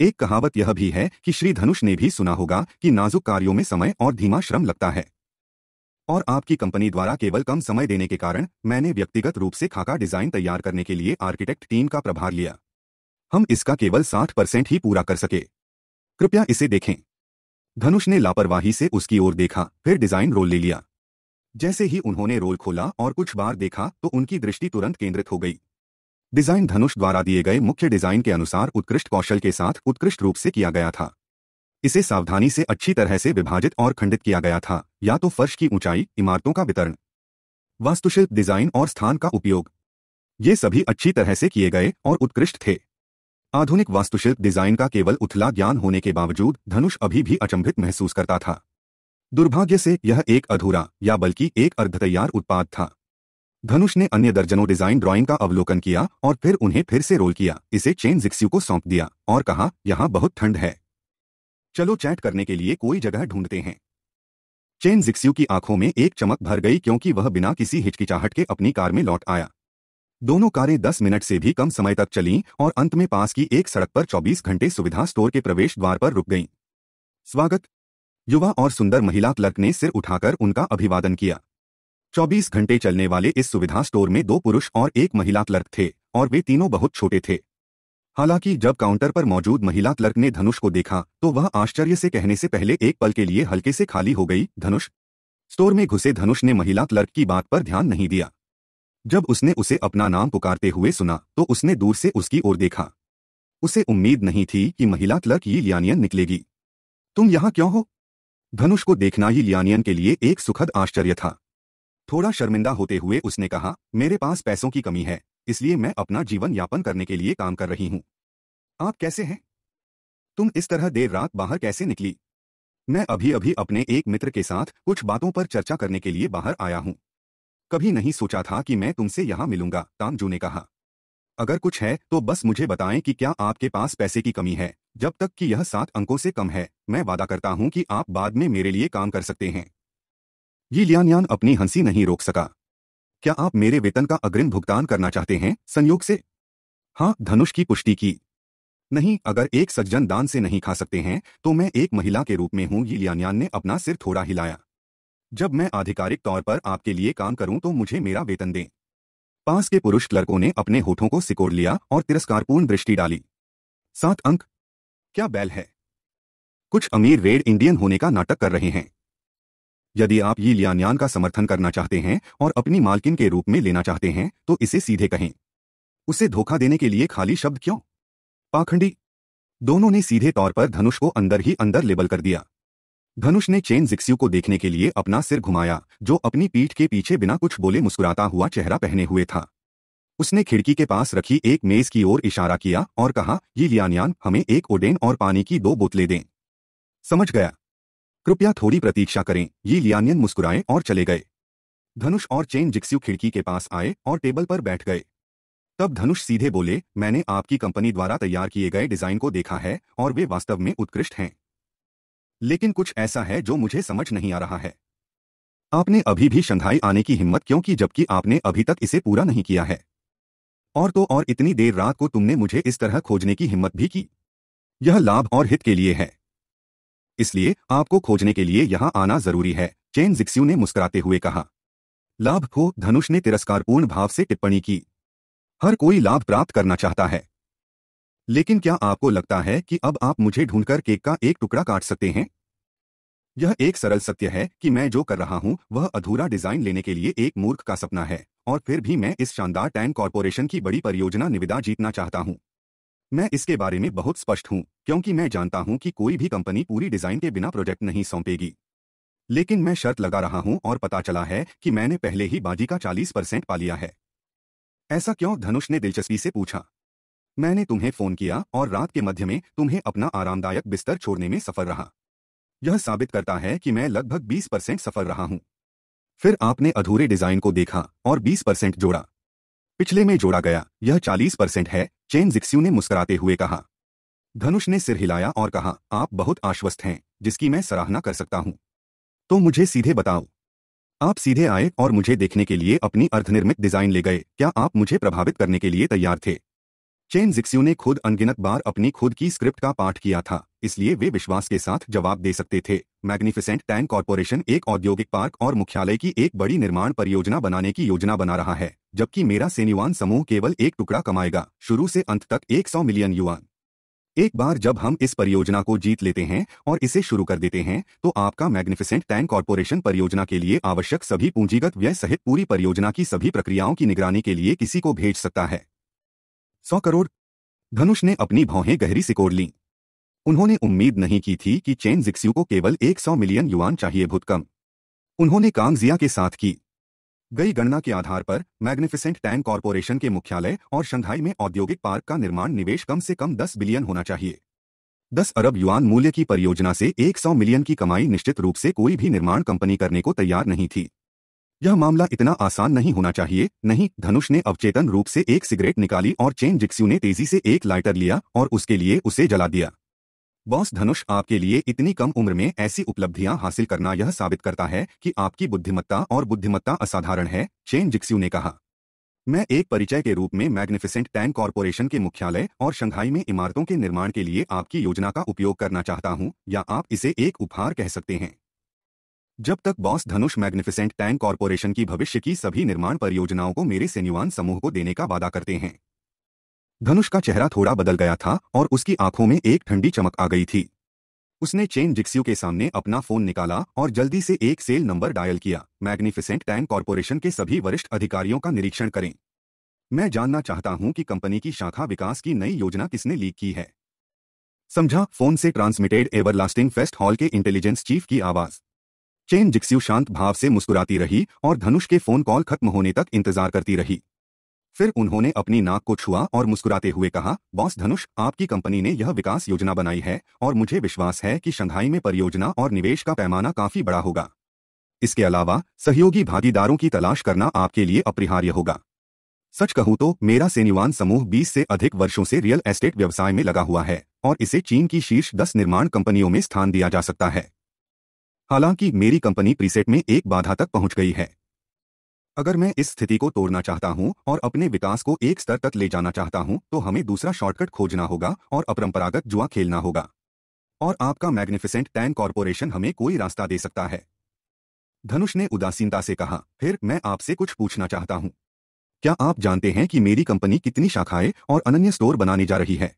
A: एक कहावत यह भी है कि श्री धनुष ने भी सुना होगा कि नाजुक कार्यों में समय और धीमा श्रम लगता है और आपकी कंपनी द्वारा केवल कम समय देने के कारण मैंने व्यक्तिगत रूप से खाका डिजाइन तैयार करने के लिए आर्किटेक्ट टीम का प्रभार लिया हम इसका केवल 60 परसेंट ही पूरा कर सके कृपया इसे देखें धनुष ने लापरवाही से उसकी ओर देखा फिर डिजाइन रोल ले लिया जैसे ही उन्होंने रोल खोला और कुछ बार देखा तो उनकी दृष्टि तुरंत केंद्रित हो गई डिजाइन धनुष द्वारा दिए गए मुख्य डिजाइन के अनुसार उत्कृष्ट कौशल के साथ उत्कृष्ट रूप से किया गया था इसे सावधानी से अच्छी तरह से विभाजित और खंडित किया गया था या तो फर्श की ऊंचाई इमारतों का वितरण वास्तुशिल्प डिजाइन और स्थान का उपयोग ये सभी अच्छी तरह से किए गए और उत्कृष्ट थे आधुनिक वास्तुशिल्प डिजाइन का केवल उथला ज्ञान होने के बावजूद धनुष अभी भी अचंभित महसूस करता था दुर्भाग्य से यह एक अधूरा या बल्कि एक अर्ध तैयार उत्पाद था धनुष ने अन्य दर्जनों डिजाइन ड्राइंग का अवलोकन किया और फिर उन्हें फिर से रोल किया इसे चेन जिक्स्यू को सौंप दिया और कहा यहां बहुत ठंड है चलो चैट करने के लिए कोई जगह ढूंढते हैं चेन जिक्स्यू की आंखों में एक चमक भर गई क्योंकि वह बिना किसी हिचकिचाहट के अपनी कार में लौट आया दोनों कारें दस मिनट से भी कम समय तक चलीं और अंत में पास की एक सड़क पर चौबीस घंटे सुविधा स्टोर के प्रवेश द्वार पर रुक गईं। स्वागत युवा और सुंदर महिला क्लर्क ने सिर उठाकर उनका अभिवादन किया 24 घंटे चलने वाले इस सुविधा स्टोर में दो पुरुष और एक महिला क्लर्क थे और वे तीनों बहुत छोटे थे हालांकि जब काउंटर पर मौजूद महिला क्लर्क ने धनुष को देखा तो वह आश्चर्य से कहने से पहले एक पल के लिए हल्के से खाली हो गई धनुष स्टोर में घुसे धनुष ने महिला क्लर्क की बात पर ध्यान नहीं दिया जब उसने उसे अपना नाम पुकारते हुए सुना तो उसने दूर से उसकी ओर देखा उसे उम्मीद नहीं थी कि महिला क्लर्क ये लियानियन निकलेगी तुम यहाँ क्यों हो धनुष को देखना ही लियानियन के लिए एक सुखद आश्चर्य था थोड़ा शर्मिंदा होते हुए उसने कहा मेरे पास पैसों की कमी है इसलिए मैं अपना जीवन यापन करने के लिए काम कर रही हूं आप कैसे हैं तुम इस तरह देर रात बाहर कैसे निकली मैं अभी अभी अपने एक मित्र के साथ कुछ बातों पर चर्चा करने के लिए बाहर आया हूं कभी नहीं सोचा था कि मैं तुमसे यहां मिलूंगा तामजू ने कहा अगर कुछ है तो बस मुझे बताएं कि क्या आपके पास पैसे की कमी है जब तक कि यह सात अंकों से कम है मैं वादा करता हूं कि आप बाद में मेरे लिए काम कर सकते हैं ये लियानयान अपनी हंसी नहीं रोक सका क्या आप मेरे वेतन का अग्रिम भुगतान करना चाहते हैं संयोग से हाँ धनुष की पुष्टि की नहीं अगर एक सज्जन दान से नहीं खा सकते हैं तो मैं एक महिला के रूप में हूं ये लियानयान ने अपना सिर थोड़ा हिलाया जब मैं आधिकारिक तौर पर आपके लिए काम करूं तो मुझे मेरा वेतन दें पास के पुरुष क्लर्कों ने अपने होठों को सिकोड़ लिया और तिरस्कारपूर्ण दृष्टि डाली सात अंक क्या बैल है कुछ अमीर वेड इंडियन होने का नाटक कर रहे हैं यदि आप ये लियान्यान का समर्थन करना चाहते हैं और अपनी मालकिन के रूप में लेना चाहते हैं तो इसे सीधे कहें उसे धोखा देने के लिए खाली शब्द क्यों पाखंडी दोनों ने सीधे तौर पर धनुष को अंदर ही अंदर लेबल कर दिया धनुष ने चेन जिक्सियों को देखने के लिए अपना सिर घुमाया जो अपनी पीठ के पीछे बिना कुछ बोले मुस्कुराता हुआ चेहरा पहने हुए था उसने खिड़की के पास रखी एक मेज की ओर इशारा किया और कहा ये लियानियान हमें एक ओडेन और पानी की दो बोतलें दें समझ गया कृपया थोड़ी प्रतीक्षा करें ये लियानियन मुस्कुराए और चले गए धनुष और चेन जिक्स्यू खिड़की के पास आए और टेबल पर बैठ गए तब धनुष सीधे बोले मैंने आपकी कंपनी द्वारा तैयार किए गए डिजाइन को देखा है और वे वास्तव में उत्कृष्ट हैं लेकिन कुछ ऐसा है जो मुझे समझ नहीं आ रहा है आपने अभी भी शंघाई आने की हिम्मत क्यों की जबकि आपने अभी तक इसे पूरा नहीं किया है और तो और इतनी देर रात को तुमने मुझे इस तरह खोजने की हिम्मत भी की यह लाभ और हित के लिए है इसलिए आपको खोजने के लिए यहां आना जरूरी है चेन जिक्स्यू ने मुस्कुराते हुए कहा लाभ को धनुष ने तिरस्कारपूर्ण भाव से टिप्पणी की हर कोई लाभ प्राप्त करना चाहता है लेकिन क्या आपको लगता है कि अब आप मुझे ढूंढकर केक का एक टुकड़ा काट सकते हैं यह एक सरल सत्य है कि मैं जो कर रहा हूं वह अधूरा डिजाइन लेने के लिए एक मूर्ख का सपना है और फिर भी मैं इस शानदार टैन कॉरपोरेशन की बड़ी परियोजना निविदा जीतना चाहता हूँ मैं इसके बारे में बहुत स्पष्ट हूँ क्योंकि मैं जानता हूँ कि कोई भी कंपनी पूरी डिजाइन के बिना प्रोजेक्ट नहीं सौंपेगी लेकिन मैं शर्त लगा रहा हूं और पता चला है कि मैंने पहले ही बाजी का 40 परसेंट पा लिया है ऐसा क्यों धनुष ने दिलचस्पी से पूछा मैंने तुम्हें फोन किया और रात के मध्य में तुम्हें अपना आरामदायक बिस्तर छोड़ने में सफल रहा यह साबित करता है कि मैं लगभग बीस परसेंट सफल रहा हूं फिर आपने अधूरे डिजाइन को देखा और 20 परसेंट जोड़ा पिछले में जोड़ा गया यह 40 परसेंट है चेन जिक्स्यू ने मुस्कुराते हुए कहा धनुष ने सिर हिलाया और कहा आप बहुत आश्वस्त हैं जिसकी मैं सराहना कर सकता हूं तो मुझे सीधे बताओ आप सीधे आए और मुझे देखने के लिए अपनी अर्धनिर्मित डिजाइन ले गए क्या आप मुझे प्रभावित करने के लिए तैयार थे चेन जिक्सियो ने खुद अनगिनत बार अपनी खुद की स्क्रिप्ट का पाठ किया था इसलिए वे विश्वास के साथ जवाब दे सकते थे मैग्निफिसेंट टैंक कॉरपोरेशन एक औद्योगिक पार्क और मुख्यालय की एक बड़ी निर्माण परियोजना बनाने की योजना बना रहा है जबकि मेरा सेनिवान समूह केवल एक टुकड़ा कमाएगा शुरू से अंत तक 100 मिलियन युवान एक बार जब हम इस परियोजना को जीत लेते हैं और इसे शुरू कर देते हैं तो आपका मैग्निफिसेंट टैंक कॉरपोरेशन परियोजना के लिए आवश्यक सभी पूंजीगत व्यय सहित पूरी परियोजना की सभी प्रक्रियाओं की निगरानी के लिए किसी को भेज सकता है सौ करोड़ धनुष ने अपनी भौहें गहरी सिकोड़ ली उन्होंने उम्मीद नहीं की थी कि चेन जिक्स्यू को केवल 100 मिलियन युआन चाहिए भुतकम उन्होंने कांगजिया के साथ की गई गणना के आधार पर मैग्निफिसेंट टैंक कॉरपोरेशन के मुख्यालय और शंघाई में औद्योगिक पार्क का निर्माण निवेश कम से कम 10 बिलियन होना चाहिए 10 अरब युआन मूल्य की परियोजना से 100 मिलियन की कमाई निश्चित रूप से कोई भी निर्माण कंपनी करने को तैयार नहीं थी यह मामला इतना आसान नहीं होना चाहिए नहीं धनुष ने अवचेतन रूप से एक सिगरेट निकाली और चेन जिक्स्यू ने तेजी से एक लाइटर लिया और उसके लिए उसे जला दिया बॉस धनुष आपके लिए इतनी कम उम्र में ऐसी उपलब्धियां हासिल करना यह साबित करता है कि आपकी बुद्धिमत्ता और बुद्धिमत्ता असाधारण है चेन जिक्स्यू ने कहा मैं एक परिचय के रूप में मैग्निफिसेंट टैन कॉरपोरेशन के मुख्यालय और शंघाई में इमारतों के निर्माण के लिए आपकी योजना का उपयोग करना चाहता हूं या आप इसे एक उपहार कह सकते हैं जब तक boss Dhanush magnificent tank corporation की भविष्य की सभी निर्माण परियोजनाओं को मेरे सेनिवान समूह को देने का वादा करते हैं धनुष का चेहरा थोड़ा बदल गया था और उसकी आंखों में एक ठंडी चमक आ गई थी उसने चेन जिक्सियो के सामने अपना फोन निकाला और जल्दी से एक सेल नंबर डायल किया मैग्निफिसेंट टैंक कॉरपोरेशन के सभी वरिष्ठ अधिकारियों का निरीक्षण करें मैं जानना चाहता हूं कि कंपनी की शाखा विकास की नई योजना किसने लीक की है समझा फोन से ट्रांसमिटेड एवरलास्टिंग फेस्ट हॉल के इंटेलिजेंस चीफ की आवाज़ चेन जिक्स्यू शांत भाव से मुस्कुराती रही और धनुष के फोन कॉल खत्म होने तक इंतजार करती रही फिर उन्होंने अपनी नाक को छुआ और मुस्कुराते हुए कहा बॉस धनुष आपकी कंपनी ने यह विकास योजना बनाई है और मुझे विश्वास है कि शंघाई में परियोजना और निवेश का पैमाना काफी बड़ा होगा इसके अलावा सहयोगी भागीदारों की तलाश करना आपके लिए अपरिहार्य होगा सच कहूं तो मेरा सेनिवान समूह 20 से अधिक वर्षों से रियल एस्टेट व्यवसाय में लगा हुआ है और इसे चीन की शीर्ष 10 निर्माण कंपनियों में स्थान दिया जा सकता है हालांकि मेरी कंपनी प्रीसेट में एक बाधा तक पहुंच गई है अगर मैं इस स्थिति को तोड़ना चाहता हूं और अपने विकास को एक स्तर तक ले जाना चाहता हूं तो हमें दूसरा शॉर्टकट खोजना होगा और अपरंपरागत जुआ खेलना होगा और आपका मैग्निफिसेंट टैन कॉरपोरेशन हमें कोई रास्ता दे सकता है धनुष ने उदासीनता से कहा फिर मैं आपसे कुछ पूछना चाहता हूं क्या आप जानते हैं कि मेरी कंपनी कितनी शाखाएं और अनन्य स्टोर बनाने जा रही है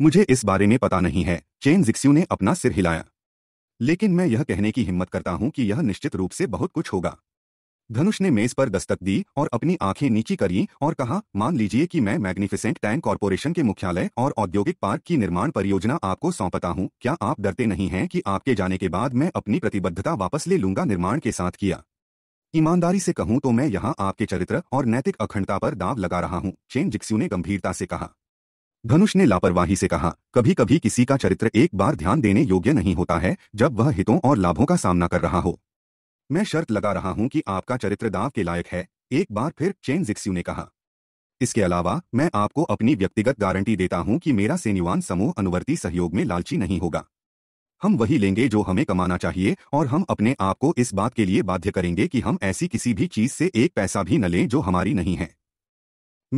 A: मुझे इस बारे में पता नहीं है चेन जिक्स्यू ने अपना सिर हिलाया लेकिन मैं यह कहने की हिम्मत करता हूं कि यह निश्चित रूप से बहुत कुछ होगा धनुष ने मेज पर दस्तक दी और अपनी आंखें नीची करी और कहा मान लीजिए कि मैं मैग्निफिसेंट टैंक कॉरपोरेशन के मुख्यालय और औद्योगिक पार्क की निर्माण परियोजना आपको सौंपता हूं क्या आप डरते नहीं हैं कि आपके जाने के बाद मैं अपनी प्रतिबद्धता वापस ले लूंगा निर्माण के साथ किया ईमानदारी से कहूं तो मैं यहां आपके चरित्र और नैतिक अखंडता पर दाव लगा रहा हूं चेन जिक्स्यू ने गंभीरता से कहा धनुष ने लापरवाही से कहा कभी कभी किसी का चरित्र एक बार ध्यान देने योग्य नहीं होता है जब वह हितों और लाभों का सामना कर रहा हो मैं शर्त लगा रहा हूं कि आपका चरित्र दाव के लायक है एक बार फिर चेन जिक्स्यू ने कहा इसके अलावा मैं आपको अपनी व्यक्तिगत गारंटी देता हूं कि मेरा सेनिवान समूह अनुवर्ती सहयोग में लालची नहीं होगा हम वही लेंगे जो हमें कमाना चाहिए और हम अपने आप को इस बात के लिए बाध्य करेंगे कि हम ऐसी किसी भी चीज से एक पैसा भी न लें जो हमारी नहीं है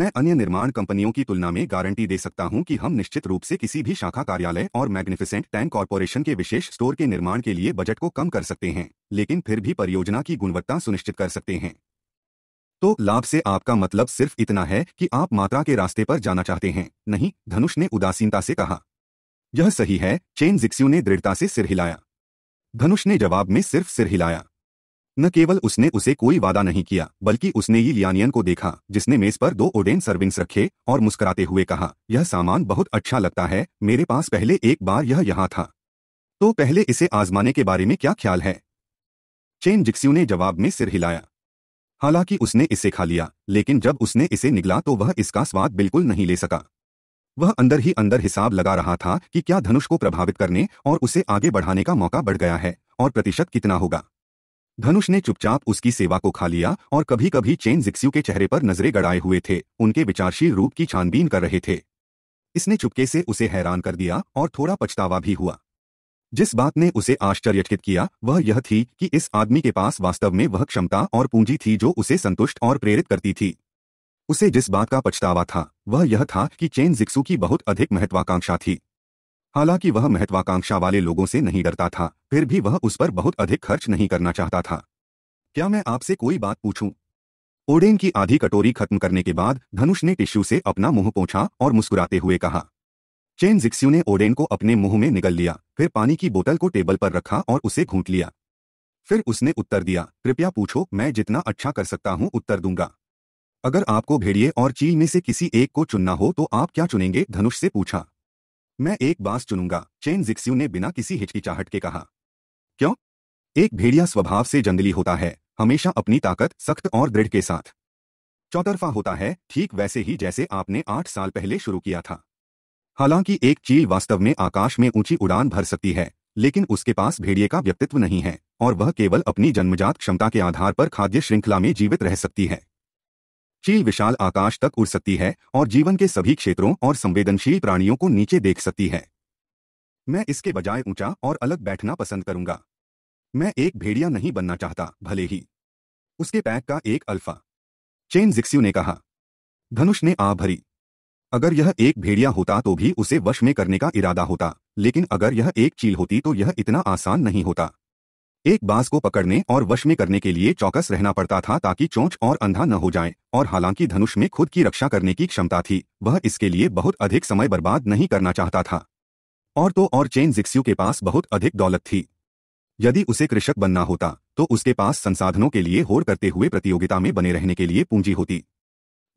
A: मैं अन्य निर्माण कंपनियों की तुलना में गारंटी दे सकता हूं कि हम निश्चित रूप से किसी भी शाखा कार्यालय और मैग्निफिसेंट टैंक कॉरपोरेशन के विशेष स्टोर के निर्माण के लिए बजट को कम कर सकते हैं लेकिन फिर भी परियोजना की गुणवत्ता सुनिश्चित कर सकते हैं तो लाभ से आपका मतलब सिर्फ इतना है कि आप मात्रा के रास्ते पर जाना चाहते हैं नहीं धनुष ने उदासीनता से कहा यह सही है चेन जिक्स्यू ने दृढ़ता से सिर हिलाया धनुष ने जवाब में सिर्फ सिर हिलाया न केवल उसने उसे कोई वादा नहीं किया बल्कि उसने ही लियानियन को देखा जिसने मेज पर दो ओडेन सर्विंग्स रखे और मुस्कुराते हुए कहा यह सामान बहुत अच्छा लगता है मेरे पास पहले एक बार यह यहाँ था तो पहले इसे आजमाने के बारे में क्या ख्याल है चेन जिक्स्यू ने जवाब में सिर हिलाया हालांकि उसने इसे खा लिया लेकिन जब उसने इसे निगला तो वह इसका स्वाद बिल्कुल नहीं ले सका वह अंदर ही अंदर हिसाब लगा रहा था कि क्या धनुष को प्रभावित करने और उसे आगे बढ़ाने का मौका बढ़ गया है और प्रतिशत कितना होगा धनुष ने चुपचाप उसकी सेवा को खा लिया और कभी कभी चेन जिक्स्यू के चेहरे पर नजरें गड़ाए हुए थे उनके विचारशील रूप की छानबीन कर रहे थे इसने चुपके से उसे हैरान कर दिया और थोड़ा पछतावा भी हुआ जिस बात ने उसे आश्चर्यचकित किया वह यह थी कि इस आदमी के पास वास्तव में वह क्षमता और पूंजी थी जो उसे संतुष्ट और प्रेरित करती थी उसे जिस बात का पछतावा था वह यह था कि चेन जिक्सू की बहुत अधिक महत्वाकांक्षा थी हालांकि वह महत्वाकांक्षा वाले लोगों से नहीं डरता था फिर भी वह उस पर बहुत अधिक खर्च नहीं करना चाहता था क्या मैं आपसे कोई बात पूछूं? ओडेन की आधी कटोरी खत्म करने के बाद धनुष ने टिश्यू से अपना मुंह पोंछा और मुस्कुराते हुए कहा चेन जिक्स्यू ने ओडेन को अपने मुंह में निगल लिया फिर पानी की बोतल को टेबल पर रखा और उसे घूंट लिया फिर उसने उत्तर दिया कृपया पूछो मैं जितना अच्छा कर सकता हूं उत्तर दूंगा अगर आपको भेड़िए और चील में से किसी एक को चुनना हो तो आप क्या चुनेंगे धनुष से पूछा मैं एक बांस चुनूंगा चेन जिक्स्यू ने बिना किसी हिचकिचाहट के कहा क्यों एक भेड़िया स्वभाव से जंगली होता है हमेशा अपनी ताकत सख्त और दृढ़ के साथ चौतरफा होता है ठीक वैसे ही जैसे आपने आठ साल पहले शुरू किया था हालांकि एक चील वास्तव में आकाश में ऊंची उड़ान भर सकती है लेकिन उसके पास भेड़िए का व्यक्तित्व नहीं है और वह केवल अपनी जन्मजात क्षमता के आधार पर खाद्य श्रृंखला में जीवित रह सकती है चील विशाल आकाश तक उड़ सकती है और जीवन के सभी क्षेत्रों और संवेदनशील प्राणियों को नीचे देख सकती है मैं इसके बजाय ऊंचा और अलग बैठना पसंद करूंगा मैं एक भेड़िया नहीं बनना चाहता भले ही उसके पैक का एक अल्फा चेन जिक्स्यू ने कहा धनुष ने आ भरी अगर यह एक भेड़िया होता तो भी उसे वश में करने का इरादा होता लेकिन अगर यह एक चील होती तो यह इतना आसान नहीं होता एक बांस को पकड़ने और वश में करने के लिए चौकस रहना पड़ता था ताकि चोंच और अंधा न हो जाए और हालांकि धनुष में खुद की रक्षा करने की क्षमता थी वह इसके लिए बहुत अधिक समय बर्बाद नहीं करना चाहता था और तो और चेन जिक्स्यू के पास बहुत अधिक दौलत थी यदि उसे कृषक बनना होता तो उसके पास संसाधनों के लिए होर करते हुए प्रतियोगिता में बने रहने के लिए पूंजी होती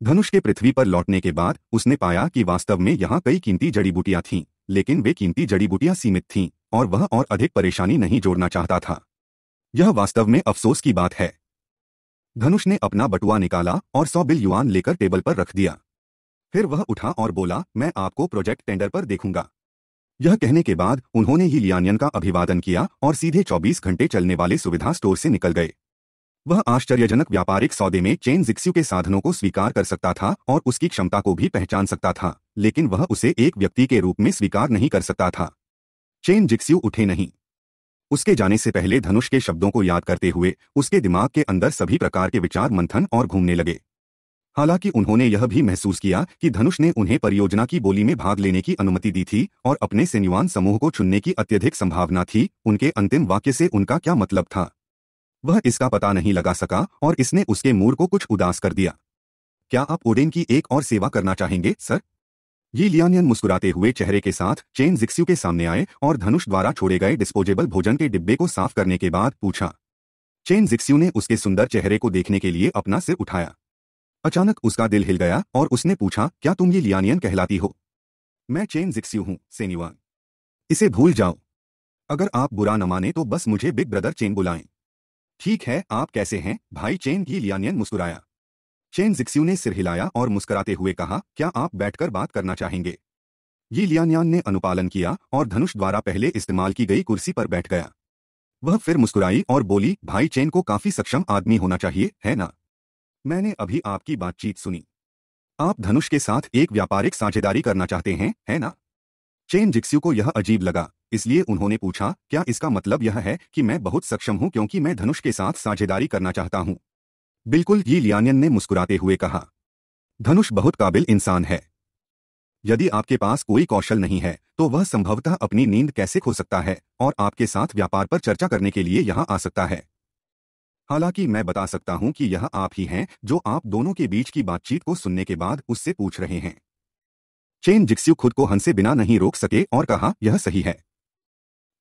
A: धनुष के पृथ्वी पर लौटने के बाद उसने पाया कि वास्तव में यहाँ कई कीमती जड़ी बूटियां थीं लेकिन वे कीमती जड़ी बूटियां सीमित थीं और वह और अधिक परेशानी नहीं जोड़ना चाहता था यह वास्तव में अफसोस की बात है धनुष ने अपना बटुआ निकाला और सौ बिल युआन लेकर टेबल पर रख दिया फिर वह उठा और बोला मैं आपको प्रोजेक्ट टेंडर पर देखूंगा यह कहने के बाद उन्होंने ही लियानियन का अभिवादन किया और सीधे 24 घंटे चलने वाले सुविधा स्टोर से निकल गए वह आश्चर्यजनक व्यापारिक सौदे में चेन जिक्स्यू के साधनों को स्वीकार कर सकता था और उसकी क्षमता को भी पहचान सकता था लेकिन वह उसे एक व्यक्ति के रूप में स्वीकार नहीं कर सकता था चेन जिक्स्यू उठे नहीं उसके जाने से पहले धनुष के शब्दों को याद करते हुए उसके दिमाग के अंदर सभी प्रकार के विचार मंथन और घूमने लगे हालांकि उन्होंने यह भी महसूस किया कि धनुष ने उन्हें परियोजना की बोली में भाग लेने की अनुमति दी थी और अपने सेनिवान समूह को चुनने की अत्यधिक संभावना थी उनके अंतिम वाक्य से उनका क्या मतलब था वह इसका पता नहीं लगा सका और इसने उसके मूड को कुछ उदास कर दिया क्या आप ओडेन की एक और सेवा करना चाहेंगे सर ये लियानियन मुस्कुराते हुए चेहरे के साथ चेन जिक्स्यू के सामने आए और धनुष द्वारा छोड़े गए डिस्पोजेबल भोजन के डिब्बे को साफ करने के बाद पूछा चेन जिक्स्यू ने उसके सुंदर चेहरे को देखने के लिए अपना सिर उठाया अचानक उसका दिल हिल गया और उसने पूछा क्या तुम ये लियानियन कहलाती हो मैं चेन जिक्स्यू हूं सेनिवान इसे भूल जाओ अगर आप बुरा न माने तो बस मुझे बिग ब्रदर चेन बुलाएं ठीक है आप कैसे हैं भाई चेन की लियानियन मुस्कुराया चेन जिक्स्यू ने सिर हिलाया और मुस्कुराते हुए कहा क्या आप बैठकर बात करना चाहेंगे ये लियान्यान ने अनुपालन किया और धनुष द्वारा पहले इस्तेमाल की गई कुर्सी पर बैठ गया वह फिर मुस्कुराई और बोली भाई चेन को काफी सक्षम आदमी होना चाहिए है ना मैंने अभी आपकी बातचीत सुनी आप धनुष के साथ एक व्यापारिक साझेदारी करना चाहते हैं है ना चेन जिक्स्यू को यह अजीब लगा इसलिए उन्होंने पूछा क्या इसका मतलब यह है कि मैं बहुत सक्षम हूं क्योंकि मैं धनुष के साथ साझेदारी करना चाहता हूं बिल्कुल यी लियानियन ने मुस्कुराते हुए कहा धनुष बहुत काबिल इंसान है यदि आपके पास कोई कौशल नहीं है तो वह संभवतः अपनी नींद कैसे खो सकता है और आपके साथ व्यापार पर चर्चा करने के लिए यहाँ आ सकता है हालांकि मैं बता सकता हूं कि यह आप ही हैं जो आप दोनों के बीच की बातचीत को सुनने के बाद उससे पूछ रहे हैं चेन जिक्स्यू खुद को हंसे बिना नहीं रोक सके और कहा यह सही है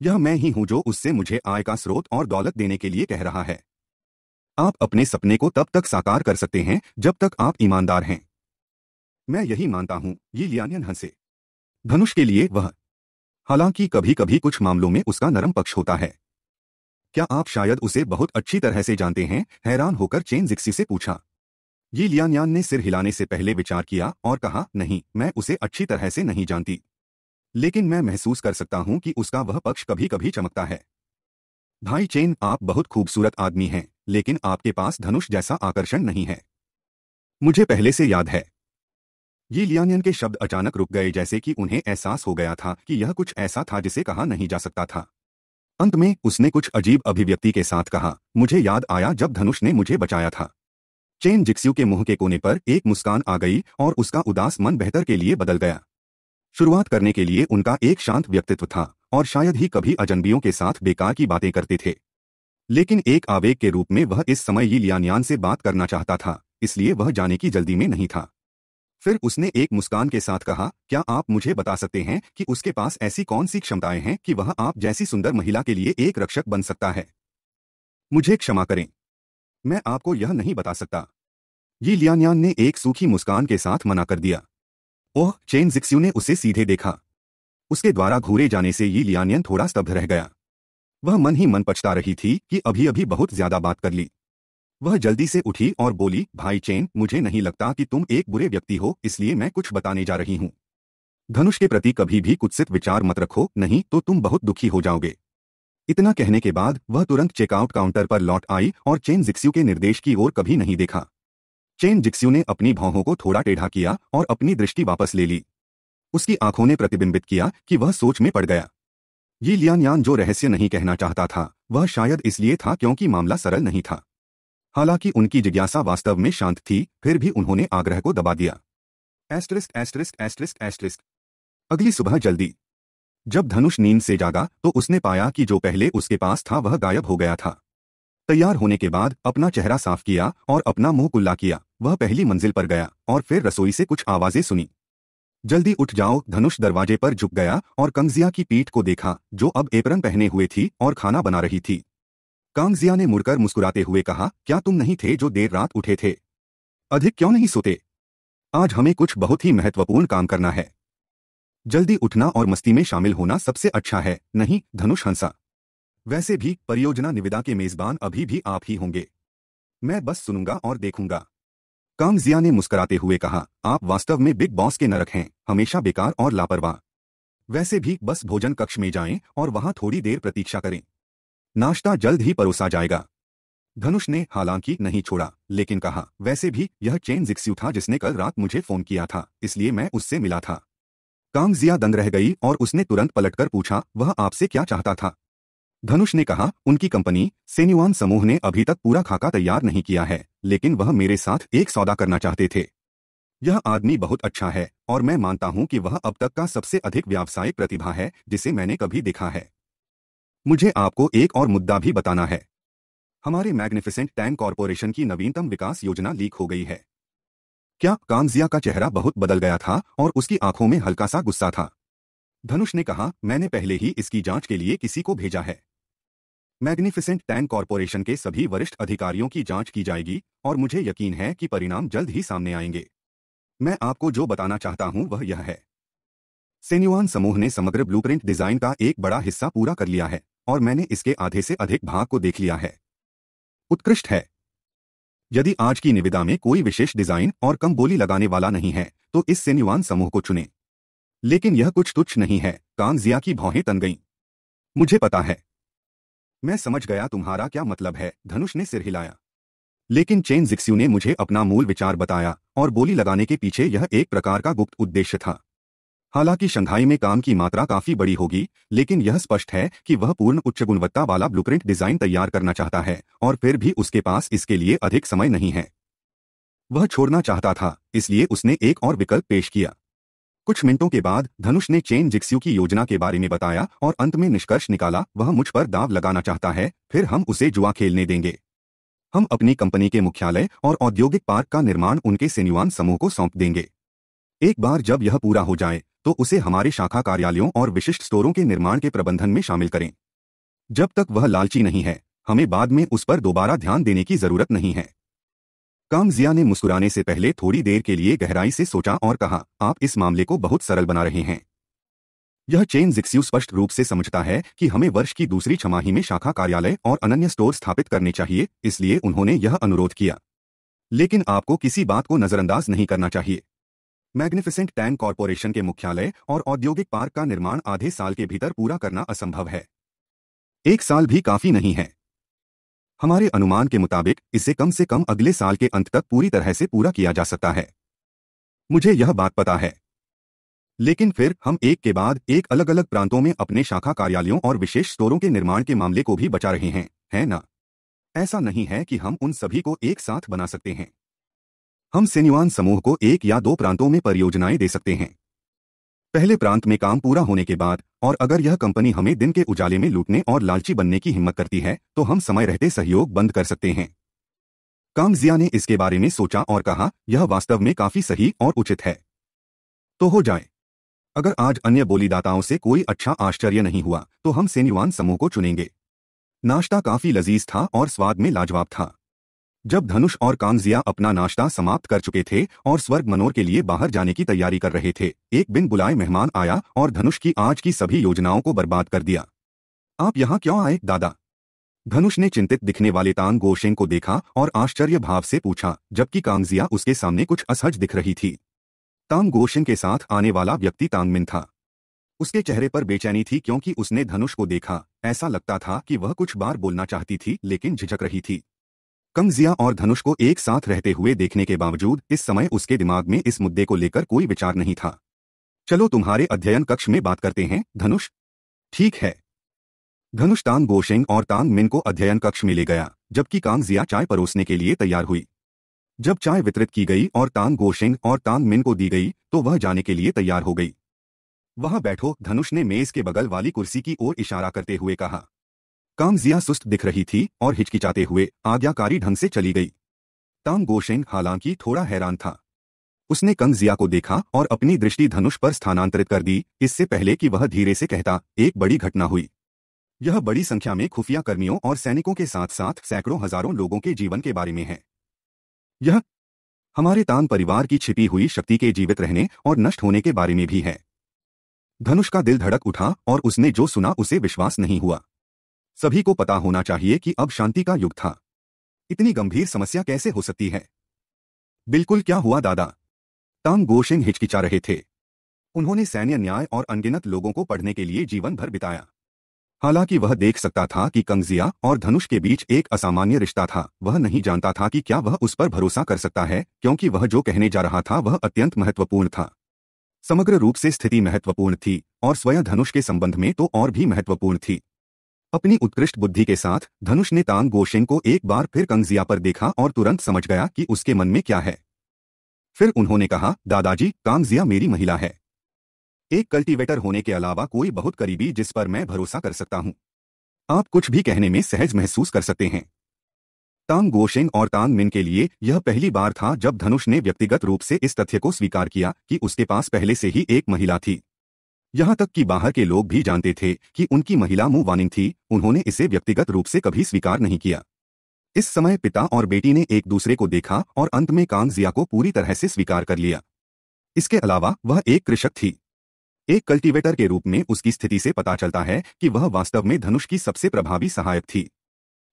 A: यह मैं ही हूं जो उससे मुझे आय का स्रोत और दौलत देने के लिए कह रहा है आप अपने सपने को तब तक साकार कर सकते हैं जब तक आप ईमानदार हैं मैं यही मानता हूं ये लियानियन हंसे धनुष के लिए वह हालांकि कभी कभी कुछ मामलों में उसका नरम पक्ष होता है क्या आप शायद उसे बहुत अच्छी तरह से जानते हैं हैरान होकर चेन जिक्सी से पूछा ये लियानियान ने सिर हिलाने से पहले विचार किया और कहा नहीं मैं उसे अच्छी तरह से नहीं जानती लेकिन मैं महसूस कर सकता हूं कि उसका वह पक्ष कभी कभी चमकता है भाई चेन आप बहुत खूबसूरत आदमी हैं लेकिन आपके पास धनुष जैसा आकर्षण नहीं है मुझे पहले से याद है ये लियानियन के शब्द अचानक रुक गए जैसे कि उन्हें एहसास हो गया था कि यह कुछ ऐसा था जिसे कहा नहीं जा सकता था अंत में उसने कुछ अजीब अभिव्यक्ति के साथ कहा मुझे याद आया जब धनुष ने मुझे बचाया था चेन जिक्स्यू के मुंह के कोने पर एक मुस्कान आ गई और उसका उदास मन बेहतर के लिए बदल गया शुरुआत करने के लिए उनका एक शांत व्यक्तित्व था और शायद ही कभी अजनबियों के साथ बेकार की बातें करते थे लेकिन एक आवेग के रूप में वह इस समय ही लियानियान से बात करना चाहता था इसलिए वह जाने की जल्दी में नहीं था फिर उसने एक मुस्कान के साथ कहा क्या आप मुझे बता सकते हैं कि उसके पास ऐसी कौन सी क्षमताएं हैं कि वह आप जैसी सुंदर महिला के लिए एक रक्षक बन सकता है मुझे क्षमा करें मैं आपको यह नहीं बता सकता ये लियानियान ने एक सूखी मुस्कान के साथ मना कर दिया ओह चेन जिक्स्यू ने उसे सीधे देखा उसके द्वारा घूरे जाने से ये लियानियन थोड़ा स्तब्ध रह गया वह मन ही मन पछता रही थी कि अभी अभी बहुत ज्यादा बात कर ली वह जल्दी से उठी और बोली भाई चेन मुझे नहीं लगता कि तुम एक बुरे व्यक्ति हो इसलिए मैं कुछ बताने जा रही हूं धनुष के प्रति कभी भी कुत्सित विचार मत रखो नहीं तो तुम बहुत दुखी हो जाओगे इतना कहने के बाद वह तुरंत चेकआउट काउंटर पर लौट आई और चेन जिक्स्यू के निर्देश की ओर कभी नहीं देखा चेन जिक्स्यू ने अपनी भावों को थोड़ा टेढ़ा किया और अपनी दृष्टि वापस ले ली उसकी आंखों ने प्रतिबिंबित किया कि वह सोच में पड़ गया ये लियान यान जो रहस्य नहीं कहना चाहता था वह शायद इसलिए था क्योंकि मामला सरल नहीं था हालांकि उनकी जिज्ञासा वास्तव में शांत थी फिर भी उन्होंने आग्रह को दबा दिया एस्ट्रिस्ट एस्ट्रिस्ट एस्ट्रिस्ट एस्ट्रिस्ट अगली सुबह जल्दी जब धनुष नींद से जागा तो उसने पाया कि जो पहले उसके पास था वह गायब हो गया था तैयार होने के बाद अपना चेहरा साफ किया और अपना मुंह कुल्ला किया वह पहली मंजिल पर गया और फिर रसोई से कुछ आवाजें सुनी जल्दी उठ जाओ धनुष दरवाजे पर झुक गया और कंगजिया की पीठ को देखा जो अब एपरन पहने हुए थी और खाना बना रही थी कांगजिया ने मुड़कर मुस्कुराते हुए कहा क्या तुम नहीं थे जो देर रात उठे थे अधिक क्यों नहीं सोते आज हमें कुछ बहुत ही महत्वपूर्ण काम करना है जल्दी उठना और मस्ती में शामिल होना सबसे अच्छा है नहीं धनुष हंसा वैसे भी परियोजना निविदा के मेजबान अभी भी आप ही होंगे मैं बस सुनूंगा और देखूंगा कामजिया ने मुस्कुराते हुए कहा आप वास्तव में बिग बॉस के नरक हैं हमेशा बेकार और लापरवाह वैसे भी बस भोजन कक्ष में जाएं और वहां थोड़ी देर प्रतीक्षा करें नाश्ता जल्द ही परोसा जाएगा धनुष ने हालांकि नहीं छोड़ा लेकिन कहा वैसे भी यह चेन जिक्स्यू था जिसने कल रात मुझे फोन किया था इसलिए मैं उससे मिला था कामजिया दंग रह गई और उसने तुरंत पलटकर पूछा वह आपसे क्या चाहता था धनुष ने कहा उनकी कंपनी सेन्युआन समूह ने अभी तक पूरा खाका तैयार नहीं किया है लेकिन वह मेरे साथ एक सौदा करना चाहते थे यह आदमी बहुत अच्छा है और मैं मानता हूं कि वह अब तक का सबसे अधिक व्यावसायिक प्रतिभा है जिसे मैंने कभी देखा है मुझे आपको एक और मुद्दा भी बताना है हमारे मैग्निफिसेंट टैंक कॉरपोरेशन की नवीनतम विकास योजना लीक हो गई है क्या कामजिया का चेहरा बहुत बदल गया था और उसकी आंखों में हल्का सा गुस्सा था धनुष ने कहा मैंने पहले ही इसकी जांच के लिए किसी को भेजा है मैग्निफिसेंट टैंक कॉरपोरेशन के सभी वरिष्ठ अधिकारियों की जांच की जाएगी और मुझे यकीन है कि परिणाम जल्द ही सामने आएंगे मैं आपको जो बताना चाहता हूं वह यह है सेन्युआन समूह ने समग्र ब्लूप्रिंट डिजाइन का एक बड़ा हिस्सा पूरा कर लिया है और मैंने इसके आधे से अधिक भाग को देख लिया है उत्कृष्ट है यदि आज की निविदा में कोई विशेष डिजाइन और कम बोली लगाने वाला नहीं है तो इस सेन्युआन समूह को चुने लेकिन यह कुछ तुच्छ नहीं है कांगजिया की भौहें तन गईं मुझे पता है मैं समझ गया तुम्हारा क्या मतलब है धनुष ने सिर हिलाया लेकिन चेन जिक्स्यू ने मुझे अपना मूल विचार बताया और बोली लगाने के पीछे यह एक प्रकार का गुप्त उद्देश्य था हालांकि शंघाई में काम की मात्रा काफी बड़ी होगी लेकिन यह स्पष्ट है कि वह पूर्ण उच्च गुणवत्ता वाला ब्लूप्रिंट डिजाइन तैयार करना चाहता है और फिर भी उसके पास इसके लिए अधिक समय नहीं है वह छोड़ना चाहता था इसलिए उसने एक और विकल्प पेश किया कुछ मिनटों के बाद धनुष ने चेन जिक्स्यू की योजना के बारे में बताया और अंत में निष्कर्ष निकाला वह मुझ पर दाव लगाना चाहता है फिर हम उसे जुआ खेलने देंगे हम अपनी कंपनी के मुख्यालय और औद्योगिक पार्क का निर्माण उनके सेनिवान समूह को सौंप देंगे एक बार जब यह पूरा हो जाए तो उसे हमारे शाखा कार्यालयों और विशिष्ट स्टोरों के निर्माण के प्रबंधन में शामिल करें जब तक वह लालची नहीं है हमें बाद में उस पर दोबारा ध्यान देने की जरूरत नहीं है कांगजिया ने मुस्कुराने से पहले थोड़ी देर के लिए गहराई से सोचा और कहा आप इस मामले को बहुत सरल बना रहे हैं यह चेन जिक्स्यू स्पष्ट रूप से समझता है कि हमें वर्ष की दूसरी छमाही में शाखा कार्यालय और अनन्य स्टोर स्थापित करने चाहिए इसलिए उन्होंने यह अनुरोध किया लेकिन आपको किसी बात को नजरअंदाज नहीं करना चाहिए मैग्निफिसेंट टैन कॉरपोरेशन के मुख्यालय और औद्योगिक पार्क का निर्माण आधे साल के भीतर पूरा करना असंभव है एक साल भी काफी नहीं है हमारे अनुमान के मुताबिक इसे कम से कम अगले साल के अंत तक पूरी तरह से पूरा किया जा सकता है मुझे यह बात पता है लेकिन फिर हम एक के बाद एक अलग अलग प्रांतों में अपने शाखा कार्यालयों और विशेष स्टोरों के निर्माण के मामले को भी बचा रहे हैं है ना? ऐसा नहीं है कि हम उन सभी को एक साथ बना सकते हैं हम सेन्युआन समूह को एक या दो प्रांतों में परियोजनाएं दे सकते हैं पहले प्रांत में काम पूरा होने के बाद और अगर यह कंपनी हमें दिन के उजाले में लूटने और लालची बनने की हिम्मत करती है तो हम समय रहते सहयोग बंद कर सकते हैं कामजिया ने इसके बारे में सोचा और कहा यह वास्तव में काफी सही और उचित है तो हो जाए अगर आज अन्य बोलीदाताओं से कोई अच्छा आश्चर्य नहीं हुआ तो हम सेनिवान समूह को चुनेंगे नाश्ता काफी लजीज था और स्वाद में लाजवाब था जब धनुष और कांजिया अपना नाश्ता समाप्त कर चुके थे और स्वर्ग मनोर के लिए बाहर जाने की तैयारी कर रहे थे एक बिन बुलाए मेहमान आया और धनुष की आज की सभी योजनाओं को बर्बाद कर दिया आप यहाँ क्यों आए दादा धनुष ने चिंतित दिखने वाले तान गोशेंग को देखा और आश्चर्य भाव से पूछा जबकि कांगजिया उसके सामने कुछ असहज दिख रही थी तांग गोशेंग के साथ आने वाला व्यक्ति तांगमिन था उसके चेहरे पर बेचैनी थी क्योंकि उसने धनुष को देखा ऐसा लगता था कि वह कुछ बार बोलना चाहती थी लेकिन झिझक रही थी कंगजिया और धनुष को एक साथ रहते हुए देखने के बावजूद इस समय उसके दिमाग में इस मुद्दे को लेकर कोई विचार नहीं था चलो तुम्हारे अध्ययन कक्ष में बात करते हैं धनुष ठीक है धनुष तांग गोशेंग और तांग मिन को अध्ययन कक्ष में ले गया जबकि कांगजिया चाय परोसने के लिए तैयार हुई जब चाय वितरित की गई और तांग गोशेंग और तांग मिन को दी गई तो वह जाने के लिए तैयार हो गई वहां बैठो धनुष ने मेज के बगल वाली कुर्सी की ओर इशारा करते हुए कहा कामजिया सुस्त दिख रही थी और हिचकिचाते हुए आज्ञाकारी ढंग से चली गई ताम गोशेंग हालांकि थोड़ा हैरान था उसने कंगजिया को देखा और अपनी दृष्टि धनुष पर स्थानांतरित कर दी इससे पहले कि वह धीरे से कहता एक बड़ी घटना हुई यह बड़ी संख्या में खुफिया कर्मियों और सैनिकों के साथ साथ सैकड़ों हजारों लोगों के जीवन के बारे में है यह हमारे तांग परिवार की छिपी हुई शक्ति के जीवित रहने और नष्ट होने के बारे में भी है धनुष का दिल धड़क उठा और उसने जो सुना उसे विश्वास नहीं हुआ सभी को पता होना चाहिए कि अब शांति का युग था इतनी गंभीर समस्या कैसे हो सकती है बिल्कुल क्या हुआ दादा तांग गोशिंग हिचकिचा रहे थे उन्होंने सैन्य न्याय और अनगिनत लोगों को पढ़ने के लिए जीवन भर बिताया हालांकि वह देख सकता था कि कंगजिया और धनुष के बीच एक असामान्य रिश्ता था वह नहीं जानता था कि क्या वह उस पर भरोसा कर सकता है क्योंकि वह जो कहने जा रहा था वह अत्यंत महत्वपूर्ण था समग्र रूप से स्थिति महत्वपूर्ण थी और स्वयं धनुष के संबंध में तो और भी महत्वपूर्ण थी अपनी उत्कृष्ट बुद्धि के साथ धनुष ने तांग गोशेन को एक बार फिर कंगजिया पर देखा और तुरंत समझ गया कि उसके मन में क्या है फिर उन्होंने कहा दादाजी कांगजिया मेरी महिला है एक कल्टीवेटर होने के अलावा कोई बहुत करीबी जिस पर मैं भरोसा कर सकता हूं आप कुछ भी कहने में सहज महसूस कर सकते हैं तांग गोशेन और तांग मिन के लिए यह पहली बार था जब धनुष ने व्यक्तिगत रूप से इस तथ्य को स्वीकार किया कि उसके पास पहले से ही एक महिला थी यहाँ तक कि बाहर के लोग भी जानते थे कि उनकी महिला मुंह वानिंग थी उन्होंने इसे व्यक्तिगत रूप से कभी स्वीकार नहीं किया इस समय पिता और बेटी ने एक दूसरे को देखा और अंत में कांग जिया को पूरी तरह से स्वीकार कर लिया इसके अलावा वह एक कृषक थी एक कल्टीवेटर के रूप में उसकी स्थिति से पता चलता है कि वह वास्तव में धनुष की सबसे प्रभावी सहायक थी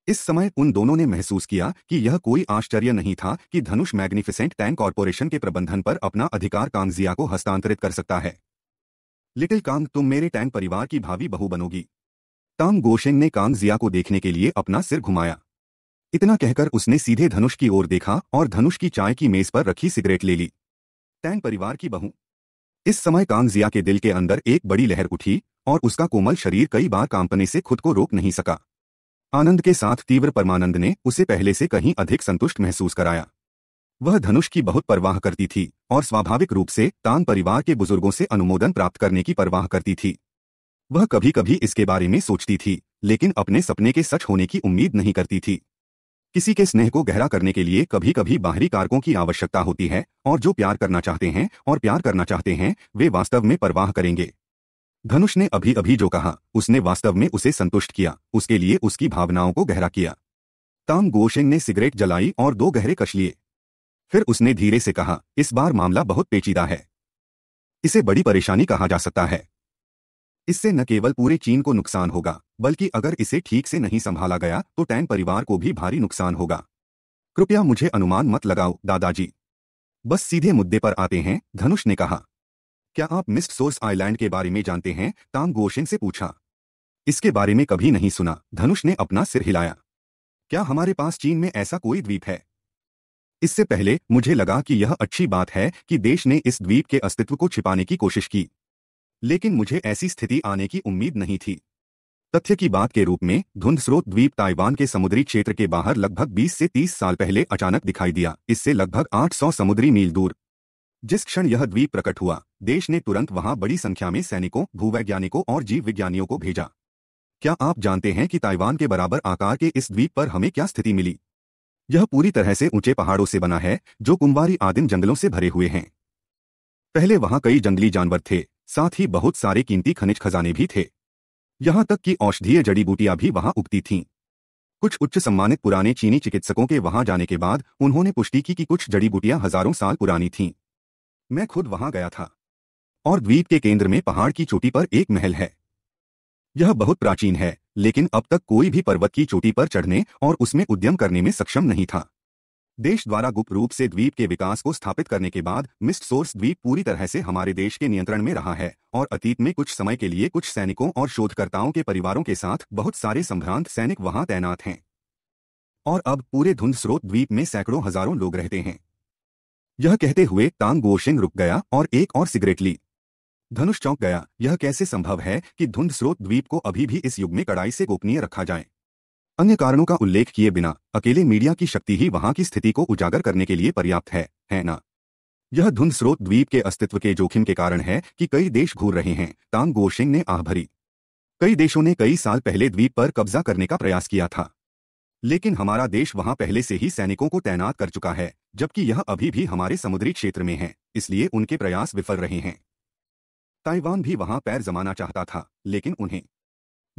A: इस समय उन दोनों ने महसूस किया कि यह कोई आश्चर्य नहीं था कि धनुष मैग्निफिसेंट टैंक कॉरपोरेशन के प्रबंधन पर अपना अधिकार कांगजिया को हस्तांतरित कर सकता है लिटिल कांग तुम मेरे टैंग परिवार की भावी बहू बनोगी तांग गोशेंग ने कांग जिया को देखने के लिए अपना सिर घुमाया इतना कहकर उसने सीधे धनुष की ओर देखा और धनुष की चाय की मेज पर रखी सिगरेट ले ली टैंग परिवार की बहू इस समय कांग जिया के दिल के अंदर एक बड़ी लहर उठी और उसका कोमल शरीर कई बार कांपने से खुद को रोक नहीं सका आनंद के साथ तीव्र परमानंद ने उसे पहले से कहीं अधिक संतुष्ट महसूस कराया वह धनुष की बहुत परवाह करती थी और स्वाभाविक रूप से तान परिवार के बुजुर्गों से अनुमोदन प्राप्त करने की परवाह करती थी वह कभी कभी इसके बारे में सोचती थी लेकिन अपने सपने के सच होने की उम्मीद नहीं करती थी किसी के स्नेह को गहरा करने के लिए कभी कभी बाहरी कारकों की आवश्यकता होती है और जो प्यार करना चाहते हैं और प्यार करना चाहते हैं वे वास्तव में परवाह करेंगे धनुष ने अभी अभी जो कहा उसने वास्तव में उसे संतुष्ट किया उसके लिए उसकी भावनाओं को गहरा किया ताम गोशेंग ने सिगरेट जलाई और दो गहरे कश लिए फिर उसने धीरे से कहा इस बार मामला बहुत पेचीदा है इसे बड़ी परेशानी कहा जा सकता है इससे न केवल पूरे चीन को नुकसान होगा बल्कि अगर इसे ठीक से नहीं संभाला गया तो टैन परिवार को भी भारी नुकसान होगा कृपया मुझे अनुमान मत लगाओ दादाजी बस सीधे मुद्दे पर आते हैं धनुष ने कहा क्या आप मिस्ट सोर्स आइलैंड के बारे में जानते हैं ताम गोशिन से पूछा इसके बारे में कभी नहीं सुना धनुष ने अपना सिर हिलाया क्या हमारे पास चीन में ऐसा कोई द्वीप है इससे पहले मुझे लगा कि यह अच्छी बात है कि देश ने इस द्वीप के अस्तित्व को छिपाने की कोशिश की लेकिन मुझे ऐसी स्थिति आने की उम्मीद नहीं थी तथ्य की बात के रूप में धुंध स्रोत द्वीप ताइवान के समुद्री क्षेत्र के बाहर लगभग 20 से 30 साल पहले अचानक दिखाई दिया इससे लगभग 800 समुद्री मील दूर जिस क्षण यह द्वीप प्रकट हुआ देश ने तुरंत वहां बड़ी संख्या में सैनिकों भूवैज्ञानिकों और जीव विज्ञानियों को भेजा क्या आप जानते हैं कि ताइवान के बराबर आकार के इस द्वीप पर हमें क्या स्थिति मिली यह पूरी तरह से ऊंचे पहाड़ों से बना है जो कुंवारी आदिम जंगलों से भरे हुए हैं पहले वहां कई जंगली जानवर थे साथ ही बहुत सारे कीमती खनिज खजाने भी थे यहां तक कि औषधीय जड़ी बूटियां भी वहां उगती थीं कुछ उच्च सम्मानित पुराने चीनी चिकित्सकों के वहां जाने के बाद उन्होंने पुष्टि की कि कुछ जड़ी बूटियां हजारों साल पुरानी थीं मैं खुद वहां गया था और द्वीप के केंद्र में पहाड़ की चोटी पर एक महल है यह बहुत प्राचीन है लेकिन अब तक कोई भी पर्वत की चोटी पर चढ़ने और उसमें उद्यम करने में सक्षम नहीं था देश द्वारा गुप्त रूप से द्वीप के विकास को स्थापित करने के बाद मिस्ट सोर्स द्वीप पूरी तरह से हमारे देश के नियंत्रण में रहा है और अतीत में कुछ समय के लिए कुछ सैनिकों और शोधकर्ताओं के परिवारों के साथ बहुत सारे संभ्रांत सैनिक वहां तैनात हैं और अब पूरे धुंध स्रोत द्वीप में सैकड़ों हजारों लोग रहते हैं यह कहते हुए तांग गोशिंग रुक गया और एक और सिगरेट ली धनुष चौंक गया यह कैसे संभव है कि धुंध स्रोत द्वीप को अभी भी इस युग में कड़ाई से गोपनीय रखा जाए अन्य कारणों का उल्लेख किए बिना अकेले मीडिया की शक्ति ही वहां की स्थिति को उजागर करने के लिए पर्याप्त है है ना यह धुंध स्रोत द्वीप के अस्तित्व के जोखिम के कारण है कि कई देश घूर रहे हैं तांग गोशिंग ने आह भरी कई देशों ने कई साल पहले द्वीप पर कब्जा करने का प्रयास किया था लेकिन हमारा देश वहां पहले से ही सैनिकों को तैनात कर चुका है जबकि यह अभी भी हमारे समुद्री क्षेत्र में है इसलिए उनके प्रयास विफल रहे हैं ताइवान भी वहां पैर जमाना चाहता था लेकिन उन्हें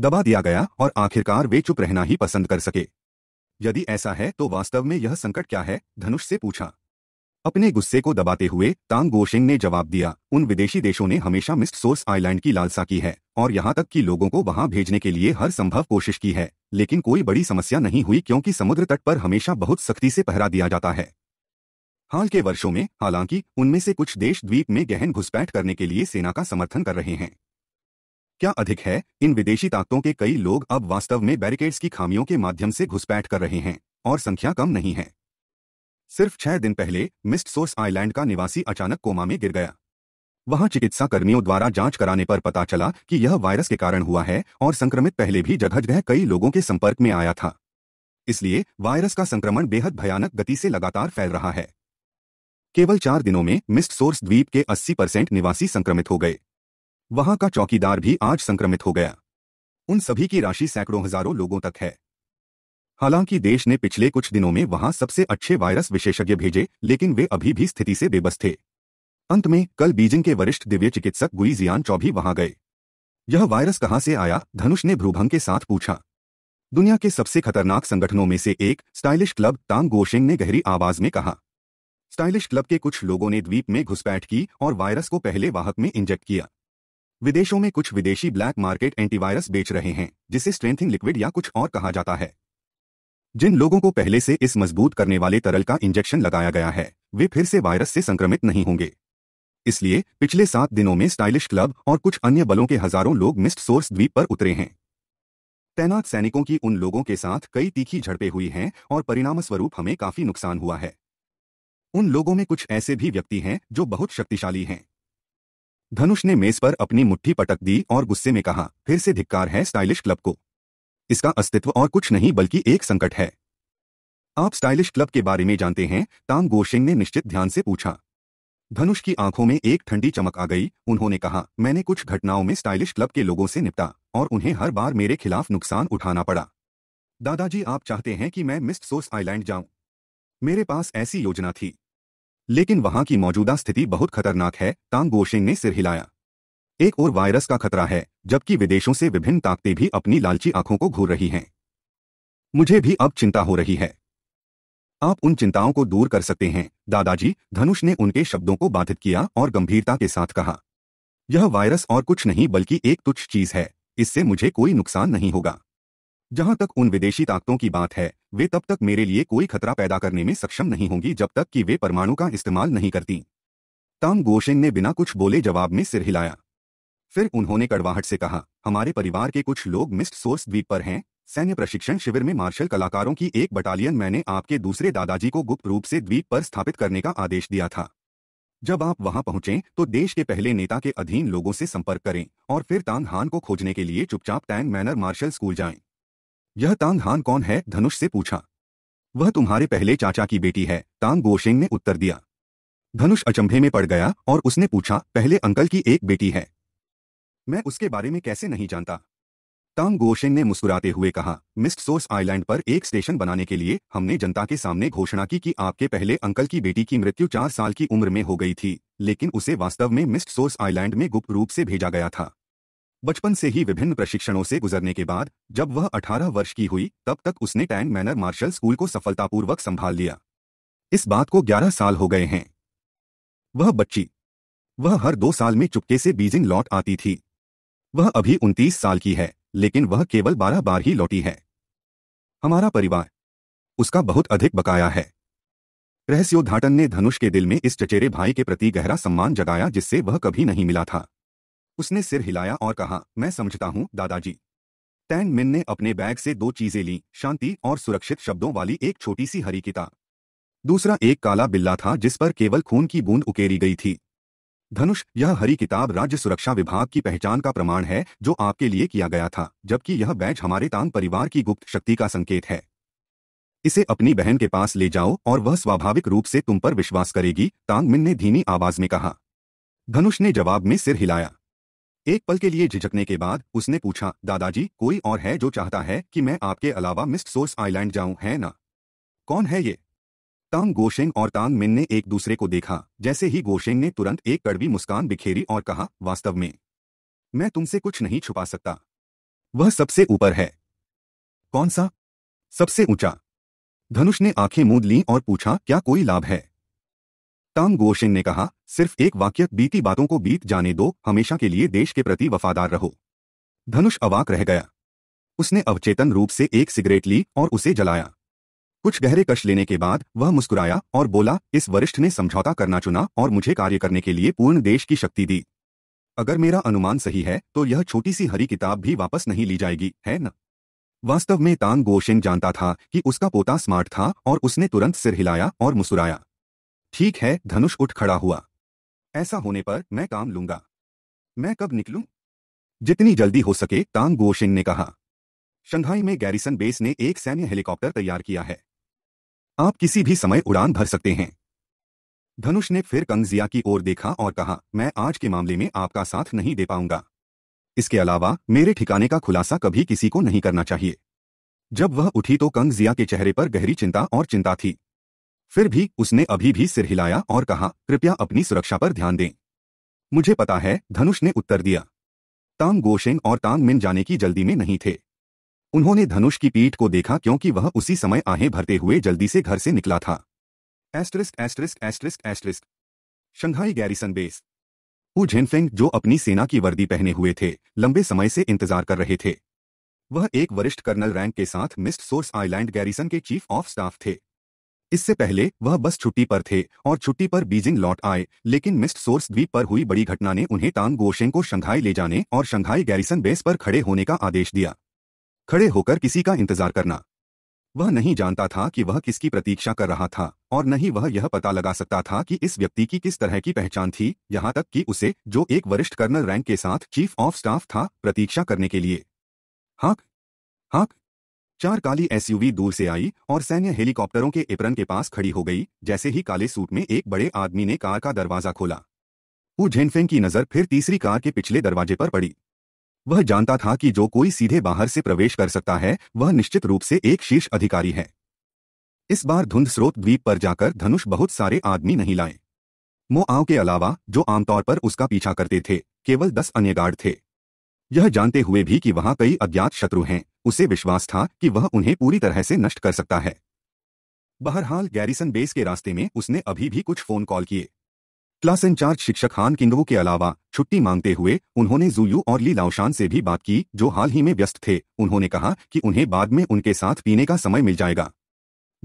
A: दबा दिया गया और आखिरकार वे चुप रहना ही पसंद कर सके यदि ऐसा है तो वास्तव में यह संकट क्या है धनुष से पूछा अपने गुस्से को दबाते हुए तांग गोशिंग ने जवाब दिया उन विदेशी देशों ने हमेशा मिस्ट सोर्स आइलैंड की लालसा की है और यहाँ तक कि लोगों को वहां भेजने के लिए हर संभव कोशिश की है लेकिन कोई बड़ी समस्या नहीं हुई क्योंकि समुद्र तट पर हमेशा बहुत सख्ती से पहरा दिया जाता है हाल के वर्षों में हालांकि उनमें से कुछ देश द्वीप में गहन घुसपैठ करने के लिए सेना का समर्थन कर रहे हैं क्या अधिक है इन विदेशी ताकतों के कई लोग अब वास्तव में बैरिकेड्स की खामियों के माध्यम से घुसपैठ कर रहे हैं और संख्या कम नहीं है सिर्फ छह दिन पहले मिस्ट सोर्स आइलैंड का निवासी अचानक कोमा में गिर गया वहां चिकित्सा कर्मियों द्वारा जांच कराने पर पता चला कि यह वायरस के कारण हुआ है और संक्रमित पहले भी जगह जगह कई लोगों के संपर्क में आया था इसलिए वायरस का संक्रमण बेहद भयानक गति से लगातार फैल रहा है केवल चार दिनों में मिस्ट सोर्स द्वीप के 80 परसेंट निवासी संक्रमित हो गए वहां का चौकीदार भी आज संक्रमित हो गया उन सभी की राशि सैकड़ों हजारों लोगों तक है हालांकि देश ने पिछले कुछ दिनों में वहां सबसे अच्छे वायरस विशेषज्ञ भेजे लेकिन वे अभी भी स्थिति से बेबस थे अंत में कल बीजिंग के वरिष्ठ दिव्य चिकित्सक गुई जियान चौबी वहां गए यह वायरस कहां से आया धनुष ने भ्रूभंग के साथ पूछा दुनिया के सबसे खतरनाक संगठनों में से एक स्टाइलिश क्लब तांग गोशिंग ने गहरी आवाज में कहा स्टाइलिश क्लब के कुछ लोगों ने द्वीप में घुसपैठ की और वायरस को पहले वाहक में इंजेक्ट किया विदेशों में कुछ विदेशी ब्लैक मार्केट एंटीवायरस बेच रहे हैं जिसे स्ट्रेंथिंग लिक्विड या कुछ और कहा जाता है जिन लोगों को पहले से इस मजबूत करने वाले तरल का इंजेक्शन लगाया गया है वे फिर से वायरस से संक्रमित नहीं होंगे इसलिए पिछले सात दिनों में स्टाइलिश क्लब और कुछ अन्य बलों के हजारों लोग मिस्ड सोर्स द्वीप पर उतरे हैं तैनात सैनिकों की उन लोगों के साथ कई तीखी झड़पें हुई हैं और परिणामस्वरूप हमें काफी नुकसान हुआ है उन लोगों में कुछ ऐसे भी व्यक्ति हैं जो बहुत शक्तिशाली हैं धनुष ने मेज पर अपनी मुट्ठी पटक दी और गुस्से में कहा फिर से धिक्कार है स्टाइलिश क्लब को इसका अस्तित्व और कुछ नहीं बल्कि एक संकट है आप स्टाइलिश क्लब के बारे में जानते हैं ताम गोशिंग ने निश्चित ध्यान से पूछा धनुष की आंखों में एक ठंडी चमक आ गई उन्होंने कहा मैंने कुछ घटनाओं में स्टाइलिश क्लब के लोगों से निपटा और उन्हें हर बार मेरे खिलाफ नुकसान उठाना पड़ा दादाजी आप चाहते हैं कि मैं मिस्ट सोस आइलैंड जाऊं मेरे पास ऐसी योजना थी लेकिन वहां की मौजूदा स्थिति बहुत खतरनाक है तांग गोशेंग ने सिर हिलाया एक और वायरस का खतरा है जबकि विदेशों से विभिन्न ताकतें भी अपनी लालची आंखों को घूर रही हैं मुझे भी अब चिंता हो रही है आप उन चिंताओं को दूर कर सकते हैं दादाजी धनुष ने उनके शब्दों को बाधित किया और गंभीरता के साथ कहा यह वायरस और कुछ नहीं बल्कि एक तुच्छ चीज है इससे मुझे कोई नुकसान नहीं होगा जहां तक उन विदेशी ताकतों की बात है वे तब तक मेरे लिए कोई खतरा पैदा करने में सक्षम नहीं होंगी जब तक कि वे परमाणु का इस्तेमाल नहीं करती तांग गोशेंग ने बिना कुछ बोले जवाब में सिर हिलाया फिर उन्होंने कड़वाहट से कहा हमारे परिवार के कुछ लोग मिस्ट सोर्स द्वीप पर हैं सैन्य प्रशिक्षण शिविर में मार्शल कलाकारों की एक बटालियन मैंने आपके दूसरे दादाजी को गुप्त रूप से द्वीप पर स्थापित करने का आदेश दिया था जब आप वहां पहुंचे तो देश के पहले नेता के अधीन लोगों से संपर्क करें और फिर तांग हान को खोजने के लिए चुपचाप टैंग मैनर मार्शल स्कूल जाएं। यह तांग हान कौन है धनुष से पूछा वह तुम्हारे पहले चाचा की बेटी है तांग गोशेंग ने उत्तर दिया धनुष अचंभे में पड़ गया और उसने पूछा पहले अंकल की एक बेटी है मैं उसके बारे में कैसे नहीं जानता तांग गोशेंग ने मुस्कुराते हुए कहा मिस्ट सोर्स आइलैंड पर एक स्टेशन बनाने के लिए हमने जनता के सामने घोषणा की कि आपके पहले अंकल की बेटी की मृत्यु चार साल की उम्र में हो गई थी लेकिन उसे वास्तव में मिस्ट सोर्स आइलैंड में गुप्त रूप से भेजा गया था बचपन से ही विभिन्न प्रशिक्षणों से गुजरने के बाद जब वह 18 वर्ष की हुई तब तक उसने टैंग मैनर मार्शल स्कूल को सफलतापूर्वक संभाल लिया इस बात को 11 साल हो गए हैं वह बच्ची वह हर दो साल में चुपके से बीजिंग लौट आती थी वह अभी उनतीस साल की है लेकिन वह केवल बारह बार ही लौटी है हमारा परिवार उसका बहुत अधिक बकाया है रहस्योद्घाटन ने धनुष के दिल में इस चचेरे भाई के प्रति गहरा सम्मान जगाया जिससे वह कभी नहीं मिला था उसने सिर हिलाया और कहा मैं समझता हूँ दादाजी टैंग मिन ने अपने बैग से दो चीजें ली शांति और सुरक्षित शब्दों वाली एक छोटी सी हरी किताब दूसरा एक काला बिल्ला था जिस पर केवल खून की बूंद उकेरी गई थी धनुष यह हरी किताब राज्य सुरक्षा विभाग की पहचान का प्रमाण है जो आपके लिए किया गया था जबकि यह बैज हमारे तांग परिवार की गुप्त शक्ति का संकेत है इसे अपनी बहन के पास ले जाओ और वह स्वाभाविक रूप से तुम पर विश्वास करेगी तांगमिन ने धीमी आवाज में कहा धनुष ने जवाब में सिर हिलाया एक पल के लिए झिझकने के बाद उसने पूछा दादाजी कोई और है जो चाहता है कि मैं आपके अलावा मिस्ट सोर्स आइलैंड जाऊं है ना कौन है ये तांग गोशेंग और तांग मिन ने एक दूसरे को देखा जैसे ही गोशेंग ने तुरंत एक कड़वी मुस्कान बिखेरी और कहा वास्तव में मैं तुमसे कुछ नहीं छुपा सकता वह सबसे ऊपर है कौन सा सबसे ऊंचा धनुष ने आंखें मूंद ली और पूछा क्या कोई लाभ है टांग गोशिन ने कहा सिर्फ एक वाक्य बीती बातों को बीत जाने दो हमेशा के लिए देश के प्रति वफादार रहो धनुष अवाक रह गया उसने अवचेतन रूप से एक सिगरेट ली और उसे जलाया कुछ गहरे कश लेने के बाद वह मुस्कुराया और बोला इस वरिष्ठ ने समझौता करना चुना और मुझे कार्य करने के लिए पूर्ण देश की शक्ति दी अगर मेरा अनुमान सही है तो यह छोटी सी हरी किताब भी वापस नहीं ली जाएगी है न वास्तव में तांग गोशिन जानता था कि उसका पोता स्मार्ट था और उसने तुरंत सिर हिलाया और मुस्कुराया ठीक है धनुष उठ खड़ा हुआ ऐसा होने पर मैं काम लूंगा मैं कब निकलूं जितनी जल्दी हो सके तांग गोशिंग ने कहा शंघाई में गैरिसन बेस ने एक सैन्य हेलीकॉप्टर तैयार किया है आप किसी भी समय उड़ान भर सकते हैं धनुष ने फिर कंगजिया की ओर देखा और कहा मैं आज के मामले में आपका साथ नहीं दे पाऊंगा इसके अलावा मेरे ठिकाने का खुलासा कभी किसी को नहीं करना चाहिए जब वह उठी तो कंगजिया के चेहरे पर गहरी चिंता और चिंता थी फिर भी उसने अभी भी सिर हिलाया और कहा कृपया अपनी सुरक्षा पर ध्यान दें मुझे पता है धनुष ने उत्तर दिया तांग गोशेंग और तांग मिन जाने की जल्दी में नहीं थे उन्होंने धनुष की पीठ को देखा क्योंकि वह उसी समय आहें भरते हुए जल्दी से घर से निकला था asterisk asterisk asterisk asterisk Shanghai garrison base वो झेनफेंग जो अपनी सेना की वर्दी पहने हुए थे लंबे समय से इंतजार कर रहे थे वह एक वरिष्ठ कर्नल रैंक के साथ मिस्ट सोर्स आइलैंड गैरिसन के चीफ ऑफ स्टाफ थे इससे पहले वह बस छुट्टी पर थे और छुट्टी पर बीजिंग लौट आए लेकिन मिस्ड सोर्स द्वीप पर हुई बड़ी घटना ने उन्हें तांग गोशेंग को शंघाई ले जाने और शंघाई गैरिसन बेस पर खड़े होने का आदेश दिया खड़े होकर किसी का इंतजार करना वह नहीं जानता था कि वह किसकी प्रतीक्षा कर रहा था और न ही वह यह पता लगा सकता था कि इस व्यक्ति की किस तरह की पहचान थी यहां तक कि उसे जो एक वरिष्ठ कर्नल रैंक के साथ चीफ ऑफ स्टाफ था प्रतीक्षा करने के लिए हाँ हाँ चार काली एसयूवी दूर से आई और सैन्य हेलीकॉप्टरों के एप्रन के पास खड़ी हो गई जैसे ही काले सूट में एक बड़े आदमी ने कार का दरवाजा खोला वो झेनफेंग की नजर फिर तीसरी कार के पिछले दरवाजे पर पड़ी वह जानता था कि जो कोई सीधे बाहर से प्रवेश कर सकता है वह निश्चित रूप से एक शीर्ष अधिकारी है इस बार धुंध स्रोत द्वीप पर जाकर धनुष बहुत सारे आदमी नहीं लाए मोआव के अलावा जो आमतौर पर उसका पीछा करते थे केवल दस अन्य गार्ड थे यह जानते हुए भी कि वहां कई अज्ञात शत्रु हैं उसे विश्वास था कि वह उन्हें पूरी तरह से नष्ट कर सकता है बहरहाल गैरिसन बेस के रास्ते में उसने अभी भी कुछ फोन कॉल किए क्लास इंचार्ज शिक्षक हान किंगवो के अलावा छुट्टी मांगते हुए उन्होंने जुयू और ली लाओशान से भी बात की जो हाल ही में व्यस्त थे उन्होंने कहा कि उन्हें बाद में उनके साथ पीने का समय मिल जाएगा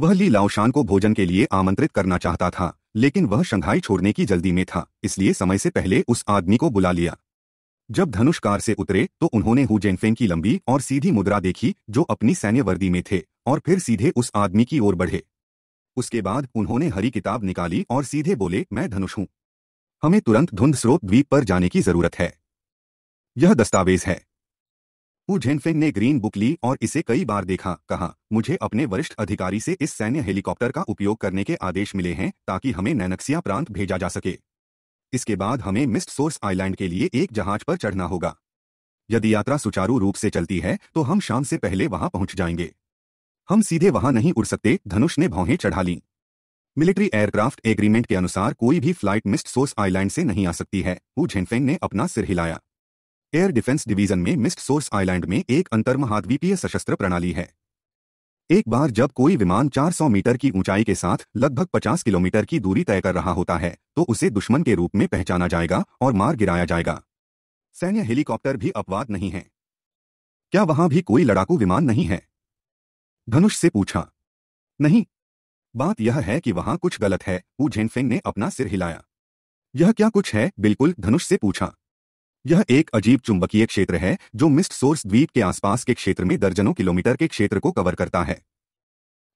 A: वह ली लाओशान को भोजन के लिए आमंत्रित करना चाहता था लेकिन वह शंघाई छोड़ने की जल्दी में था इसलिए समय से पहले उस आदमी को बुला लिया जब धनुष कार से उतरे तो उन्होंने हु जेनफेन की लंबी और सीधी मुद्रा देखी जो अपनी सैन्य वर्दी में थे और फिर सीधे उस आदमी की ओर बढ़े उसके बाद उन्होंने हरी किताब निकाली और सीधे बोले मैं धनुष हूं हमें तुरंत धुंध स्रोत द्वीप पर जाने की जरूरत है यह दस्तावेज है हु जेनफेन ने ग्रीन बुक ली और इसे कई बार देखा कहा मुझे अपने वरिष्ठ अधिकारी से इस सैन्य हेलीकॉप्टर का उपयोग करने के आदेश मिले हैं ताकि हमें नैनक्सिया प्रांत भेजा जा सके इसके बाद हमें मिस्ट सोर्स आइलैंड के लिए एक जहाज पर चढ़ना होगा यदि यात्रा सुचारू रूप से चलती है तो हम शाम से पहले वहां पहुंच जाएंगे हम सीधे वहां नहीं उड़ सकते धनुष ने भौहें चढ़ा ली मिलिट्री एयरक्राफ्ट एग्रीमेंट के अनुसार कोई भी फ्लाइट मिस्ट सोर्स आइलैंड से नहीं आ सकती है वो झेनफेंग ने अपना सिर हिलाया एयर डिफेंस डिवीजन में मिस्ट सोर्स आइलैंड में एक अंतर्महाद्वीपीय सशस्त्र प्रणाली है एक बार जब कोई विमान 400 मीटर की ऊंचाई के साथ लगभग 50 किलोमीटर की दूरी तय कर रहा होता है तो उसे दुश्मन के रूप में पहचाना जाएगा और मार गिराया जाएगा सैन्य हेलीकॉप्टर भी अपवाद नहीं है क्या वहां भी कोई लड़ाकू विमान नहीं है धनुष से पूछा नहीं बात यह है कि वहां कुछ गलत है वो झेनफेंग ने अपना सिर हिलाया यह क्या कुछ है बिल्कुल धनुष से पूछा यह एक अजीब चुंबकीय क्षेत्र है जो मिस्ट सोर्स द्वीप के आसपास के क्षेत्र में दर्जनों किलोमीटर के क्षेत्र को कवर करता है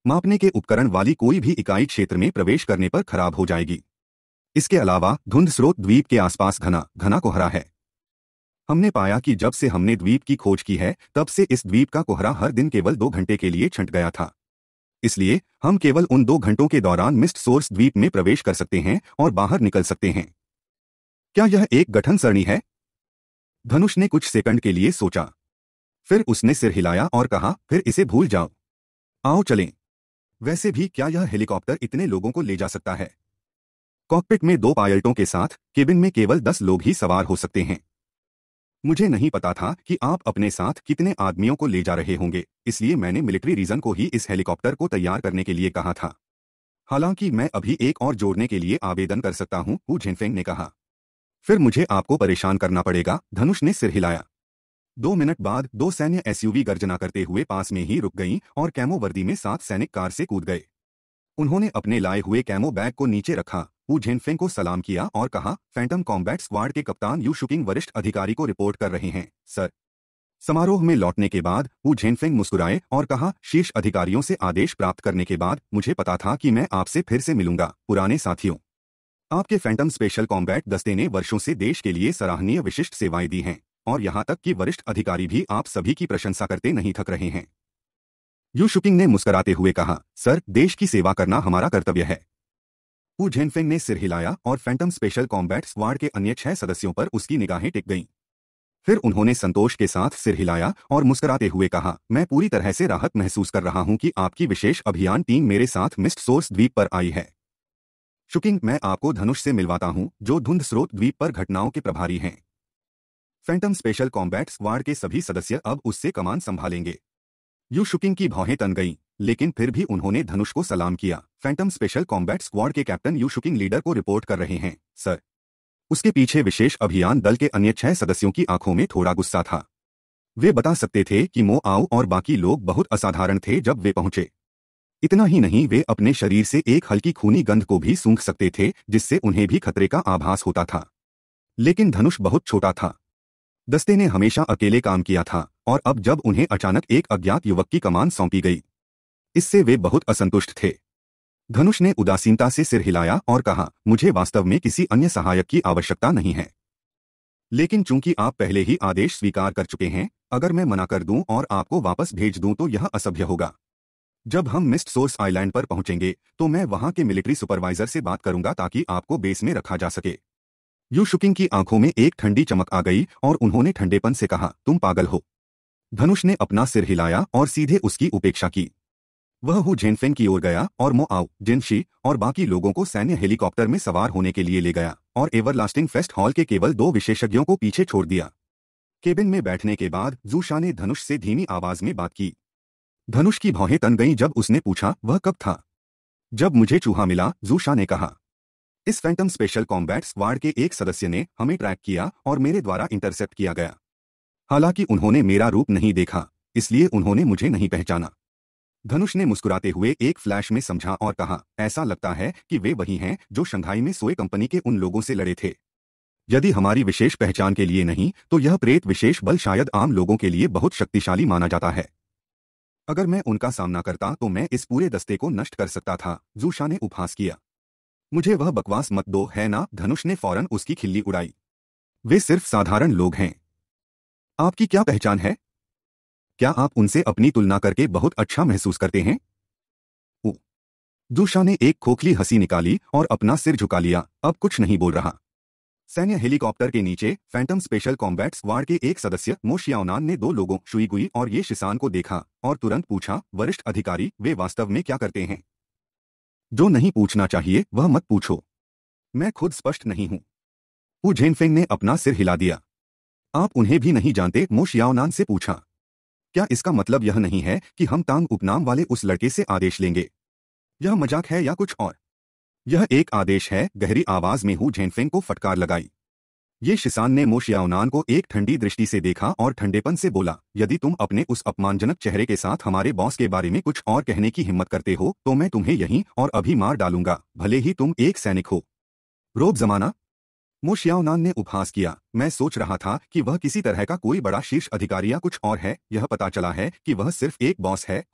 A: मापने के उपकरण वाली कोई भी इकाई क्षेत्र में प्रवेश करने पर खराब हो जाएगी इसके अलावा धुंध स्रोत द्वीप के आसपास घना घना कोहरा है हमने पाया कि जब से हमने द्वीप की खोज की है तब से इस द्वीप का कोहरा हर दिन केवल दो घंटे के लिए छंट गया था इसलिए हम केवल उन दो घंटों के दौरान मिस्ट सोर्स द्वीप में प्रवेश कर सकते हैं और बाहर निकल सकते हैं क्या यह एक गठन सरणी है धनुष ने कुछ सेकंड के लिए सोचा फिर उसने सिर हिलाया और कहा फिर इसे भूल जाओ आओ चलें वैसे भी क्या यह हेलीकॉप्टर इतने लोगों को ले जा सकता है कॉकपिट में दो पायलटों के साथ केबिन में केवल दस लोग ही सवार हो सकते हैं मुझे नहीं पता था कि आप अपने साथ कितने आदमियों को ले जा रहे होंगे इसलिए मैंने मिलिट्री रीजन को ही इस हेलीकॉप्टर को तैयार करने के लिए कहा था हालांकि मैं अभी एक और जोड़ने के लिए आवेदन कर सकता हूं हु झिनफेंग ने कहा फिर मुझे आपको परेशान करना पड़ेगा धनुष ने सिर हिलाया दो मिनट बाद दो सैन्य एसयूवी गर्जना करते हुए पास में ही रुक गईं और कैमो वर्दी में सात सैनिक कार से कूद गए उन्होंने अपने लाए हुए कैमो बैग को नीचे रखा वो झेनफेंग को सलाम किया और कहा फैंटम कॉम्बैट स्क्वाड के कप्तान यू शुकिंग वरिष्ठ अधिकारी को रिपोर्ट कर रहे हैं सर समारोह में लौटने के बाद वो झेनफेंग मुस्कुराए और कहा शीर्ष अधिकारियों से आदेश प्राप्त करने के बाद मुझे पता था कि मैं आपसे फिर से मिलूंगा पुराने साथियों आपके फैंटम स्पेशल कॉम्बैट दस्ते ने वर्षों से देश के लिए सराहनीय विशिष्ट सेवाएं दी हैं और यहां तक कि वरिष्ठ अधिकारी भी आप सभी की प्रशंसा करते नहीं थक रहे हैं यू शुपिंग ने मुस्कराते हुए कहा सर देश की सेवा करना हमारा कर्तव्य है ऊ झेनफेंग ने सिर हिलाया और फैंटम स्पेशल कॉम्बैट स्क्वाड के अन्य छह सदस्यों पर उसकी निगाहें टिक गईं फिर उन्होंने संतोष के साथ सिर हिलाया और मुस्कुराते हुए कहा मैं पूरी तरह से राहत महसूस कर रहा हूं कि आपकी विशेष अभियान टीम मेरे साथ मिस्ट सोर्स द्वीप पर आई है शुकिंग मैं आपको धनुष से मिलवाता हूं जो धुंध स्रोत द्वीप पर घटनाओं के प्रभारी हैं फैंटम स्पेशल कॉम्बैट स्क्वाड के सभी सदस्य अब उससे कमान संभालेंगे यू शुकिंग की भौहें तन गईं लेकिन फिर भी उन्होंने धनुष को सलाम किया फैंटम स्पेशल कॉम्बैट स्क्वाड के कैप्टन यू शुकिंग लीडर को रिपोर्ट कर रहे हैं सर उसके पीछे विशेष अभियान दल के अन्य छह सदस्यों की आंखों में थोड़ा गुस्सा था वे बता सकते थे कि मो आओ और बाकी लोग बहुत असाधारण थे जब वे पहुंचे इतना ही नहीं वे अपने शरीर से एक हल्की खूनी गंध को भी सूंघ सकते थे जिससे उन्हें भी खतरे का आभास होता था लेकिन धनुष बहुत छोटा था दस्ते ने हमेशा अकेले काम किया था और अब जब उन्हें अचानक एक अज्ञात युवक की कमान सौंपी गई इससे वे बहुत असंतुष्ट थे धनुष ने उदासीनता से सिर हिलाया और कहा मुझे वास्तव में किसी अन्य सहायक की आवश्यकता नहीं है लेकिन चूंकि आप पहले ही आदेश स्वीकार कर चुके हैं अगर मैं मना कर दूं और आपको वापस भेज दूं तो यह असभ्य होगा जब हम मिस्ट सोर्स आइलैंड पर पहुंचेंगे तो मैं वहां के मिलिट्री सुपरवाइजर से बात करूंगा ताकि आपको बेस में रखा जा सके यूशुकिंग की आंखों में एक ठंडी चमक आ गई और उन्होंने ठंडेपन से कहा तुम पागल हो धनुष ने अपना सिर हिलाया और सीधे उसकी उपेक्षा की वह हु जेनफेन की ओर गया और आओ जिनशी और बाकी लोगों को सैन्य हेलीकॉप्टर में सवार होने के लिए ले गया और एवरलास्टिंग फेस्ट हॉल के केवल दो विशेषज्ञों को पीछे छोड़ दिया केबिन में बैठने के बाद जूशा ने धनुष से धीमी आवाज में बात की धनुष की भौहें तन गईं जब उसने पूछा वह कब था जब मुझे चूहा मिला जूशा ने कहा इस फैंटम स्पेशल कॉम्बैट स्क्वाड के एक सदस्य ने हमें ट्रैक किया और मेरे द्वारा इंटरसेप्ट किया गया हालांकि उन्होंने मेरा रूप नहीं देखा इसलिए उन्होंने मुझे नहीं पहचाना धनुष ने मुस्कुराते हुए एक फ्लैश में समझा और कहा ऐसा लगता है कि वे वही हैं जो शंघाई में सोए कंपनी के उन लोगों से लड़े थे यदि हमारी विशेष पहचान के लिए नहीं तो यह प्रेत विशेष बल शायद आम लोगों के लिए बहुत शक्तिशाली माना जाता है अगर मैं उनका सामना करता तो मैं इस पूरे दस्ते को नष्ट कर सकता था जूशा ने उपहास किया मुझे वह बकवास मत दो है ना धनुष ने फौरन उसकी खिल्ली उड़ाई वे सिर्फ साधारण लोग हैं आपकी क्या पहचान है क्या आप उनसे अपनी तुलना करके बहुत अच्छा महसूस करते हैं जूशा ने एक खोखली हंसी निकाली और अपना सिर झुका लिया अब कुछ नहीं बोल रहा सैन्य हेलीकॉप्टर के नीचे फैंटम स्पेशल कॉम्बैट स्क्वाड के एक सदस्य मोशियाओनान ने दो लोगों शुईगुई और ये शिसान को देखा और तुरंत पूछा वरिष्ठ अधिकारी वे वास्तव में क्या करते हैं जो नहीं पूछना चाहिए वह मत पूछो मैं खुद स्पष्ट नहीं हूं ऊ झेनफेंग ने अपना सिर हिला दिया आप उन्हें भी नहीं जानते मोशियाओनान से पूछा क्या इसका मतलब यह नहीं है कि हम तांग उपनाम वाले उस लड़के से आदेश लेंगे यह मजाक है या कुछ और यह एक आदेश है गहरी आवाज में हु झेनफेंग को फटकार लगाई ये शिसान ने मोशियाउनान को एक ठंडी दृष्टि से देखा और ठंडेपन से बोला यदि तुम अपने उस अपमानजनक चेहरे के साथ हमारे बॉस के बारे में कुछ और कहने की हिम्मत करते हो तो मैं तुम्हें यहीं और अभी मार डालूंगा भले ही तुम एक सैनिक हो रोब जमाना मोशियाउनान ने उपहास किया मैं सोच रहा था कि वह किसी तरह का कोई बड़ा शीर्ष अधिकारी या कुछ और है यह पता चला है कि वह सिर्फ एक बॉस है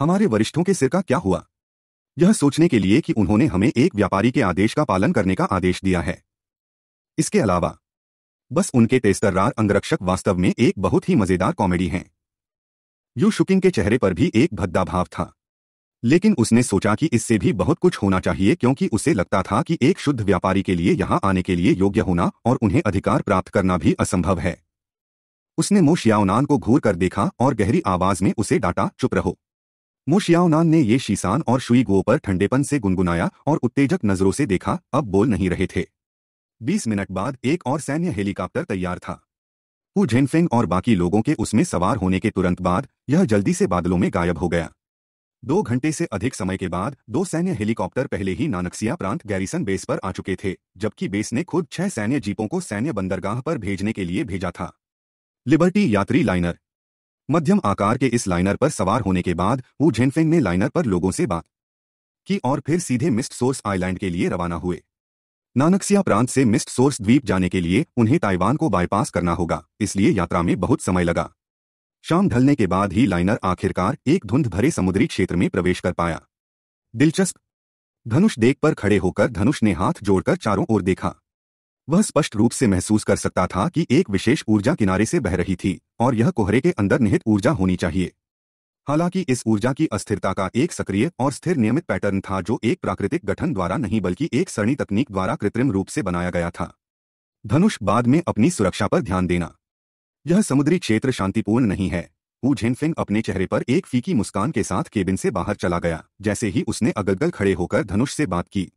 A: हमारे वरिष्ठों के सिर का क्या हुआ यह सोचने के लिए कि उन्होंने हमें एक व्यापारी के आदेश का पालन करने का आदेश दिया है इसके अलावा बस उनके तेस्तर्रार अंगरक्षक वास्तव में एक बहुत ही मजेदार कॉमेडी हैं यू शुकिंग के चेहरे पर भी एक भद्दा भाव था लेकिन उसने सोचा कि इससे भी बहुत कुछ होना चाहिए क्योंकि उसे लगता था कि एक शुद्ध व्यापारी के लिए यहां आने के लिए योग्य होना और उन्हें अधिकार प्राप्त करना भी असंभव है उसने मोशियाओनान को घूर कर देखा और गहरी आवाज में उसे डांटा चुप रहो मुशियाओनान ने ये शीशान और शुई गो पर ठंडेपन से गुनगुनाया और उत्तेजक नजरों से देखा अब बोल नहीं रहे थे बीस मिनट बाद एक और सैन्य हेलीकॉप्टर तैयार था वो झेनफेंग और बाकी लोगों के उसमें सवार होने के तुरंत बाद यह जल्दी से बादलों में गायब हो गया दो घंटे से अधिक समय के बाद दो सैन्य हेलीकॉप्टर पहले ही नानकसिया प्रांत गैरिसन बेस पर आ चुके थे जबकि बेस ने खुद छह सैन्य जीपों को सैन्य बंदरगाह पर भेजने के लिए भेजा था लिबर्टी यात्री लाइनर मध्यम आकार के इस लाइनर पर सवार होने के बाद वो झेनफेंग ने लाइनर पर लोगों से बात की और फिर सीधे मिस्ट सोर्स आइलैंड के लिए रवाना हुए नानकसिया प्रांत से मिस्ट सोर्स द्वीप जाने के लिए उन्हें ताइवान को बाईपास करना होगा इसलिए यात्रा में बहुत समय लगा शाम ढलने के बाद ही लाइनर आखिरकार एक धुंध भरे समुद्री क्षेत्र में प्रवेश कर पाया दिलचस्प धनुष देख पर खड़े होकर धनुष ने हाथ जोड़कर चारों ओर देखा वह स्पष्ट रूप से महसूस कर सकता था कि एक विशेष ऊर्जा किनारे से बह रही थी और यह कोहरे के अंदर निहित ऊर्जा होनी चाहिए हालांकि इस ऊर्जा की अस्थिरता का एक सक्रिय और स्थिर नियमित पैटर्न था जो एक प्राकृतिक गठन द्वारा नहीं बल्कि एक सरणी तकनीक द्वारा कृत्रिम रूप से बनाया गया था धनुष बाद में अपनी सुरक्षा पर ध्यान देना यह समुद्री क्षेत्र शांतिपूर्ण नहीं है हु झेनफिंग अपने चेहरे पर एक फीकी मुस्कान के साथ केबिन से बाहर चला गया जैसे ही उसने अगलगल खड़े होकर धनुष से बात की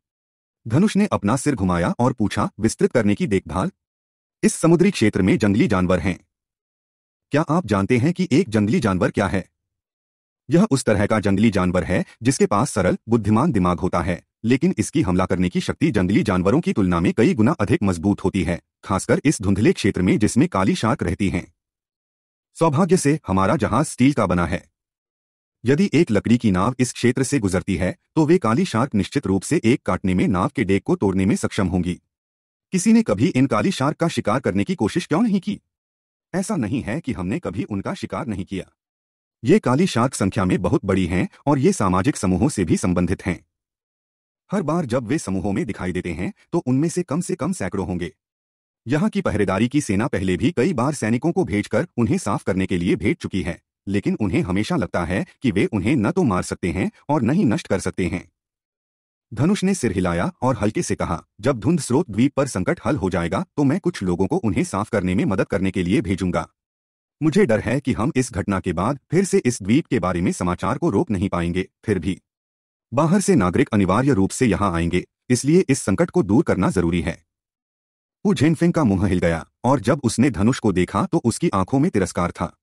A: धनुष ने अपना सिर घुमाया और पूछा विस्तृत करने की देखभाल इस समुद्री क्षेत्र में जंगली जानवर हैं क्या आप जानते हैं कि एक जंगली जानवर क्या है यह उस तरह का जंगली जानवर है जिसके पास सरल बुद्धिमान दिमाग होता है लेकिन इसकी हमला करने की शक्ति जंगली जानवरों की तुलना में कई गुना अधिक मजबूत होती है खासकर इस धुंधले क्षेत्र में जिसमें काली शार्क रहती हैं सौभाग्य से हमारा जहाज स्टील का बना है यदि एक लकड़ी की नाव इस क्षेत्र से गुजरती है तो वे काली शार्क निश्चित रूप से एक काटने में नाव के डेग को तोड़ने में सक्षम होंगी किसी ने कभी इन काली शार्क का शिकार करने की कोशिश क्यों नहीं की ऐसा नहीं है कि हमने कभी उनका शिकार नहीं किया ये काली शार्क संख्या में बहुत बड़ी हैं और ये सामाजिक समूहों से भी संबंधित हैं हर बार जब वे समूहों में दिखाई देते हैं तो उनमें से कम से कम सैकड़ों होंगे यहाँ की पहरेदारी की सेना पहले भी कई बार सैनिकों को भेजकर उन्हें साफ करने के लिए भेज चुकी है लेकिन उन्हें हमेशा लगता है कि वे उन्हें न तो मार सकते हैं और न ही नष्ट कर सकते हैं धनुष ने सिर हिलाया और हल्के से कहा जब धुंध स्रोत द्वीप पर संकट हल हो जाएगा तो मैं कुछ लोगों को उन्हें साफ करने में मदद करने के लिए भेजूंगा मुझे डर है कि हम इस घटना के बाद फिर से इस द्वीप के बारे में समाचार को रोक नहीं पाएंगे फिर भी बाहर से नागरिक अनिवार्य रूप से यहां आएंगे इसलिए इस संकट को दूर करना जरूरी है वो झेनफिंग का मुंह हिल गया और जब उसने धनुष को देखा तो उसकी आंखों में तिरस्कार था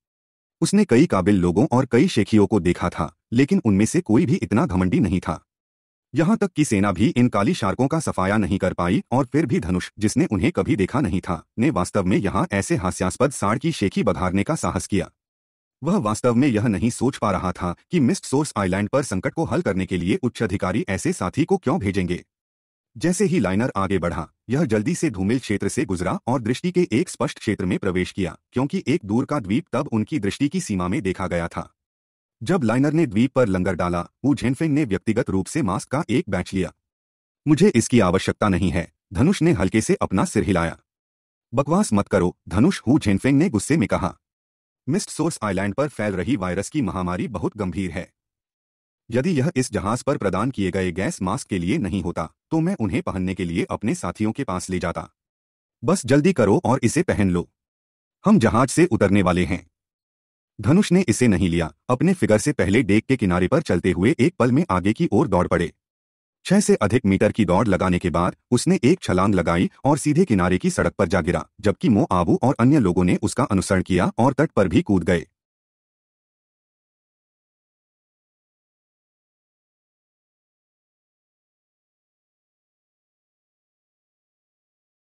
A: उसने कई काबिल लोगों और कई शेखियों को देखा था लेकिन उनमें से कोई भी इतना घमंडी नहीं था यहां तक कि सेना भी इन काली शार्कों का सफाया नहीं कर पाई और फिर भी धनुष जिसने उन्हें कभी देखा नहीं था ने वास्तव में यहां ऐसे हास्यास्पद साड़ की शेखी बघारने का साहस किया वह वास्तव में यह नहीं सोच पा रहा था कि मिस्ट सोर्स आइलैंड पर संकट को हल करने के लिए उच्च अधिकारी ऐसे साथी को क्यों भेजेंगे जैसे ही लाइनर आगे बढ़ा यह जल्दी से धूमिल क्षेत्र से गुजरा और दृष्टि के एक स्पष्ट क्षेत्र में प्रवेश किया क्योंकि एक दूर का द्वीप तब उनकी दृष्टि की सीमा में देखा गया था जब लाइनर ने द्वीप पर लंगर डाला वो झेनफेंग ने व्यक्तिगत रूप से मास्क का एक बैच लिया मुझे इसकी आवश्यकता नहीं है धनुष ने हल्के से अपना सिर हिलाया बकवास मत करो धनुष हु झेनफेंग ने गुस्से में कहा मिस्ट सोर्स आइलैंड पर फैल रही वायरस की महामारी बहुत गंभीर है यदि यह इस जहाज पर प्रदान किए गए गैस मास्क के लिए नहीं होता तो मैं उन्हें पहनने के लिए अपने साथियों के पास ले जाता बस जल्दी करो और इसे पहन लो हम जहाज से उतरने वाले हैं धनुष ने इसे नहीं लिया अपने फिगर से पहले डेक के किनारे पर चलते हुए एक पल में आगे की ओर दौड़ पड़े छह से अधिक मीटर की दौड़ लगाने के बाद उसने एक छलांग लगाई और सीधे किनारे की सड़क पर जा गिरा जबकि मो आबू और अन्य लोगों ने उसका अनुसरण किया और तट पर भी कूद गए